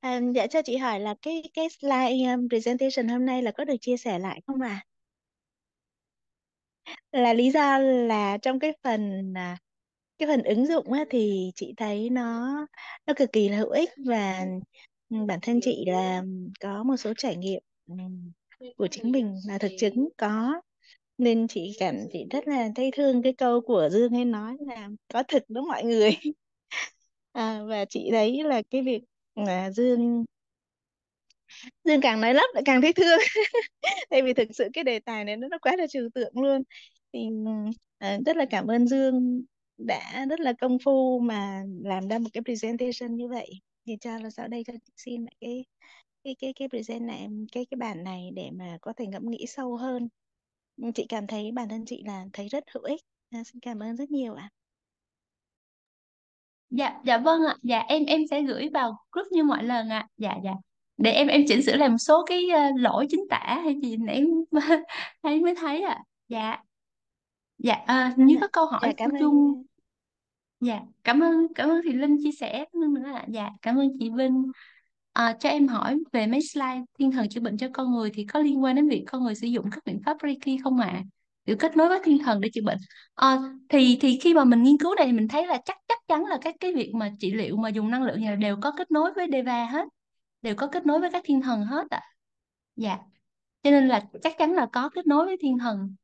À, dạ cho chị hỏi là cái cái slide um, presentation hôm nay là có được chia sẻ lại không ạ? À? Là lý do là trong cái phần à, cái phần ứng dụng á, thì chị thấy nó nó cực kỳ là hữu ích và Ừ, bản thân chị là có một số trải nghiệm ừ, của chính mình là thực chứng có nên chị cảm chị rất là thấy thương cái câu của Dương hay nói là có thực đó mọi người à, và chị thấy là cái việc mà Dương Dương càng nói lắp lại càng thấy thương tại vì thực sự cái đề tài này nó nó quá là trừu tượng luôn thì à, rất là cảm ơn Dương đã rất là công phu mà làm ra một cái presentation như vậy thì cho là dạo đây cho xin lại cái cái cái cái present này cái cái bản này để mà có thể ngẫm nghĩ sâu hơn ừ, chị cảm thấy bản thân chị là thấy rất hữu ích à, xin cảm ơn rất nhiều ạ à. dạ dạ vâng ạ dạ em em sẽ gửi vào group như mọi lần ạ dạ dạ để em em chỉnh sửa lại một số cái ờ, lỗi chính tả hay gì nãy em mới thấy ạ à. dạ dạ à, ờ, nếu có câu hỏi dạ, cảm ơn. chung dạ cảm ơn cảm ơn thì Linh chia sẻ cảm nữa là dạ cảm ơn chị Vinh à, cho em hỏi về mấy slide thiên thần chữa bệnh cho con người thì có liên quan đến việc con người sử dụng các biện pháp Reiki không ạ à? kiểu kết nối với thiên thần để chữa bệnh à, thì thì khi mà mình nghiên cứu này mình thấy là chắc chắc chắn là các cái việc mà trị liệu mà dùng năng lượng này đều có kết nối với Deva hết đều có kết nối với các thiên thần hết ạ à. dạ cho nên là chắc chắn là có kết nối với thiên thần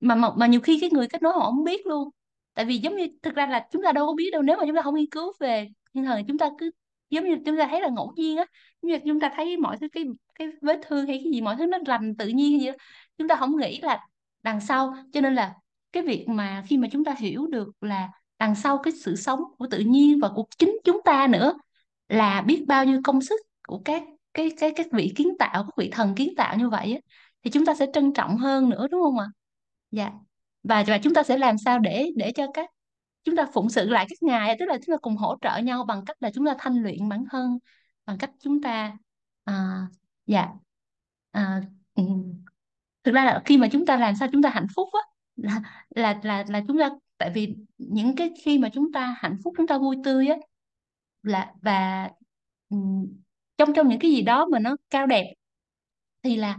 mà mà, mà nhiều khi cái người kết nối họ không biết luôn tại vì giống như thực ra là chúng ta đâu có biết đâu nếu mà chúng ta không nghiên cứu về thiên thần thì chúng ta cứ giống như chúng ta thấy là ngẫu nhiên á như chúng ta thấy mọi thứ cái cái vết thương hay cái gì mọi thứ nó lành tự nhiên gì đó chúng ta không nghĩ là đằng sau cho nên là cái việc mà khi mà chúng ta hiểu được là đằng sau cái sự sống của tự nhiên và của chính chúng ta nữa là biết bao nhiêu công sức của các cái cái các vị kiến tạo các vị thần kiến tạo như vậy á, thì chúng ta sẽ trân trọng hơn nữa đúng không ạ? Dạ và và chúng ta sẽ làm sao để để cho các chúng ta phụng sự lại các ngài tức là chúng ta cùng hỗ trợ nhau bằng cách là chúng ta thanh luyện bản thân bằng cách chúng ta à, dạ à, ừ. thực ra là khi mà chúng ta làm sao chúng ta hạnh phúc á là là là là chúng ta tại vì những cái khi mà chúng ta hạnh phúc chúng ta vui tươi á là và ừ, trong trong những cái gì đó mà nó cao đẹp thì là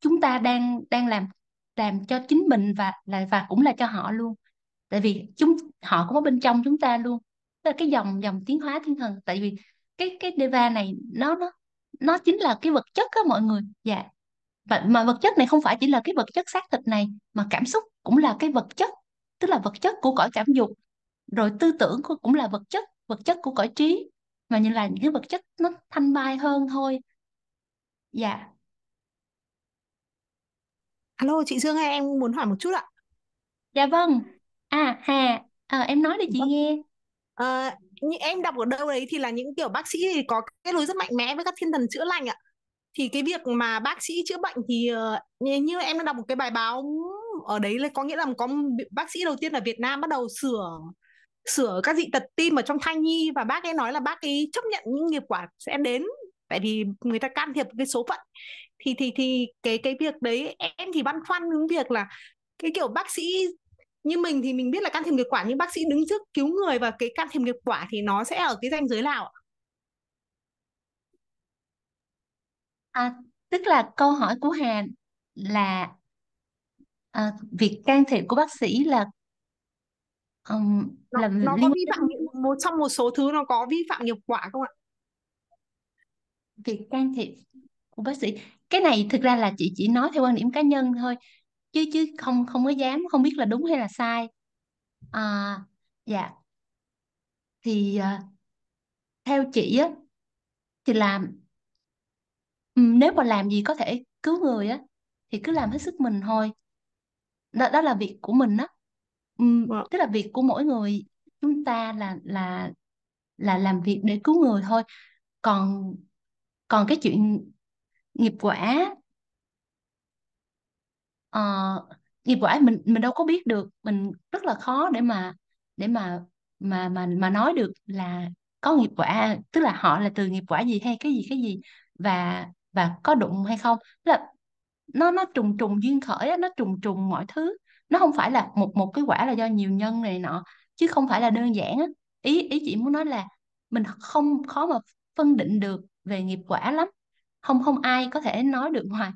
chúng ta đang đang làm làm cho chính mình và là và cũng là cho họ luôn tại vì chúng họ cũng ở bên trong chúng ta luôn tức là cái dòng dòng tiến hóa thiên thần tại vì cái cái deva này nó nó nó chính là cái vật chất á mọi người dạ Mà mà vật chất này không phải chỉ là cái vật chất xác thịt này mà cảm xúc cũng là cái vật chất tức là vật chất của cõi cảm dục rồi tư tưởng cũng là vật chất vật chất của cõi trí mà như là những cái vật chất nó thanh bai hơn thôi dạ Alo chị Dương ơi, em muốn hỏi một chút ạ. Dạ vâng. À Hà, ờ, em nói để chị Vâng. nghe. Ờ, như em đọc ở đâu đấy thì là những kiểu bác sĩ thì có cái nối rất mạnh mẽ với các thiên thần chữa lành ạ. Thì cái việc mà bác sĩ chữa bệnh thì ờ, như em đã đọc một cái bài báo ở đấy là có nghĩa là có bác sĩ đầu tiên ở Việt Nam bắt đầu sửa sửa các dị tật tim ở trong thai nhi và bác ấy nói là bác ấy chấp nhận những nghiệp quả sẽ đến tại vì người ta can thiệp cái số phận thì thì thì cái cái việc đấy em thì băn khoăn những việc là cái kiểu bác sĩ như mình thì mình biết là can thiệp nghiệp quả nhưng bác sĩ đứng trước cứu người và cái can thiệp nghiệp quả thì nó sẽ ở cái ranh giới nào ạ? À, tức là câu hỏi của Hà là à, việc can thiệp của bác sĩ là um, nó, là nó liên... có vi phạm một trong một số thứ nó có vi phạm nghiệp quả không ạ? Việc can thiệp của bác sĩ cái này thực ra là chị chỉ nói theo quan điểm cá nhân thôi chứ chứ không không có dám không biết là đúng hay là sai à, dạ thì à, theo chị á thì làm nếu mà làm gì có thể cứu người á thì cứ làm hết sức mình thôi đó đó là việc của mình đó vâng. tức là việc của mỗi người chúng ta là là là làm việc để cứu người thôi còn còn cái chuyện nghiệp quả ờ, nghiệp quả mình mình đâu có biết được mình rất là khó để mà để mà mà mà mà nói được là có nghiệp quả tức là họ là từ nghiệp quả gì hay cái gì cái gì và và có đụng hay không tức là nó nó trùng trùng duyên khởi nó trùng trùng mọi thứ nó không phải là một một cái quả là do nhiều nhân này nọ chứ không phải là đơn giản ý ý chị muốn nói là mình không khó mà phân định được về nghiệp quả lắm không không ai có thể nói được ngoài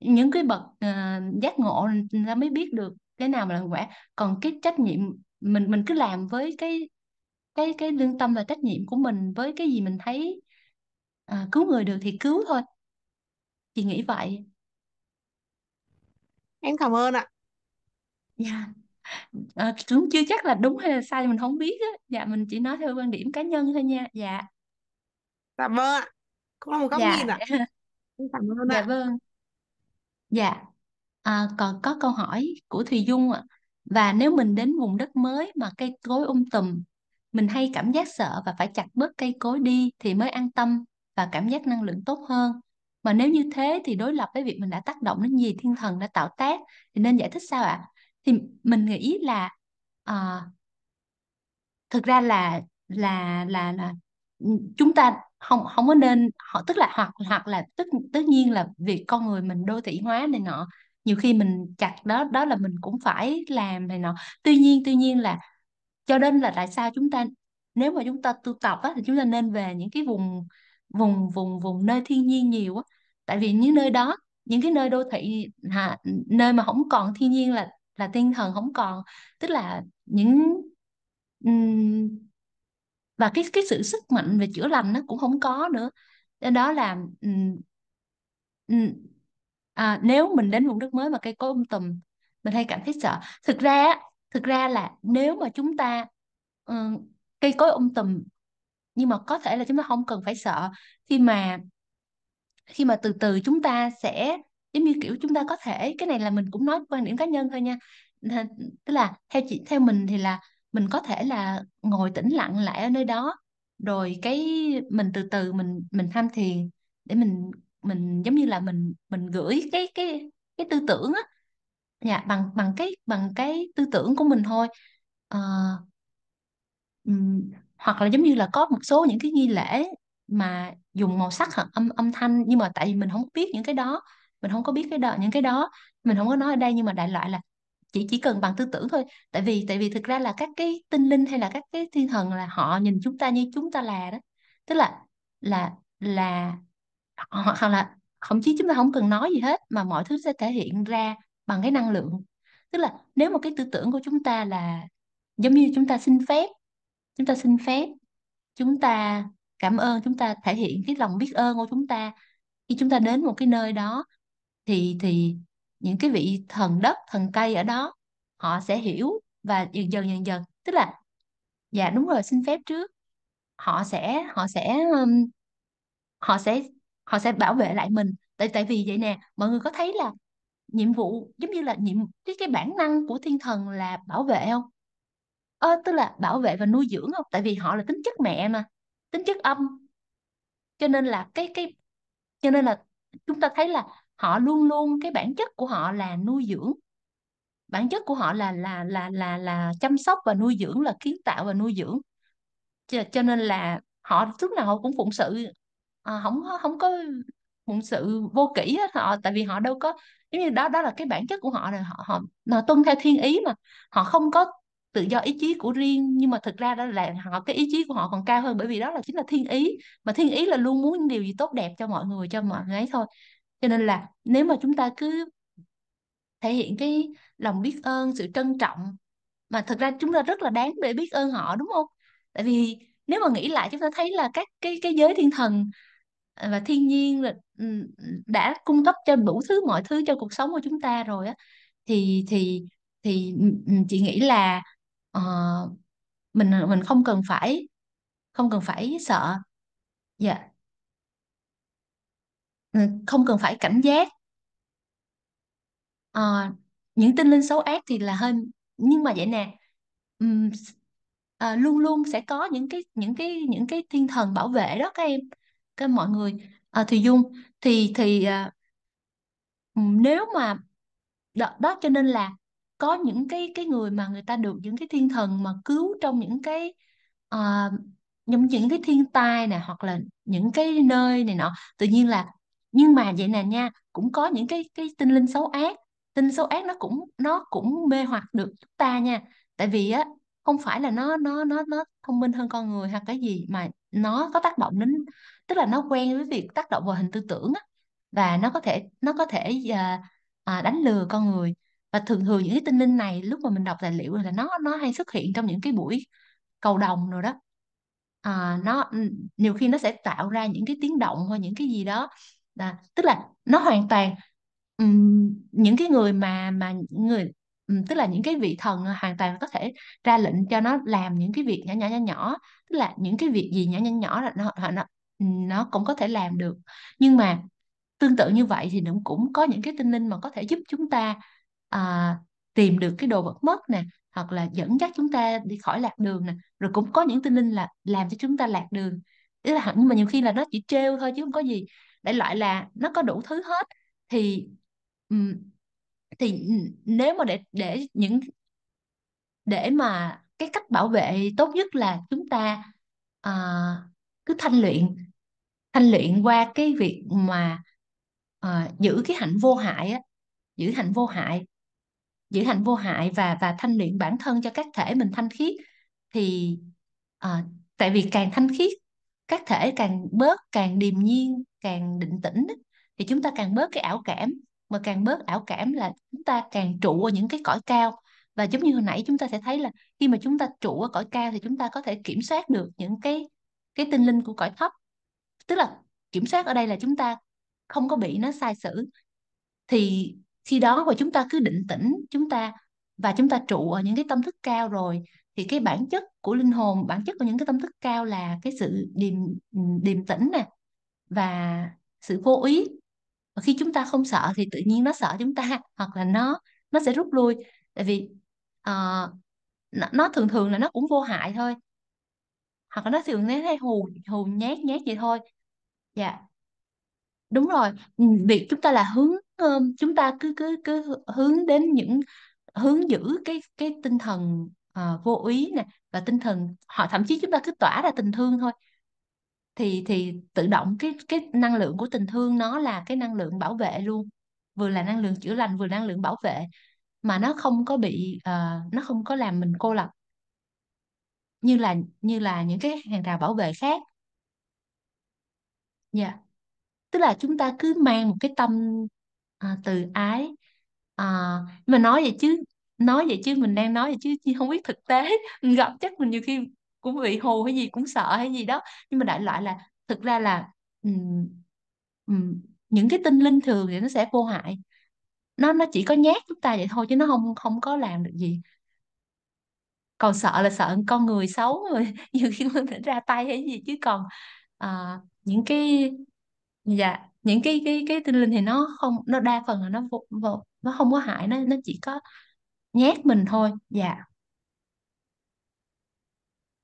những cái bậc uh, giác ngộ ra mới biết được cái nào là quả còn cái trách nhiệm mình mình cứ làm với cái cái cái lương tâm và trách nhiệm của mình với cái gì mình thấy uh, cứu người được thì cứu thôi chị nghĩ vậy em cảm ơn ạ dạ à, cũng chưa chắc là đúng hay là sai mình không biết á dạ mình chỉ nói theo quan điểm cá nhân thôi nha dạ cảm dạ ơn vâng ạ cũng là một góc dạ nhìn ạ Em cảm ơn dạ ạ vâng dạ à, còn có câu hỏi của Thùy Dung ạ và nếu mình đến vùng đất mới mà cây cối um tùm mình hay cảm giác sợ và phải chặt bớt cây cối đi thì mới an tâm và cảm giác năng lượng tốt hơn mà nếu như thế thì đối lập với việc mình đã tác động đến gì thiên thần đã tạo tác thì nên giải thích sao ạ thì mình nghĩ là à, thực ra là là là là ừ, chúng ta không không có nên họ tức là hoặc hoặc là tất tất nhiên là việc con người mình đô thị hóa này nọ nhiều khi mình chặt đó đó là mình cũng phải làm này nọ tuy nhiên tuy nhiên là cho nên là tại sao chúng ta nếu mà chúng ta tu tập á, thì chúng ta nên về những cái vùng vùng vùng vùng nơi thiên nhiên nhiều á tại vì những nơi đó những cái nơi đô thị hả, nơi mà không còn thiên nhiên là là tinh thần không còn tức là những um, và cái cái sự sức mạnh về chữa lành nó cũng không có nữa đó là à, nếu mình đến vùng đất mới mà cây cối um tùm mình hay cảm thấy sợ thực ra thực ra là nếu mà chúng ta uh, cây cối um tùm nhưng mà có thể là chúng ta không cần phải sợ khi mà khi mà từ từ chúng ta sẽ giống như kiểu chúng ta có thể cái này là mình cũng nói quan điểm cá nhân thôi nha tức là theo chị theo mình thì là mình có thể là ngồi tĩnh lặng lại ở nơi đó rồi cái mình từ từ mình mình tham thiền để mình mình giống như là mình mình gửi cái cái cái tư tưởng á dạ, bằng bằng cái bằng cái tư tưởng của mình thôi à, um, hoặc là giống như là có một số những cái nghi lễ mà dùng màu sắc hoặc âm âm thanh nhưng mà tại vì mình không biết những cái đó mình không có biết cái đó những cái đó mình không có nói ở đây nhưng mà đại loại là chỉ chỉ cần bằng tư tưởng thôi tại vì tại vì thực ra là các cái tinh linh hay là các cái thiên thần là họ nhìn chúng ta như chúng ta là đó tức là là là họ hoặc là không chí chúng ta không cần nói gì hết mà mọi thứ sẽ thể hiện ra bằng cái năng lượng tức là nếu một cái tư tưởng của chúng ta là giống như chúng ta xin phép chúng ta xin phép chúng ta cảm ơn chúng ta thể hiện cái lòng biết ơn của chúng ta khi chúng ta đến một cái nơi đó thì thì những cái vị thần đất thần cây ở đó họ sẽ hiểu và dần dần dần dần tức là dạ đúng rồi xin phép trước họ sẽ họ sẽ họ sẽ họ sẽ bảo vệ lại mình tại tại vì vậy nè mọi người có thấy là nhiệm vụ giống như là nhiệm cái cái bản năng của thiên thần là bảo vệ không ờ, tức là bảo vệ và nuôi dưỡng không tại vì họ là tính chất mẹ mà tính chất âm cho nên là cái cái cho nên là chúng ta thấy là họ luôn luôn cái bản chất của họ là nuôi dưỡng bản chất của họ là là là là là chăm sóc và nuôi dưỡng là kiến tạo và nuôi dưỡng cho, cho nên là họ lúc nào họ cũng phụng sự à, không không có phụng sự vô kỷ hết họ tại vì họ đâu có giống như đó đó là cái bản chất của họ là họ, họ họ tuân theo thiên ý mà họ không có tự do ý chí của riêng nhưng mà thực ra đó là họ cái ý chí của họ còn cao hơn bởi vì đó là chính là thiên ý mà thiên ý là luôn muốn điều gì tốt đẹp cho mọi người cho mọi người ấy thôi cho nên là nếu mà chúng ta cứ thể hiện cái lòng biết ơn sự trân trọng mà thực ra chúng ta rất là đáng để biết ơn họ đúng không tại vì nếu mà nghĩ lại chúng ta thấy là các cái cái giới thiên thần ờ, và thiên nhiên ừ, đã cung cấp cho đủ thứ mọi thứ cho cuộc sống của chúng ta rồi á thì thì thì ừ, chị nghĩ là uh, mình mình không cần phải không cần phải sợ dạ yeah. Ừ, không cần phải cảnh giác Ờ, những tinh linh xấu ác thì là hơi nhưng mà vậy nè ừm, à, luôn luôn sẽ có những cái những cái những cái thiên thần bảo vệ đó các em các mọi người à, ờ, thì Dung thì thì à, nếu mà đó, đó cho nên là có những cái cái người mà người ta được những cái thiên thần mà cứu trong những cái à, những những cái thiên tai này hoặc là những cái nơi này nọ tự nhiên là nhưng mà vậy nè nha cũng có những cái cái tinh linh xấu ác tinh xấu ác nó cũng nó cũng mê hoặc được chúng ta nha tại vì á không phải là nó nó nó nó thông minh hơn con người hay cái gì mà nó có tác động đến tức là nó quen với việc tác động vào hình tư tưởng á, và nó có thể nó có thể à, à, đánh lừa con người và thường thường những cái tinh linh này lúc mà mình đọc tài liệu là nó nó hay xuất hiện trong những cái buổi cầu đồng rồi đó à, nó nhiều khi nó sẽ tạo ra những cái tiếng động hoặc những cái gì đó à, tức là nó hoàn toàn um, những cái người mà mà người um, tức là những cái vị thần hoàn toàn có thể ra lệnh cho nó làm những cái việc nhỏ nhỏ nhỏ nhỏ tức là những cái việc gì nhỏ nhỏ nhỏ là nó nó nó cũng có thể làm được nhưng mà tương tự như vậy thì nó cũng có những cái tinh linh mà có thể giúp chúng ta à, tìm được cái đồ vật mất nè hoặc là dẫn dắt chúng ta đi khỏi lạc đường nè rồi cũng có những tinh linh là làm cho chúng ta lạc đường tức là nhưng mà nhiều khi là nó chỉ trêu thôi chứ không có gì đại loại là nó có đủ thứ hết thì thì nếu mà để để những để mà cái cách bảo vệ tốt nhất là chúng ta uh, cứ thanh luyện thanh luyện qua cái việc mà uh, giữ cái hạnh vô hại á giữ hạnh vô hại giữ hạnh vô hại và và thanh luyện bản thân cho các thể mình thanh khiết thì uh, tại vì càng thanh khiết các thể càng bớt càng điềm nhiên càng định tĩnh thì chúng ta càng bớt cái ảo cảm mà càng bớt ảo cảm là chúng ta càng trụ ở những cái cõi cao và giống như hồi nãy chúng ta sẽ thấy là khi mà chúng ta trụ ở cõi cao thì chúng ta có thể kiểm soát được những cái cái tinh linh của cõi thấp tức là kiểm soát ở đây là chúng ta không có bị nó sai sử thì khi đó và chúng ta cứ định tĩnh chúng ta và chúng ta trụ ở những cái tâm thức cao rồi thì cái bản chất của linh hồn bản chất của những cái tâm thức cao là cái sự điềm điềm tĩnh nè và sự vô ý và khi chúng ta không sợ thì tự nhiên nó sợ chúng ta hoặc là nó nó sẽ rút lui tại vì uh, nó, nó thường thường là nó cũng vô hại thôi hoặc là nó thường nó thấy hù hù nhát nhát vậy thôi dạ yeah. đúng rồi ừ, việc chúng ta là hướng chúng ta cứ cứ cứ hướng đến những hướng giữ cái cái tinh thần uh, vô ý nè và tinh thần họ thậm chí chúng ta cứ tỏa ra tình thương thôi thì thì tự động cái cái năng lượng của tình thương nó là cái năng lượng bảo vệ luôn vừa là năng lượng chữa lành vừa năng lượng bảo vệ mà nó không có bị uh, nó không có làm mình cô lập như là như là những cái hàng rào bảo vệ khác dạ yeah. tức là chúng ta cứ mang một cái tâm à, từ ái à, mà nói vậy chứ nói vậy chứ mình đang nói vậy chứ chị không biết thực tế gặp chắc mình nhiều khi cũng bị hù hay gì cũng sợ hay gì đó nhưng mà đại loại là thực ra là um, um, những cái tinh linh thường thì nó sẽ vô hại nó nó chỉ có nhát chúng ta vậy thôi chứ nó không không có làm được gì còn sợ là sợ con người xấu rồi nhiều khi mình phải ra tay hay gì chứ còn à, những cái dạ những cái cái cái tinh linh thì nó không nó đa phần là nó vô, vô, nó không có hại nó nó chỉ có nhét mình thôi dạ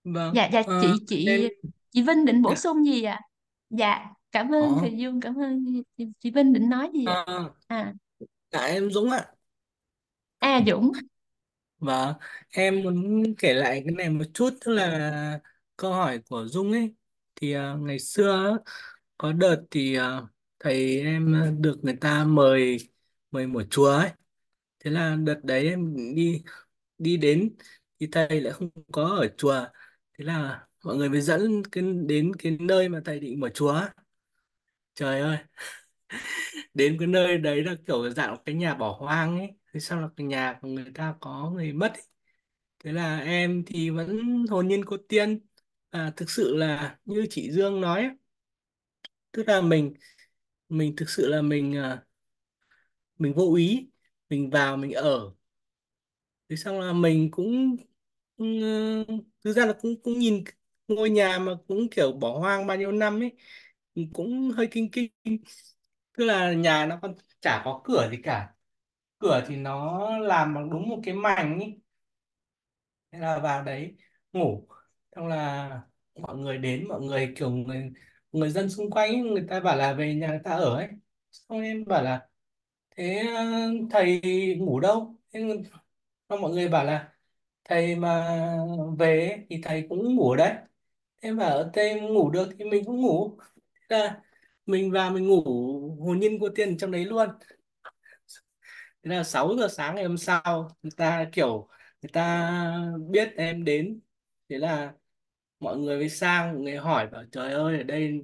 vâng dạ dạ ờ, chị ờ, chị em chị Vinh định bổ dạ sung gì ạ dạ cảm ờ. ơn ờ, Thùy Dương cảm ơn chị, chị Vinh định nói gì à, ờ, à dạ, em Dũng ạ A à, Dũng Vâng, em muốn kể lại cái này một chút tức là câu hỏi của Dung ấy thì à, ngày xưa có đợt thì à, thầy em được người ta mời mời mở chùa ấy thế là đợt đấy em đi đi đến thì thầy lại không có ở chùa thế là mọi người mới dẫn cái, đến cái nơi mà thầy định mở chùa trời ơi đến cái nơi đấy là kiểu dạng cái nhà bỏ hoang ấy thế sau là cái nhà của người ta có người mất ấy. thế là em thì vẫn hồn nhiên cô tiên à, thực sự là như chị Dương nói ấy, tức là mình mình thực sự là mình à, mình vô ý mình vào mình ở thế xong là mình cũng cũng, ừ, thực ra là cũng cũng nhìn ngôi nhà mà cũng kiểu bỏ hoang bao nhiêu năm ấy cũng hơi kinh kinh tức là nhà nó còn chả có cửa gì cả cửa thì nó làm bằng đúng một cái mảnh ấy thế là vào đấy ngủ xong là mọi người đến mọi người kiểu người người dân xung quanh ấy, người ta bảo là về nhà người ta ở ấy xong em bảo là thế ờ, thầy ngủ đâu thế mọi người bảo là thầy mà về thì thầy cũng ngủ đấy thế bảo đây ngủ được thì mình cũng ngủ thế là mình vào mình ngủ hồn nhiên vô tiền trong đấy luôn thế là 6 giờ sáng ngày hôm sau người ta kiểu người ta biết em đến thế là mọi người mới sang người hỏi bảo trời ơi ở đây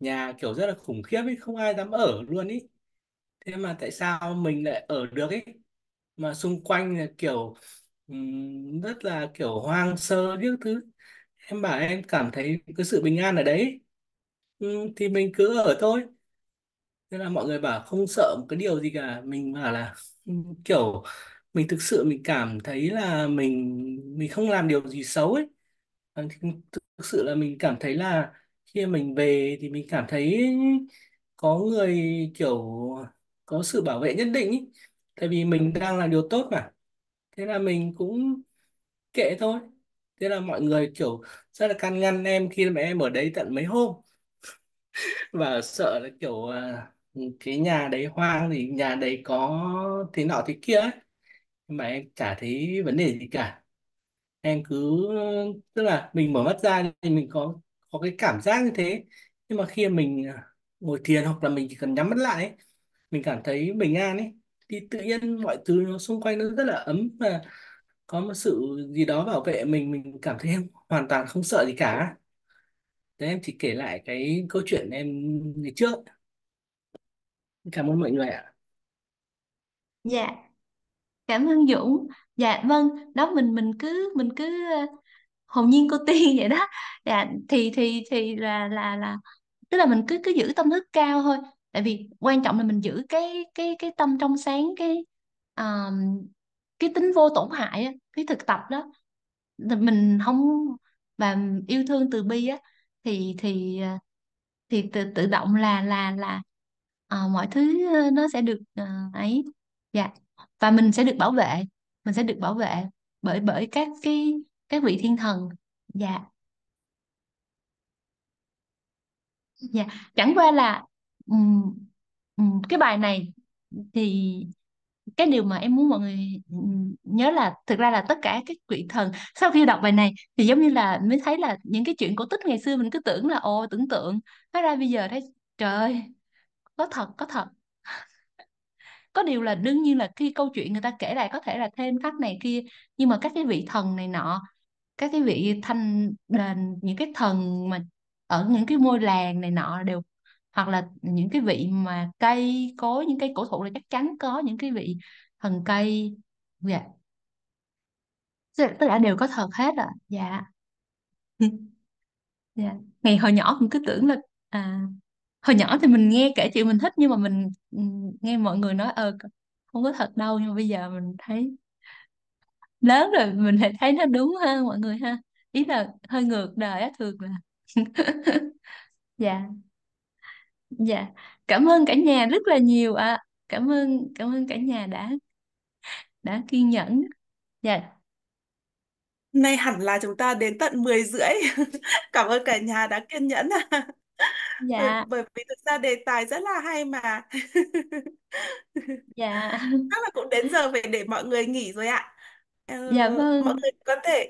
nhà kiểu rất là khủng khiếp ấy không ai dám ở luôn ý thế mà tại sao mình lại ở được ấy mà xung quanh là kiểu ừm, rất là kiểu hoang sơ điếc thứ em bảo em cảm thấy cái sự bình an ở đấy Ừm, thì mình cứ ở thôi thế là mọi người bảo không sợ một cái điều gì cả mình bảo là ừm, kiểu mình thực sự mình cảm thấy là mình mình không làm điều gì xấu ấy ờ, thực sự là mình cảm thấy là khi mình về thì mình cảm thấy có người kiểu có sự bảo vệ nhất định ý. tại vì mình đang làm điều tốt mà thế là mình cũng kệ thôi thế là mọi người kiểu rất là can ngăn em khi mà em ở đấy tận mấy hôm và sợ là kiểu à, cái nhà đấy hoang thì nhà đấy có thế nọ thế kia ấy Nhưng mà em chả thấy vấn đề gì cả em cứ tức là mình mở mắt ra thì mình có có cái cảm giác như thế nhưng mà khi mình à, ngồi thiền hoặc là mình chỉ cần nhắm mắt lại ấy, mình cảm thấy bình an ấy thì tự nhiên mọi thứ nó xung quanh nó rất là ấm và có một sự gì đó bảo vệ mình mình cảm thấy em hoàn toàn không sợ gì cả thế em chỉ kể lại cái câu chuyện em ngày trước cảm ơn mọi người ạ Dạ, cảm ơn Dũng. Dạ vâng, đó mình mình cứ mình cứ ờ, hồn nhiên cô tiên vậy đó. Dạ thì thì thì là là là tức là mình cứ cứ giữ tâm thức cao thôi tại vì quan trọng là mình giữ cái cái cái tâm trong sáng cái um, cái tính vô tổn hại cái thực tập đó mình không và yêu thương từ bi á thì thì ờ, thì tự, tự động là là là uh, mọi thứ ờ, nó sẽ được uh, ấy dạ và mình sẽ được bảo vệ mình sẽ được bảo vệ bởi bởi các cái các vị thiên thần dạ dạ chẳng qua là Ừm, ừm, cái bài này thì cái điều mà em muốn mọi người nhớ là thực ra là tất cả các vị thần sau khi đọc bài này thì giống như là mới thấy là những cái chuyện cổ tích ngày xưa mình cứ tưởng là ồ tưởng tượng hóa ra bây giờ thấy trời ơi, có thật có thật có điều là đương nhiên là khi câu chuyện người ta kể lại có thể là thêm thắt này kia nhưng mà các cái vị thần này nọ các cái vị thanh đền những cái thần mà ở những cái ngôi làng này nọ đều hoặc là những cái vị mà cây có những cây cổ thụ là chắc chắn có những cái vị thần cây dạ yeah. tất cả đều có thật hết à dạ dạ ngày hồi nhỏ cũng cứ tưởng là à hồi nhỏ thì mình nghe kể chuyện mình thích nhưng mà mình ừ, nghe mọi người nói ờ không có thật đâu nhưng mà bây giờ mình thấy lớn rồi mình lại thấy nó đúng hơn mọi người ha ý là hơi ngược đời á thường là dạ yeah. Dạ, cảm ơn cả nhà rất là nhiều ạ. Cảm ơn cảm ơn cả nhà đã đã kiên nhẫn. Dạ, Nay hẳn là chúng ta đến tận 10 rưỡi. Cảm ơn cả nhà đã kiên nhẫn. ạ. Dạ. Bởi, dạ, bởi vì thực ra đề tài rất là hay mà. dạ. Chắc là cũng đến giờ phải để mọi người nghỉ rồi ạ. Ờ, Dạ vâng. mọi vâng. người có thể